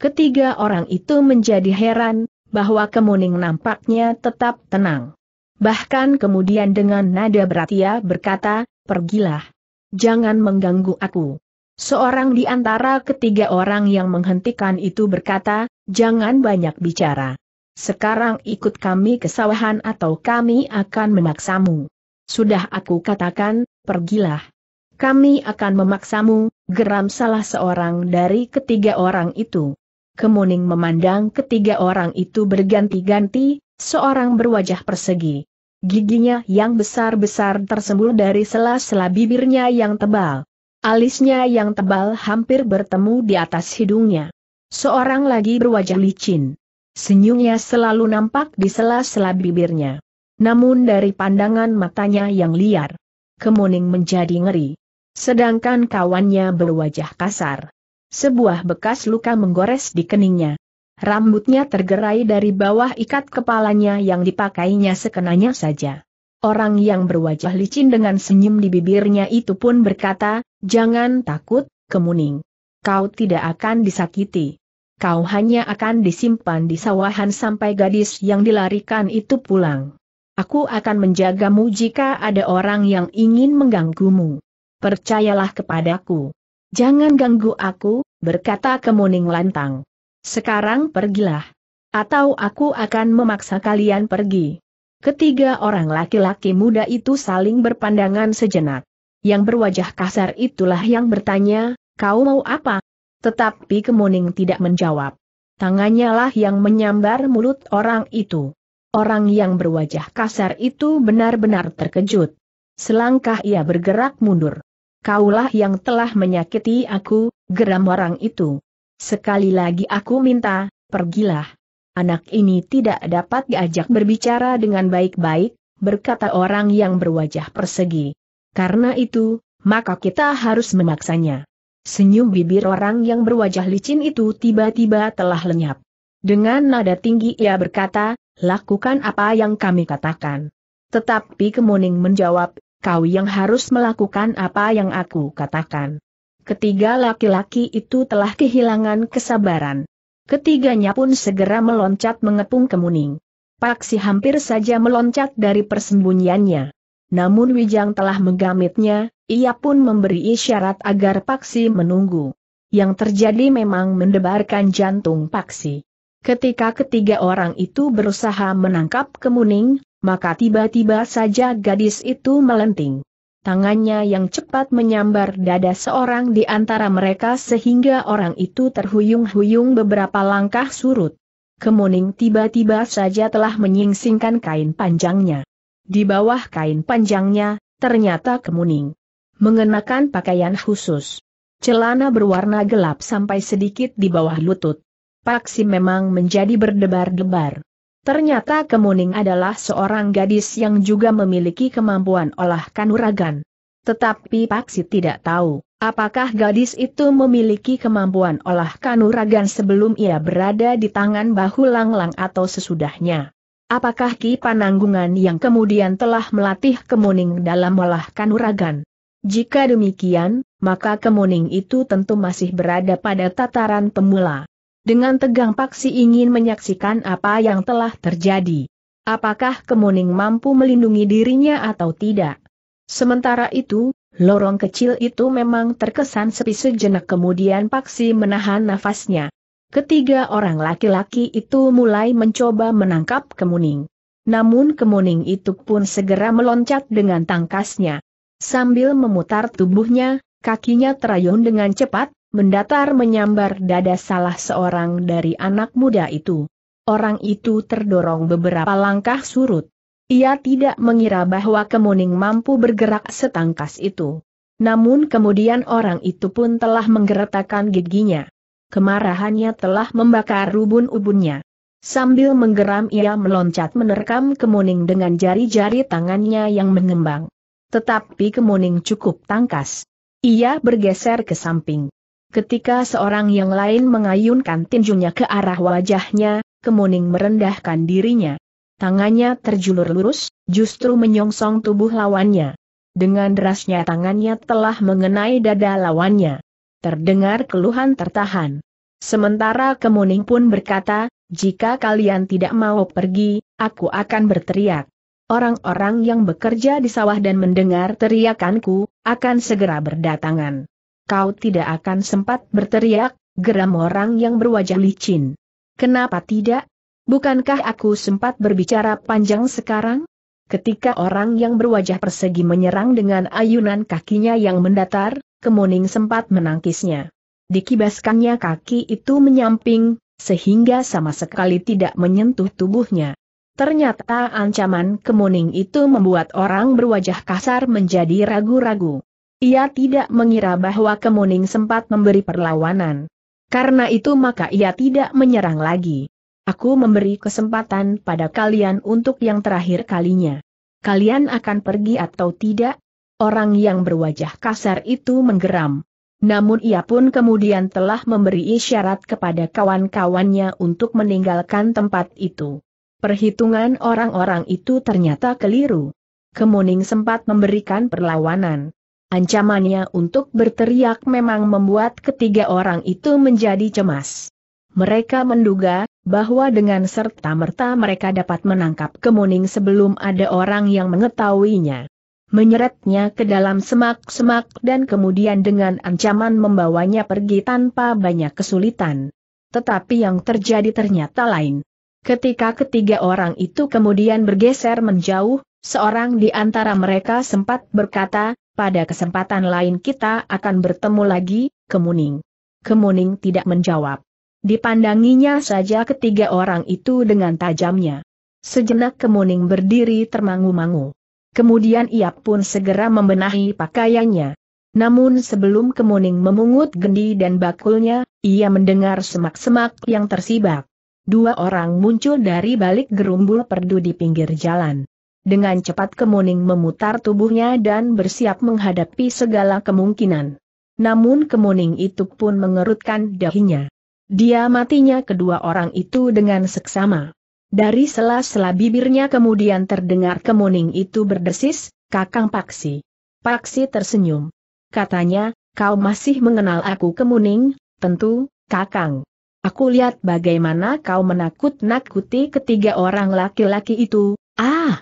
Ketiga orang itu menjadi heran, bahwa Kemuning nampaknya tetap tenang. Bahkan kemudian dengan nada berat ia berkata, pergilah. Jangan mengganggu aku. Seorang di antara ketiga orang yang menghentikan itu berkata, jangan banyak bicara. Sekarang ikut kami ke sawahan atau kami akan memaksamu. Sudah aku katakan, pergilah. Kami akan memaksamu, geram salah seorang dari ketiga orang itu. Kemuning memandang ketiga orang itu berganti-ganti, seorang berwajah persegi. Giginya yang besar-besar tersembul dari sela-sela bibirnya yang tebal. Alisnya yang tebal hampir bertemu di atas hidungnya. Seorang lagi berwajah licin. Senyumnya selalu nampak di sela-sela bibirnya. Namun dari pandangan matanya yang liar, Kemuning menjadi ngeri. Sedangkan kawannya berwajah kasar. Sebuah bekas luka menggores di keningnya. Rambutnya tergerai dari bawah ikat kepalanya yang dipakainya sekenanya saja. Orang yang berwajah licin dengan senyum di bibirnya itu pun berkata, Jangan takut, kemuning. Kau tidak akan disakiti. Kau hanya akan disimpan di sawahan sampai gadis yang dilarikan itu pulang. Aku akan menjagamu jika ada orang yang ingin mengganggumu. Percayalah kepadaku. Jangan ganggu aku, berkata Kemuning lantang. Sekarang pergilah. Atau aku akan memaksa kalian pergi. Ketiga orang laki-laki muda itu saling berpandangan sejenak. Yang berwajah kasar itulah yang bertanya, kau mau apa? Tetapi Kemuning tidak menjawab. Tangannya lah yang menyambar mulut orang itu. Orang yang berwajah kasar itu benar-benar terkejut. Selangkah ia bergerak mundur kaulah yang telah menyakiti aku, geram orang itu. Sekali lagi aku minta, pergilah. Anak ini tidak dapat diajak berbicara dengan baik-baik, berkata orang yang berwajah persegi. Karena itu, maka kita harus memaksanya. Senyum bibir orang yang berwajah licin itu tiba-tiba telah lenyap. Dengan nada tinggi ia berkata, lakukan apa yang kami katakan. Tetapi Kemuning menjawab, kau yang harus melakukan apa yang aku katakan. Ketiga laki-laki itu telah kehilangan kesabaran. Ketiganya pun segera meloncat mengepung kemuning. Paksi hampir saja meloncat dari persembunyiannya. Namun Wijang telah menggamitnya, ia pun memberi isyarat agar Paksi menunggu. Yang terjadi memang mendebarkan jantung Paksi. Ketika ketiga orang itu berusaha menangkap kemuning, maka tiba-tiba saja gadis itu melenting. Tangannya yang cepat menyambar dada seorang di antara mereka sehingga orang itu terhuyung-huyung beberapa langkah surut. Kemuning tiba-tiba saja telah menyingsingkan kain panjangnya. Di bawah kain panjangnya, ternyata Kemuning mengenakan pakaian khusus. Celana berwarna gelap sampai sedikit di bawah lutut. Paksi memang menjadi berdebar-debar. Ternyata Kemuning adalah seorang gadis yang juga memiliki kemampuan olah kanuragan. Tetapi Paksi tidak tahu, apakah gadis itu memiliki kemampuan olah kanuragan sebelum ia berada di tangan bahu langlang atau sesudahnya. Apakah Ki Pananggungan yang kemudian telah melatih Kemuning dalam olah kanuragan? Jika demikian, maka Kemuning itu tentu masih berada pada tataran pemula. Dengan tegang paksi ingin menyaksikan apa yang telah terjadi. Apakah Kemuning mampu melindungi dirinya atau tidak? Sementara itu, lorong kecil itu memang terkesan sepi sejenak kemudian paksi menahan nafasnya. Ketiga orang laki-laki itu mulai mencoba menangkap Kemuning. Namun kemuning itu pun segera meloncat dengan tangkasnya. Sambil memutar tubuhnya, kakinya terayun dengan cepat, mendatar menyambar dada salah seorang dari anak muda itu. Orang itu terdorong beberapa langkah surut. Ia tidak mengira bahwa Kemuning mampu bergerak setangkas itu. Namun kemudian orang itu pun telah menggeretakkan giginya. Kemarahannya telah membakar rubun ubunnya Sambil menggeram ia meloncat menerkam Kemuning dengan jari-jari tangannya yang mengembang. Tetapi Kemuning cukup tangkas. Ia bergeser ke samping. Ketika seorang yang lain mengayunkan tinjunya ke arah wajahnya, kemuning merendahkan dirinya. Tangannya terjulur lurus, justru menyongsong tubuh lawannya. Dengan derasnya tangannya telah mengenai dada lawannya. Terdengar keluhan tertahan. Sementara kemuning pun berkata, jika kalian tidak mau pergi, aku akan berteriak. Orang-orang yang bekerja di sawah dan mendengar teriakanku, akan segera berdatangan kau tidak akan sempat berteriak, geram orang yang berwajah licin. Kenapa tidak? Bukankah aku sempat berbicara panjang sekarang? Ketika orang yang berwajah persegi menyerang dengan ayunan kakinya yang mendatar, Kemuning sempat menangkisnya. Dikibaskannya kaki itu menyamping, sehingga sama sekali tidak menyentuh tubuhnya. Ternyata ancaman kemuning itu membuat orang berwajah kasar menjadi ragu-ragu. Ia tidak mengira bahwa Kemuning sempat memberi perlawanan. Karena itu maka ia tidak menyerang lagi. Aku memberi kesempatan pada kalian untuk yang terakhir kalinya. Kalian akan pergi atau tidak? Orang yang berwajah kasar itu menggeram. Namun ia pun kemudian telah memberi isyarat kepada kawan-kawannya untuk meninggalkan tempat itu. Perhitungan orang-orang itu ternyata keliru. Kemuning sempat memberikan perlawanan. Ancamannya untuk berteriak memang membuat ketiga orang itu menjadi cemas. Mereka menduga, bahwa dengan serta-merta mereka dapat menangkap kemuning sebelum ada orang yang mengetahuinya. Menyeretnya ke dalam semak-semak dan kemudian dengan ancaman membawanya pergi tanpa banyak kesulitan. Tetapi yang terjadi ternyata lain. Ketika ketiga orang itu kemudian bergeser menjauh, seorang di antara mereka sempat berkata, pada kesempatan lain kita akan bertemu lagi, Kemuning. Kemuning tidak menjawab. Dipandanginya saja ketiga orang itu dengan tajamnya. Sejenak Kemuning berdiri termangu-mangu. Kemudian ia pun segera membenahi pakaiannya. Namun sebelum Kemuning memungut gendi dan bakulnya, ia mendengar semak-semak yang tersibak. Dua orang muncul dari balik gerumbul perdu di pinggir jalan. Dengan cepat Kemuning memutar tubuhnya dan bersiap menghadapi segala kemungkinan. Namun Kemuning itu pun mengerutkan dahinya. Dia matinya kedua orang itu dengan seksama. Dari sela-sela bibirnya kemudian terdengar Kemuning itu berdesis, Kakang Paksi. Paksi tersenyum. Katanya, kau masih mengenal aku Kemuning, tentu, Kakang. Aku lihat bagaimana kau menakut-nakuti ketiga orang laki-laki itu, ah!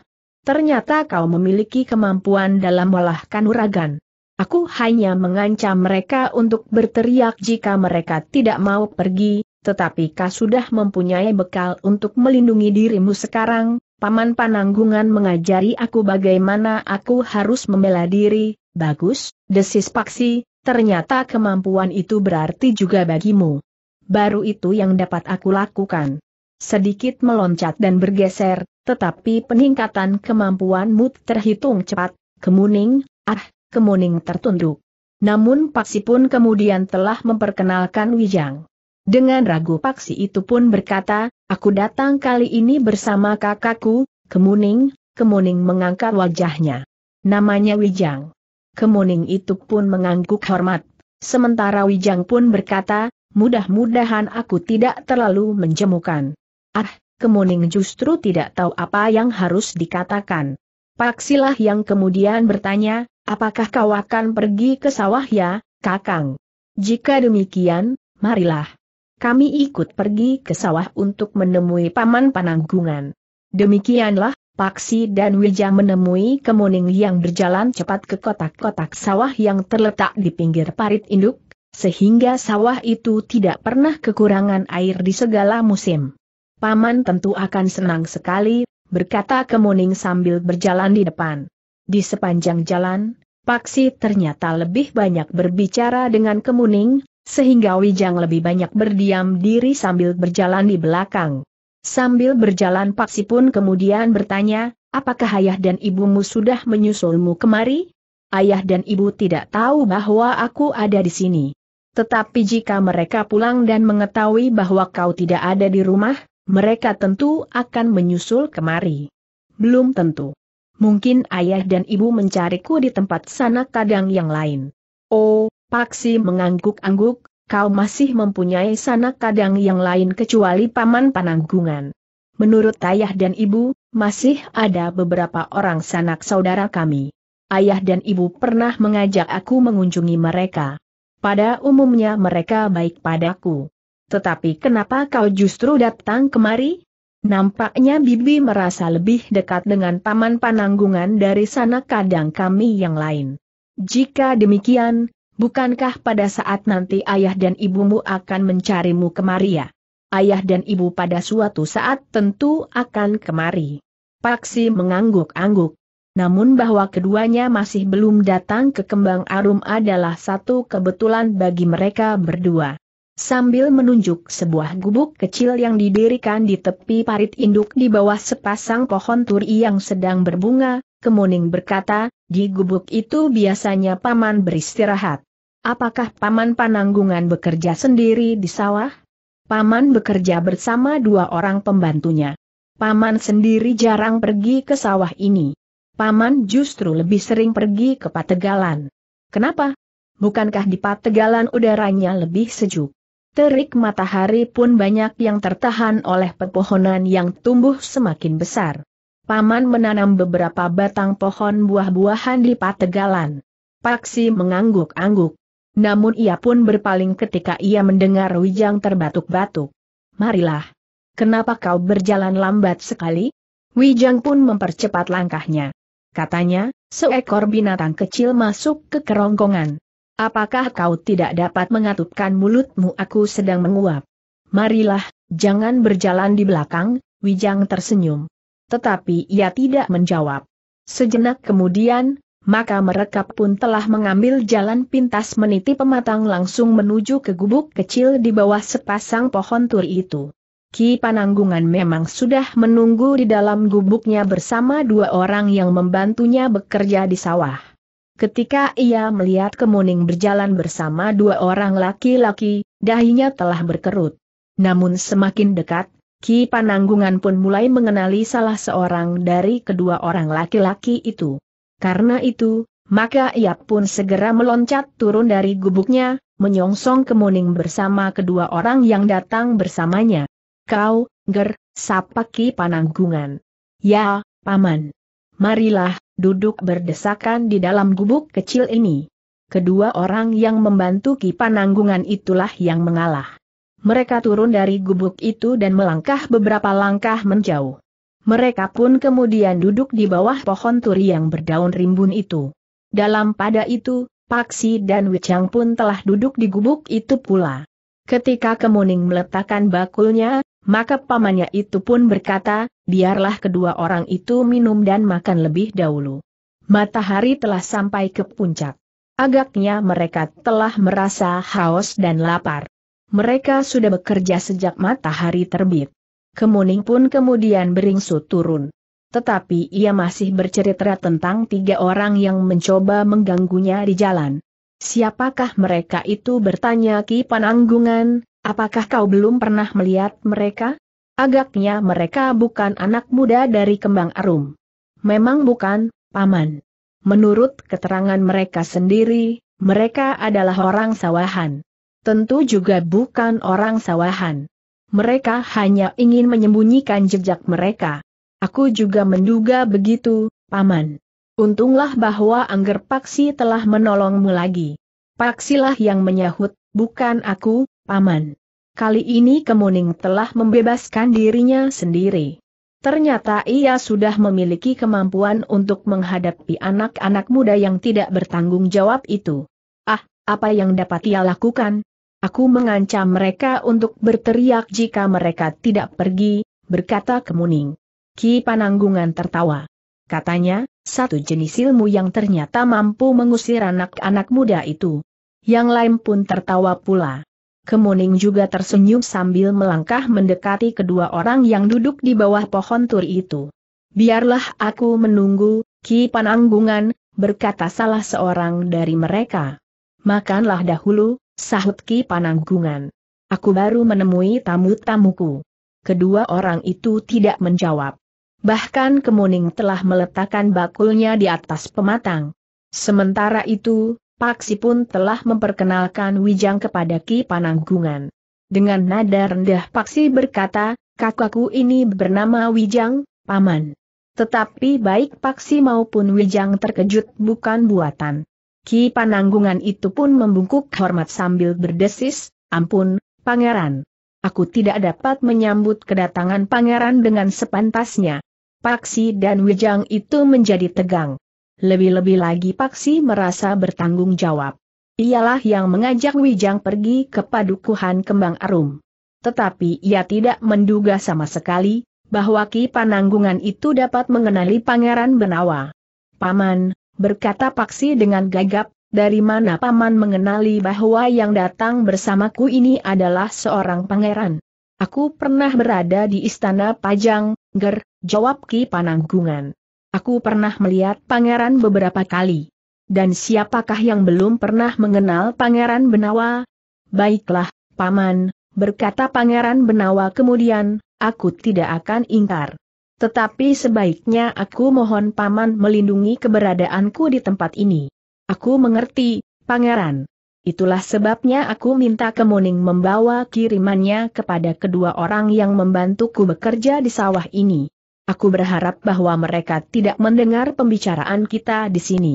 Ternyata kau memiliki kemampuan dalam melahkan uragan. Aku hanya mengancam mereka untuk berteriak jika mereka tidak mau pergi, tetapi kau sudah mempunyai bekal untuk melindungi dirimu sekarang, Paman Pananggungan mengajari aku bagaimana aku harus membela diri, bagus, desis Paksi, ternyata kemampuan itu berarti juga bagimu. Baru itu yang dapat aku lakukan. Sedikit meloncat dan bergeser, tetapi peningkatan kemampuanmu terhitung cepat, kemuning, ah, kemuning tertunduk. Namun Paksi pun kemudian telah memperkenalkan Wijang. Dengan ragu Paksi itu pun berkata, aku datang kali ini bersama kakakku, kemuning, kemuning mengangkat wajahnya. Namanya Wijang. Kemuning itu pun mengangguk hormat. Sementara Wijang pun berkata, mudah-mudahan aku tidak terlalu menjemukan. Ah, Kemuning justru tidak tahu apa yang harus dikatakan. Paksilah yang kemudian bertanya, apakah kau akan pergi ke sawah ya, kakang? Jika demikian, marilah. Kami ikut pergi ke sawah untuk menemui Paman Pananggungan. Demikianlah, Paksi dan Wija menemui Kemuning yang berjalan cepat ke kotak-kotak sawah yang terletak di pinggir parit induk, sehingga sawah itu tidak pernah kekurangan air di segala musim. Paman tentu akan senang sekali, berkata Kemuning sambil berjalan di depan. Di sepanjang jalan, Paksi ternyata lebih banyak berbicara dengan Kemuning, sehingga Wijang lebih banyak berdiam diri sambil berjalan di belakang. Sambil berjalan Paksi pun kemudian bertanya, apakah ayah dan ibumu sudah menyusulmu kemari? Ayah dan ibu tidak tahu bahwa aku ada di sini. Tetapi jika mereka pulang dan mengetahui bahwa kau tidak ada di rumah, mereka tentu akan menyusul kemari. Belum tentu. Mungkin ayah dan ibu mencariku di tempat sana kadang yang lain. Oh, Paksi mengangguk-angguk, kau masih mempunyai sana kadang yang lain kecuali paman pananggungan. Menurut ayah dan ibu, masih ada beberapa orang sanak saudara kami. Ayah dan ibu pernah mengajak aku mengunjungi mereka. Pada umumnya mereka baik padaku. Tetapi kenapa kau justru datang kemari? Nampaknya Bibi merasa lebih dekat dengan Paman Pananggungan dari sana kadang kami yang lain. Jika demikian, bukankah pada saat nanti ayah dan ibumu akan mencarimu kemari ya? Ayah dan ibu pada suatu saat tentu akan kemari. Paksi mengangguk-angguk. Namun bahwa keduanya masih belum datang ke kembang arum adalah satu kebetulan bagi mereka berdua sambil menunjuk sebuah gubuk kecil yang didirikan di tepi parit induk di bawah sepasang pohon turi yang sedang berbunga, Kemuning berkata, di gubuk itu biasanya paman beristirahat. Apakah paman pananggungan bekerja sendiri di sawah? Paman bekerja bersama dua orang pembantunya. Paman sendiri jarang pergi ke sawah ini. Paman justru lebih sering pergi ke Pategalan. Kenapa? Bukankah di Pategalan udaranya lebih sejuk? Terik matahari pun banyak yang tertahan oleh pepohonan yang tumbuh semakin besar. Paman menanam beberapa batang pohon buah-buahan di pategalan. Paksi mengangguk-angguk. Namun ia pun berpaling ketika ia mendengar Wijang terbatuk-batuk. Marilah. Kenapa kau berjalan lambat sekali? Wijang pun mempercepat langkahnya. Katanya, seekor binatang kecil masuk ke kerongkongan. Apakah kau tidak dapat mengatupkan mulutmu aku sedang menguap? Marilah, jangan berjalan di belakang, Wijang tersenyum. Tetapi ia tidak menjawab. Sejenak kemudian, maka mereka pun telah mengambil jalan pintas meniti pematang langsung menuju ke gubuk kecil di bawah sepasang pohon tur itu. Ki Pananggungan memang sudah menunggu di dalam gubuknya bersama dua orang yang membantunya bekerja di sawah. Ketika ia melihat Kemuning berjalan bersama dua orang laki-laki, dahinya telah berkerut. Namun semakin dekat, Ki Pananggungan pun mulai mengenali salah seorang dari kedua orang laki-laki itu. Karena itu, maka ia pun segera meloncat turun dari gubuknya, menyongsong Kemuning bersama kedua orang yang datang bersamanya. Kau, Ger, sapa Ki Pananggungan. Ya, Paman. Marilah, duduk berdesakan di dalam gubuk kecil ini. Kedua orang yang membantu Ki Pananggungan itulah yang mengalah. Mereka turun dari gubuk itu dan melangkah beberapa langkah menjauh. Mereka pun kemudian duduk di bawah pohon turi yang berdaun rimbun itu. Dalam pada itu, Paksi dan Wicang pun telah duduk di gubuk itu pula. Ketika Kemuning meletakkan bakulnya, maka pamannya itu pun berkata, biarlah kedua orang itu minum dan makan lebih dahulu. Matahari telah sampai ke puncak. Agaknya mereka telah merasa haus dan lapar. Mereka sudah bekerja sejak matahari terbit. Kemuning pun kemudian beringsut turun. Tetapi ia masih bercerita tentang tiga orang yang mencoba mengganggunya di jalan. Siapakah mereka itu bertanya Ki Pananggungan, Apakah kau belum pernah melihat mereka? Agaknya mereka bukan anak muda dari kembang arum. Memang bukan, Paman. Menurut keterangan mereka sendiri, mereka adalah orang sawahan. Tentu juga bukan orang sawahan. Mereka hanya ingin menyembunyikan jejak mereka. Aku juga menduga begitu, Paman. Untunglah bahwa Angger Paksi telah menolongmu lagi. Paksilah yang menyahut, bukan aku, Paman. Kali ini Kemuning telah membebaskan dirinya sendiri. Ternyata ia sudah memiliki kemampuan untuk menghadapi anak-anak muda yang tidak bertanggung jawab itu. Ah, apa yang dapat ia lakukan? Aku mengancam mereka untuk berteriak jika mereka tidak pergi, berkata Kemuning. Ki Pananggungan tertawa. Katanya, satu jenis ilmu yang ternyata mampu mengusir anak-anak muda itu. Yang lain pun tertawa pula. Kemuning juga tersenyum sambil melangkah mendekati kedua orang yang duduk di bawah pohon turi itu. Biarlah aku menunggu, Ki Pananggungan, berkata salah seorang dari mereka. Makanlah dahulu, sahut Ki Pananggungan. Aku baru menemui tamu-tamuku. Kedua orang itu tidak menjawab. Bahkan Kemuning telah meletakkan bakulnya di atas pematang. Sementara itu, Paksi pun telah memperkenalkan Wijang kepada Ki Pananggungan. Dengan nada rendah Paksi berkata, kakakku ini bernama Wijang, Paman. Tetapi baik Paksi maupun Wijang terkejut bukan buatan. Ki Pananggungan itu pun membungkuk hormat sambil berdesis, ampun, Pangeran. Aku tidak dapat menyambut kedatangan Pangeran dengan sepantasnya. Paksi dan Wijang itu menjadi tegang. Lebih-lebih lagi Paksi merasa bertanggung jawab. Ialah yang mengajak Wijang pergi ke padukuhan kembang arum. Tetapi ia tidak menduga sama sekali, bahwa Ki Pananggungan itu dapat mengenali Pangeran Benawa. Paman, berkata Paksi dengan gagap, dari mana Paman mengenali bahwa yang datang bersamaku ini adalah seorang pangeran? Aku pernah berada di istana Pajang, Ger, jawab Ki Pananggungan. Aku pernah melihat pangeran beberapa kali. Dan siapakah yang belum pernah mengenal pangeran Benawa? Baiklah, Paman, berkata pangeran Benawa kemudian, aku tidak akan ingkar. Tetapi sebaiknya aku mohon Paman melindungi keberadaanku di tempat ini. Aku mengerti, Pangeran. Itulah sebabnya aku minta Kemuning membawa kirimannya kepada kedua orang yang membantuku bekerja di sawah ini. Aku berharap bahwa mereka tidak mendengar pembicaraan kita di sini.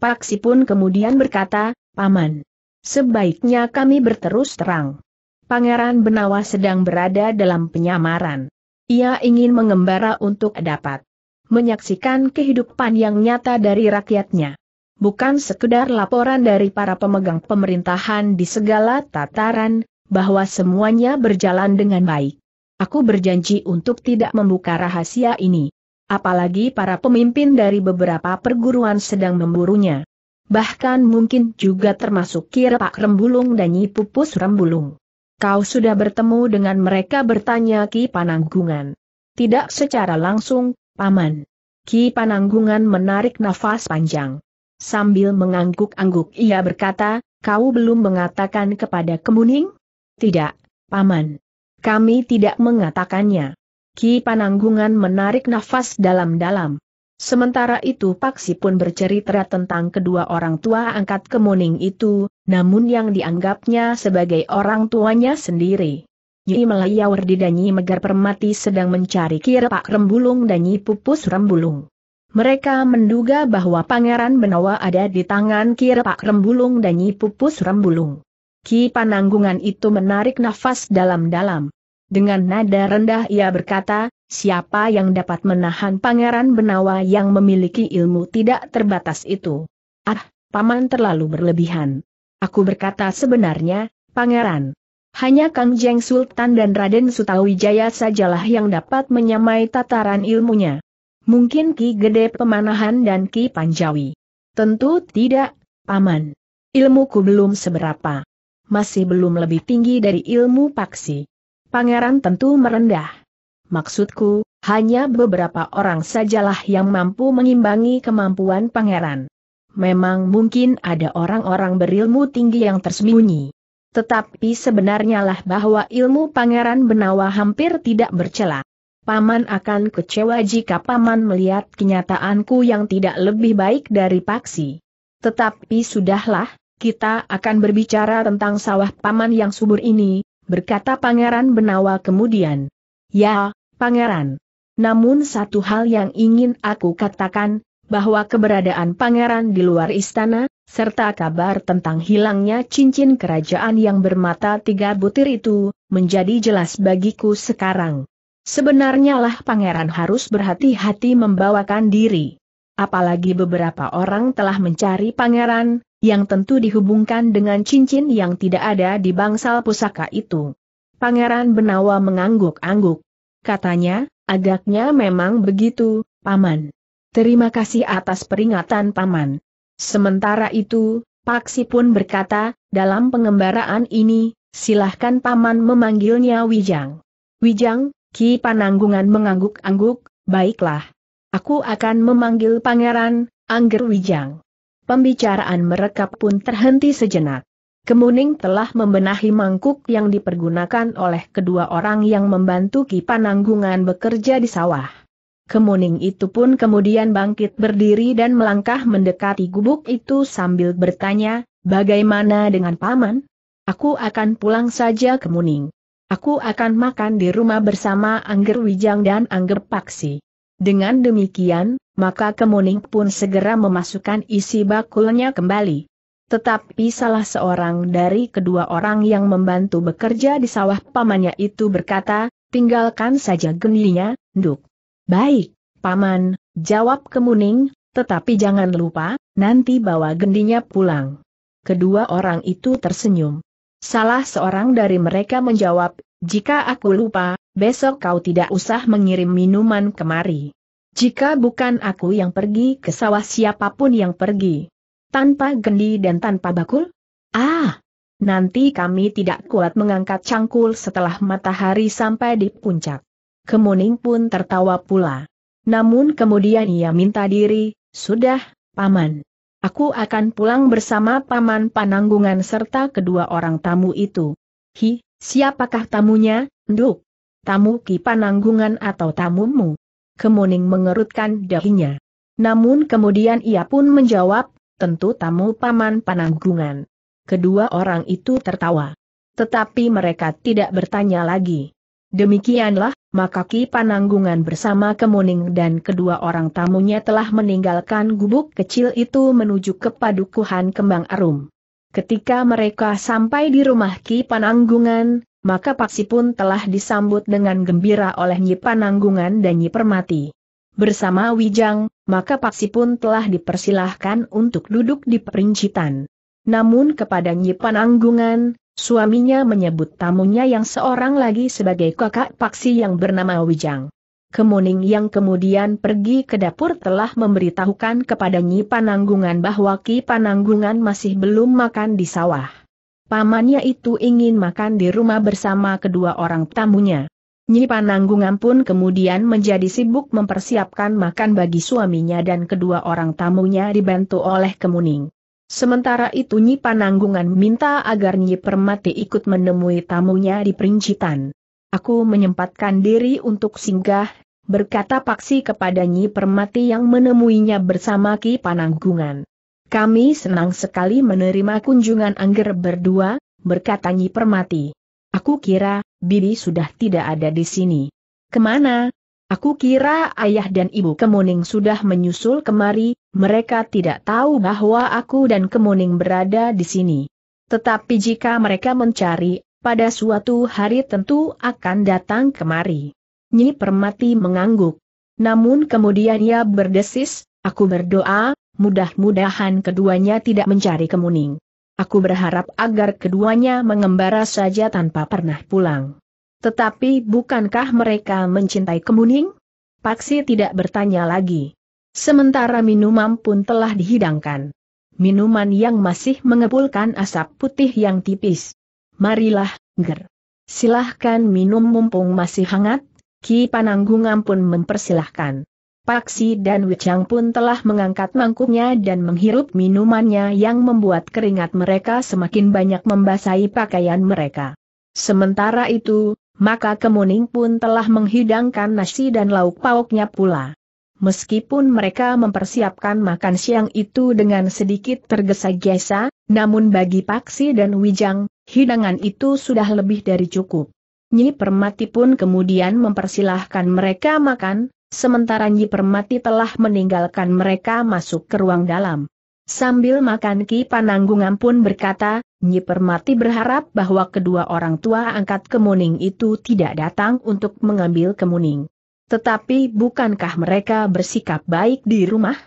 Paksi pun kemudian berkata, Paman, sebaiknya kami berterus terang. Pangeran Benawa sedang berada dalam penyamaran. Ia ingin mengembara untuk dapat menyaksikan kehidupan yang nyata dari rakyatnya. Bukan sekedar laporan dari para pemegang pemerintahan di segala tataran, bahwa semuanya berjalan dengan baik. Aku berjanji untuk tidak membuka rahasia ini. Apalagi para pemimpin dari beberapa perguruan sedang memburunya. Bahkan mungkin juga termasuk Kira Pak Rembulung dan Nyi Pupus Rembulung. Kau sudah bertemu dengan mereka bertanya Ki Pananggungan. Tidak secara langsung, Paman. Ki Pananggungan menarik nafas panjang. Sambil mengangguk-angguk ia berkata, kau belum mengatakan kepada Kemuning? Tidak, Paman. Kami tidak mengatakannya. Ki Pananggungan menarik nafas dalam-dalam. Sementara itu Paksi pun bercerita tentang kedua orang tua angkat kemuning itu, namun yang dianggapnya sebagai orang tuanya sendiri. Nyi Melayawar di Danyi Megar Permati sedang mencari kira Pak Rembulung dan Nyi Pupus Rembulung. Mereka menduga bahwa Pangeran Benawa ada di tangan kira Pak Rembulung dan Nyi Pupus Rembulung. Ki Pananggungan itu menarik nafas dalam-dalam. Dengan nada rendah ia berkata, siapa yang dapat menahan Pangeran Benawa yang memiliki ilmu tidak terbatas itu? Ah, Paman terlalu berlebihan. Aku berkata sebenarnya, Pangeran. Hanya Kang Jeng Sultan dan Raden Sutawijaya sajalah yang dapat menyamai tataran ilmunya. Mungkin Ki Gede Pemanahan dan Ki Panjawi. Tentu tidak, Paman. Ilmuku belum seberapa masih belum lebih tinggi dari ilmu paksi. Pangeran tentu merendah. Maksudku, hanya beberapa orang sajalah yang mampu mengimbangi kemampuan pangeran. Memang mungkin ada orang-orang berilmu tinggi yang tersembunyi. Tetapi sebenarnya lah bahwa ilmu pangeran Benawa hampir tidak bercela. Paman akan kecewa jika Paman melihat kenyataanku yang tidak lebih baik dari Paksi. Tetapi sudahlah, kita akan berbicara tentang sawah paman yang subur ini, berkata Pangeran Benawa kemudian. Ya, Pangeran. Namun satu hal yang ingin aku katakan, bahwa keberadaan Pangeran di luar istana, serta kabar tentang hilangnya cincin kerajaan yang bermata tiga butir itu, menjadi jelas bagiku sekarang. Sebenarnya lah pangeran harus berhati-hati membawakan diri. Apalagi beberapa orang telah mencari pangeran, yang tentu dihubungkan dengan cincin yang tidak ada di bangsal pusaka itu. Pangeran Benawa mengangguk-angguk. Katanya, agaknya memang begitu, Paman. Terima kasih atas peringatan Paman. Sementara itu, Paksi pun berkata, dalam pengembaraan ini, silahkan Paman memanggilnya Wijang. Wijang, Ki Pananggungan mengangguk-angguk, baiklah. Aku akan memanggil Pangeran, Angger Wijang. Pembicaraan mereka pun terhenti sejenak. Kemuning telah membenahi mangkuk yang dipergunakan oleh kedua orang yang membantu Kipananggungan bekerja di sawah. Kemuning itu pun kemudian bangkit berdiri dan melangkah mendekati gubuk itu sambil bertanya, bagaimana dengan paman? Aku akan pulang saja Kemuning. Aku akan makan di rumah bersama Angger Wijang dan Angger Paksi. Dengan demikian, maka Kemuning pun segera memasukkan isi bakulnya kembali. Tetapi salah seorang dari kedua orang yang membantu bekerja di sawah pamannya itu berkata, tinggalkan saja geninya, Duk. Baik, Paman, jawab Kemuning, tetapi jangan lupa, nanti bawa gendinya pulang. Kedua orang itu tersenyum. Salah seorang dari mereka menjawab, jika aku lupa, besok kau tidak usah mengirim minuman kemari. Jika bukan aku yang pergi ke sawah siapapun yang pergi. Tanpa gendi dan tanpa bakul? Ah! Nanti kami tidak kuat mengangkat cangkul setelah matahari sampai di puncak. Kemuning pun tertawa pula. Namun kemudian ia minta diri, sudah, Paman. Aku akan pulang bersama Paman Pananggungan serta kedua orang tamu itu. Hi, siapakah tamunya, Nduk? tamu Ki Pananggungan atau tamumu? Kemuning mengerutkan dahinya. Namun kemudian ia pun menjawab, tentu tamu Paman Pananggungan. Kedua orang itu tertawa. Tetapi mereka tidak bertanya lagi. Demikianlah, maka Ki Pananggungan bersama Kemuning dan kedua orang tamunya telah meninggalkan gubuk kecil itu menuju ke padukuhan kembang arum. Ketika mereka sampai di rumah Ki Pananggungan, maka Paksi pun telah disambut dengan gembira oleh Nyi Pananggungan dan Nyi Permati. Bersama Wijang, maka Paksi pun telah dipersilahkan untuk duduk di perincitan. Namun kepada Nyi Pananggungan, suaminya menyebut tamunya yang seorang lagi sebagai kakak Paksi yang bernama Wijang. Kemuning yang kemudian pergi ke dapur telah memberitahukan kepada Nyi Pananggungan bahwa Ki Pananggungan masih belum makan di sawah. Pamannya itu ingin makan di rumah bersama kedua orang tamunya. Nyi Pananggungan pun kemudian menjadi sibuk mempersiapkan makan bagi suaminya dan kedua orang tamunya dibantu oleh Kemuning. Sementara itu Nyi Pananggungan minta agar Nyi Permati ikut menemui tamunya di Perincitan. Aku menyempatkan diri untuk singgah, berkata Paksi kepada Nyi Permati yang menemuinya bersama Ki Pananggungan. Kami senang sekali menerima kunjungan Angger berdua, berkata Nyi Permati. Aku kira, Bibi sudah tidak ada di sini. Kemana? Aku kira ayah dan ibu Kemuning sudah menyusul kemari, mereka tidak tahu bahwa aku dan Kemuning berada di sini. Tetapi jika mereka mencari, pada suatu hari tentu akan datang kemari. Nyi Permati mengangguk. Namun kemudian ia berdesis, aku berdoa, Mudah-mudahan keduanya tidak mencari kemuning. Aku berharap agar keduanya mengembara saja tanpa pernah pulang. Tetapi bukankah mereka mencintai kemuning? Paksi tidak bertanya lagi. Sementara minuman pun telah dihidangkan. Minuman yang masih mengepulkan asap putih yang tipis. Marilah, Ger. Silahkan minum mumpung masih hangat, Ki Pananggungan pun mempersilahkan. Paksi dan Wichang pun telah mengangkat mangkuknya dan menghirup minumannya yang membuat keringat mereka semakin banyak membasahi pakaian mereka. Sementara itu, maka Kemuning pun telah menghidangkan nasi dan lauk pauknya pula. Meskipun mereka mempersiapkan makan siang itu dengan sedikit tergesa-gesa, namun bagi Paksi dan Wijang, hidangan itu sudah lebih dari cukup. Nyi Permati pun kemudian mempersilahkan mereka makan, sementara Nyi Permati telah meninggalkan mereka masuk ke ruang dalam. Sambil makan Ki Pananggungan pun berkata, Nyi Permati berharap bahwa kedua orang tua angkat Kemuning itu tidak datang untuk mengambil Kemuning. Tetapi bukankah mereka bersikap baik di rumah?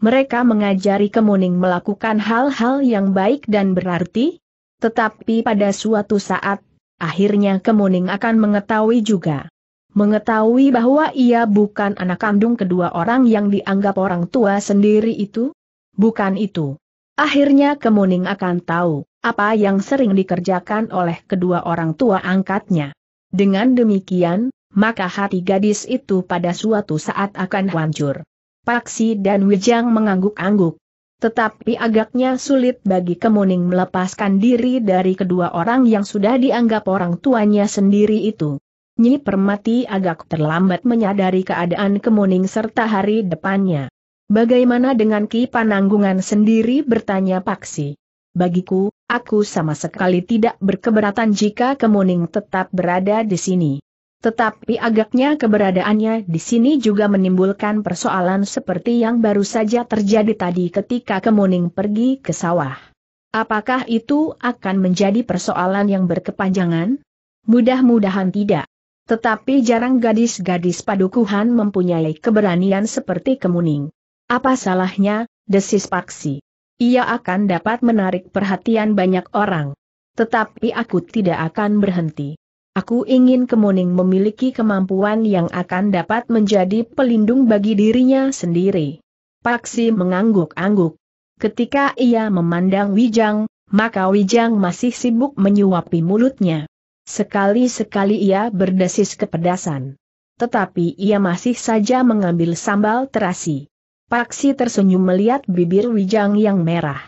Mereka mengajari Kemuning melakukan hal-hal yang baik dan berarti? Tetapi pada suatu saat, akhirnya Kemuning akan mengetahui juga mengetahui bahwa ia bukan anak kandung kedua orang yang dianggap orang tua sendiri itu? Bukan itu. Akhirnya Kemuning akan tahu apa yang sering dikerjakan oleh kedua orang tua angkatnya. Dengan demikian, maka hati gadis itu pada suatu saat akan hancur. Paksi dan Wijang mengangguk-angguk. Tetapi agaknya sulit bagi Kemuning melepaskan diri dari kedua orang yang sudah dianggap orang tuanya sendiri itu. Nyi Permati agak terlambat menyadari keadaan kemuning serta hari depannya. Bagaimana dengan Ki Pananggungan sendiri bertanya Paksi. Bagiku, aku sama sekali tidak berkeberatan jika kemuning tetap berada di sini. Tetapi agaknya keberadaannya di sini juga menimbulkan persoalan seperti yang baru saja terjadi tadi ketika kemuning pergi ke sawah. Apakah itu akan menjadi persoalan yang berkepanjangan? Mudah-mudahan tidak. Tetapi jarang gadis-gadis padukuhan mempunyai keberanian seperti kemuning. Apa salahnya, desis Paksi. Ia akan dapat menarik perhatian banyak orang. Tetapi aku tidak akan berhenti. Aku ingin kemuning memiliki kemampuan yang akan dapat menjadi pelindung bagi dirinya sendiri. Paksi mengangguk-angguk. Ketika ia memandang Wijang, maka Wijang masih sibuk menyuapi mulutnya. Sekali-sekali ia berdesis kepedasan. Tetapi ia masih saja mengambil sambal terasi. Paksi tersenyum melihat bibir Wijang yang merah.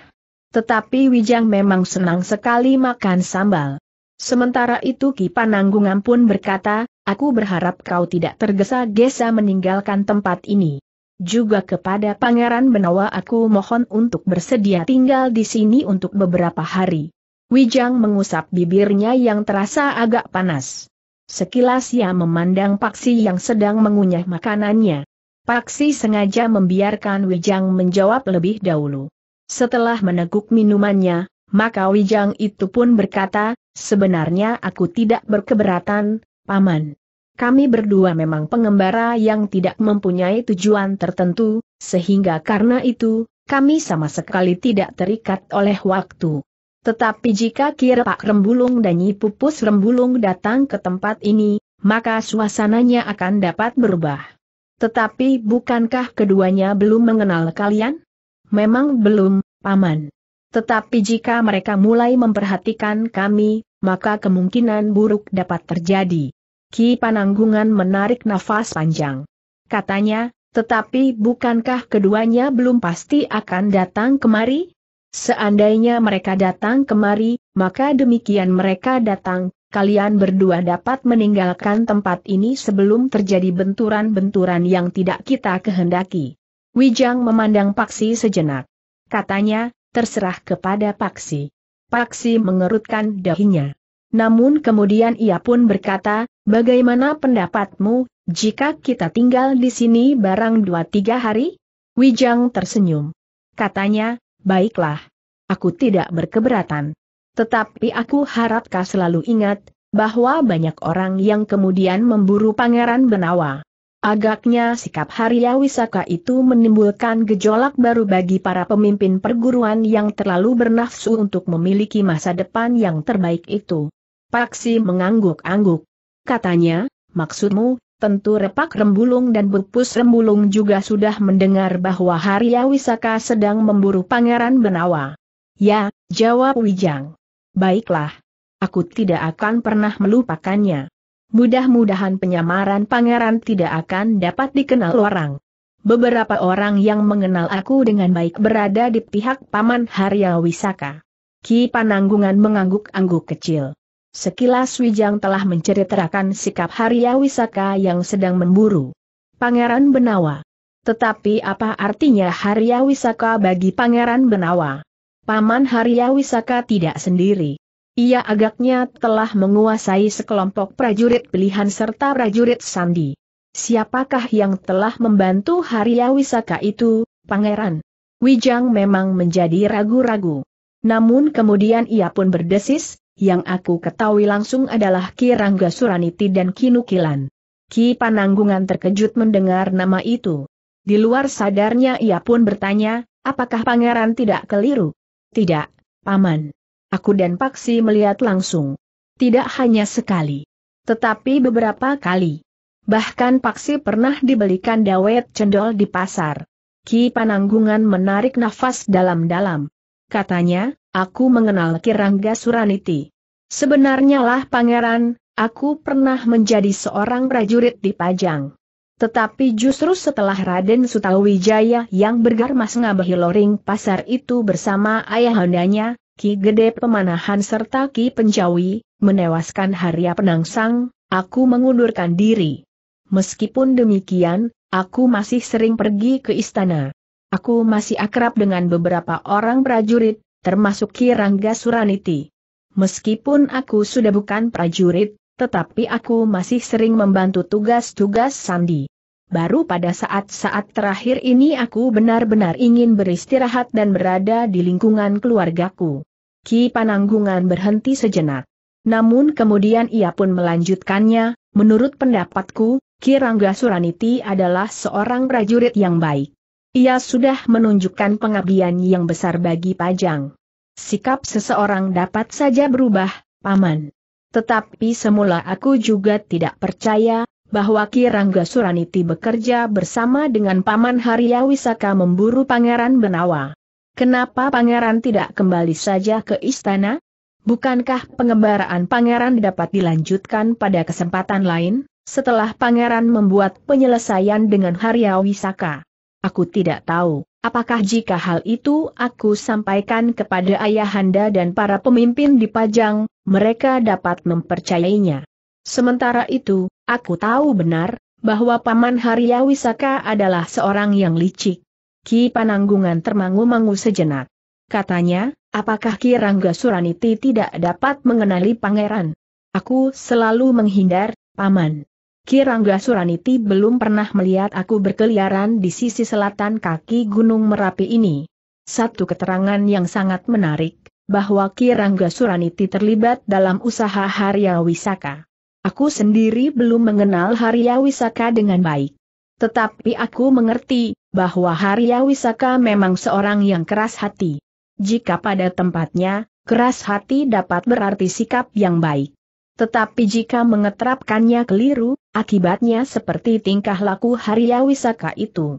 Tetapi Wijang memang senang sekali makan sambal. Sementara itu Ki Pananggungan pun berkata, aku berharap kau tidak tergesa-gesa meninggalkan tempat ini. Juga kepada Pangeran Benawa aku mohon untuk bersedia tinggal di sini untuk beberapa hari. Wijang mengusap bibirnya yang terasa agak panas. Sekilas ia memandang Paksi yang sedang mengunyah makanannya. Paksi sengaja membiarkan Wijang menjawab lebih dahulu. Setelah meneguk minumannya, maka Wijang itu pun berkata, sebenarnya aku tidak berkeberatan, Paman. Kami berdua memang pengembara yang tidak mempunyai tujuan tertentu, sehingga karena itu, kami sama sekali tidak terikat oleh waktu. Tetapi jika kira pak Rembulung dan Nyi Pupus Rembulung datang ke tempat ini, maka suasananya akan dapat berubah. Tetapi bukankah keduanya belum mengenal kalian? Memang belum, Paman. Tetapi jika mereka mulai memperhatikan kami, maka kemungkinan buruk dapat terjadi. Ki Pananggungan menarik nafas panjang. Katanya, tetapi bukankah keduanya belum pasti akan datang kemari? Seandainya mereka datang kemari, maka demikian mereka datang, kalian berdua dapat meninggalkan tempat ini sebelum terjadi benturan-benturan yang tidak kita kehendaki. Wijang memandang Paksi sejenak. Katanya, terserah kepada Paksi. Paksi mengerutkan dahinya. Namun kemudian ia pun berkata, bagaimana pendapatmu, jika kita tinggal di sini barang dua tiga hari? Wijang tersenyum. Katanya, Baiklah. Aku tidak berkeberatan. Tetapi aku harap kau selalu ingat, bahwa banyak orang yang kemudian memburu Pangeran Benawa. Agaknya sikap Harya Wisaka itu menimbulkan gejolak baru bagi para pemimpin perguruan yang terlalu bernafsu untuk memiliki masa depan yang terbaik itu. Paksi mengangguk-angguk. Katanya, maksudmu, Tentu Repak Rembulung dan Bupus Rembulung juga sudah mendengar bahwa Harya Wisaka sedang memburu Pangeran Benawa. Ya, jawab Wijang. Baiklah. Aku tidak akan pernah melupakannya. Mudah-mudahan penyamaran pangeran tidak akan dapat dikenal orang. Beberapa orang yang mengenal aku dengan baik berada di pihak Paman Harya Wisaka. Ki Pananggungan mengangguk-angguk kecil. Sekilas Wijang telah menceritakan sikap Harya Wisaka yang sedang memburu. Pangeran Benawa. Tetapi apa artinya Harya Wisaka bagi Pangeran Benawa? Paman Harya Wisaka tidak sendiri. Ia agaknya telah menguasai sekelompok prajurit pilihan serta prajurit sandi. Siapakah yang telah membantu Harya Wisaka itu, Pangeran? Wijang memang menjadi ragu-ragu. Namun kemudian ia pun berdesis, yang aku ketahui langsung adalah Ki Rangga Suraniti dan Ki Nukilan. Ki Pananggungan terkejut mendengar nama itu. Di luar sadarnya ia pun bertanya, apakah pangeran tidak keliru? Tidak, Paman. Aku dan Paksi melihat langsung. Tidak hanya sekali. Tetapi beberapa kali. Bahkan Paksi pernah dibelikan dawet cendol di pasar. Ki Pananggungan menarik nafas dalam-dalam. Katanya, Aku mengenal Kirangga Suraniti. Sebenarnya lah pangeran, aku pernah menjadi seorang prajurit di Pajang. Tetapi justru setelah Raden Sutawijaya yang bergarmas ngabahi loring pasar itu bersama ayahandanya, Ki Gede Pemanahan serta Ki Penjawi, menewaskan Harya Penangsang, aku mengundurkan diri. Meskipun demikian, aku masih sering pergi ke istana. Aku masih akrab dengan beberapa orang prajurit, termasuk Kirangga Suraniti. Meskipun aku sudah bukan prajurit, tetapi aku masih sering membantu tugas-tugas Sandi. Baru pada saat-saat terakhir ini aku benar-benar ingin beristirahat dan berada di lingkungan keluargaku. Ki Pananggungan berhenti sejenak. Namun kemudian ia pun melanjutkannya, menurut pendapatku, Ki Rangga Suraniti adalah seorang prajurit yang baik. Ia sudah menunjukkan pengabdian yang besar bagi Pajang. Sikap seseorang dapat saja berubah, Paman. Tetapi semula aku juga tidak percaya, bahwa Kirangga Suraniti bekerja bersama dengan Paman Haryawisaka memburu Pangeran Benawa. Kenapa Pangeran tidak kembali saja ke istana? Bukankah pengembaraan Pangeran dapat dilanjutkan pada kesempatan lain, setelah Pangeran membuat penyelesaian dengan Haryawisaka? Aku tidak tahu, apakah jika hal itu aku sampaikan kepada ayahanda dan para pemimpin di Pajang, mereka dapat mempercayainya. Sementara itu, aku tahu benar, bahwa Paman Haryawisaka adalah seorang yang licik. Ki Pananggungan termangu-mangu sejenak. Katanya, apakah Ki Rangga Suraniti tidak dapat mengenali pangeran? Aku selalu menghindar, Paman. Kirangga Suraniti belum pernah melihat aku berkeliaran di sisi selatan kaki Gunung Merapi ini. Satu keterangan yang sangat menarik, bahwa Kirangga Suraniti terlibat dalam usaha Harya Wisaka. Aku sendiri belum mengenal Harya Wisaka dengan baik. Tetapi aku mengerti, bahwa Harya Wisaka memang seorang yang keras hati. Jika pada tempatnya, keras hati dapat berarti sikap yang baik. Tetapi jika mengeterapkannya keliru, Akibatnya seperti tingkah laku Haria Wisaka itu.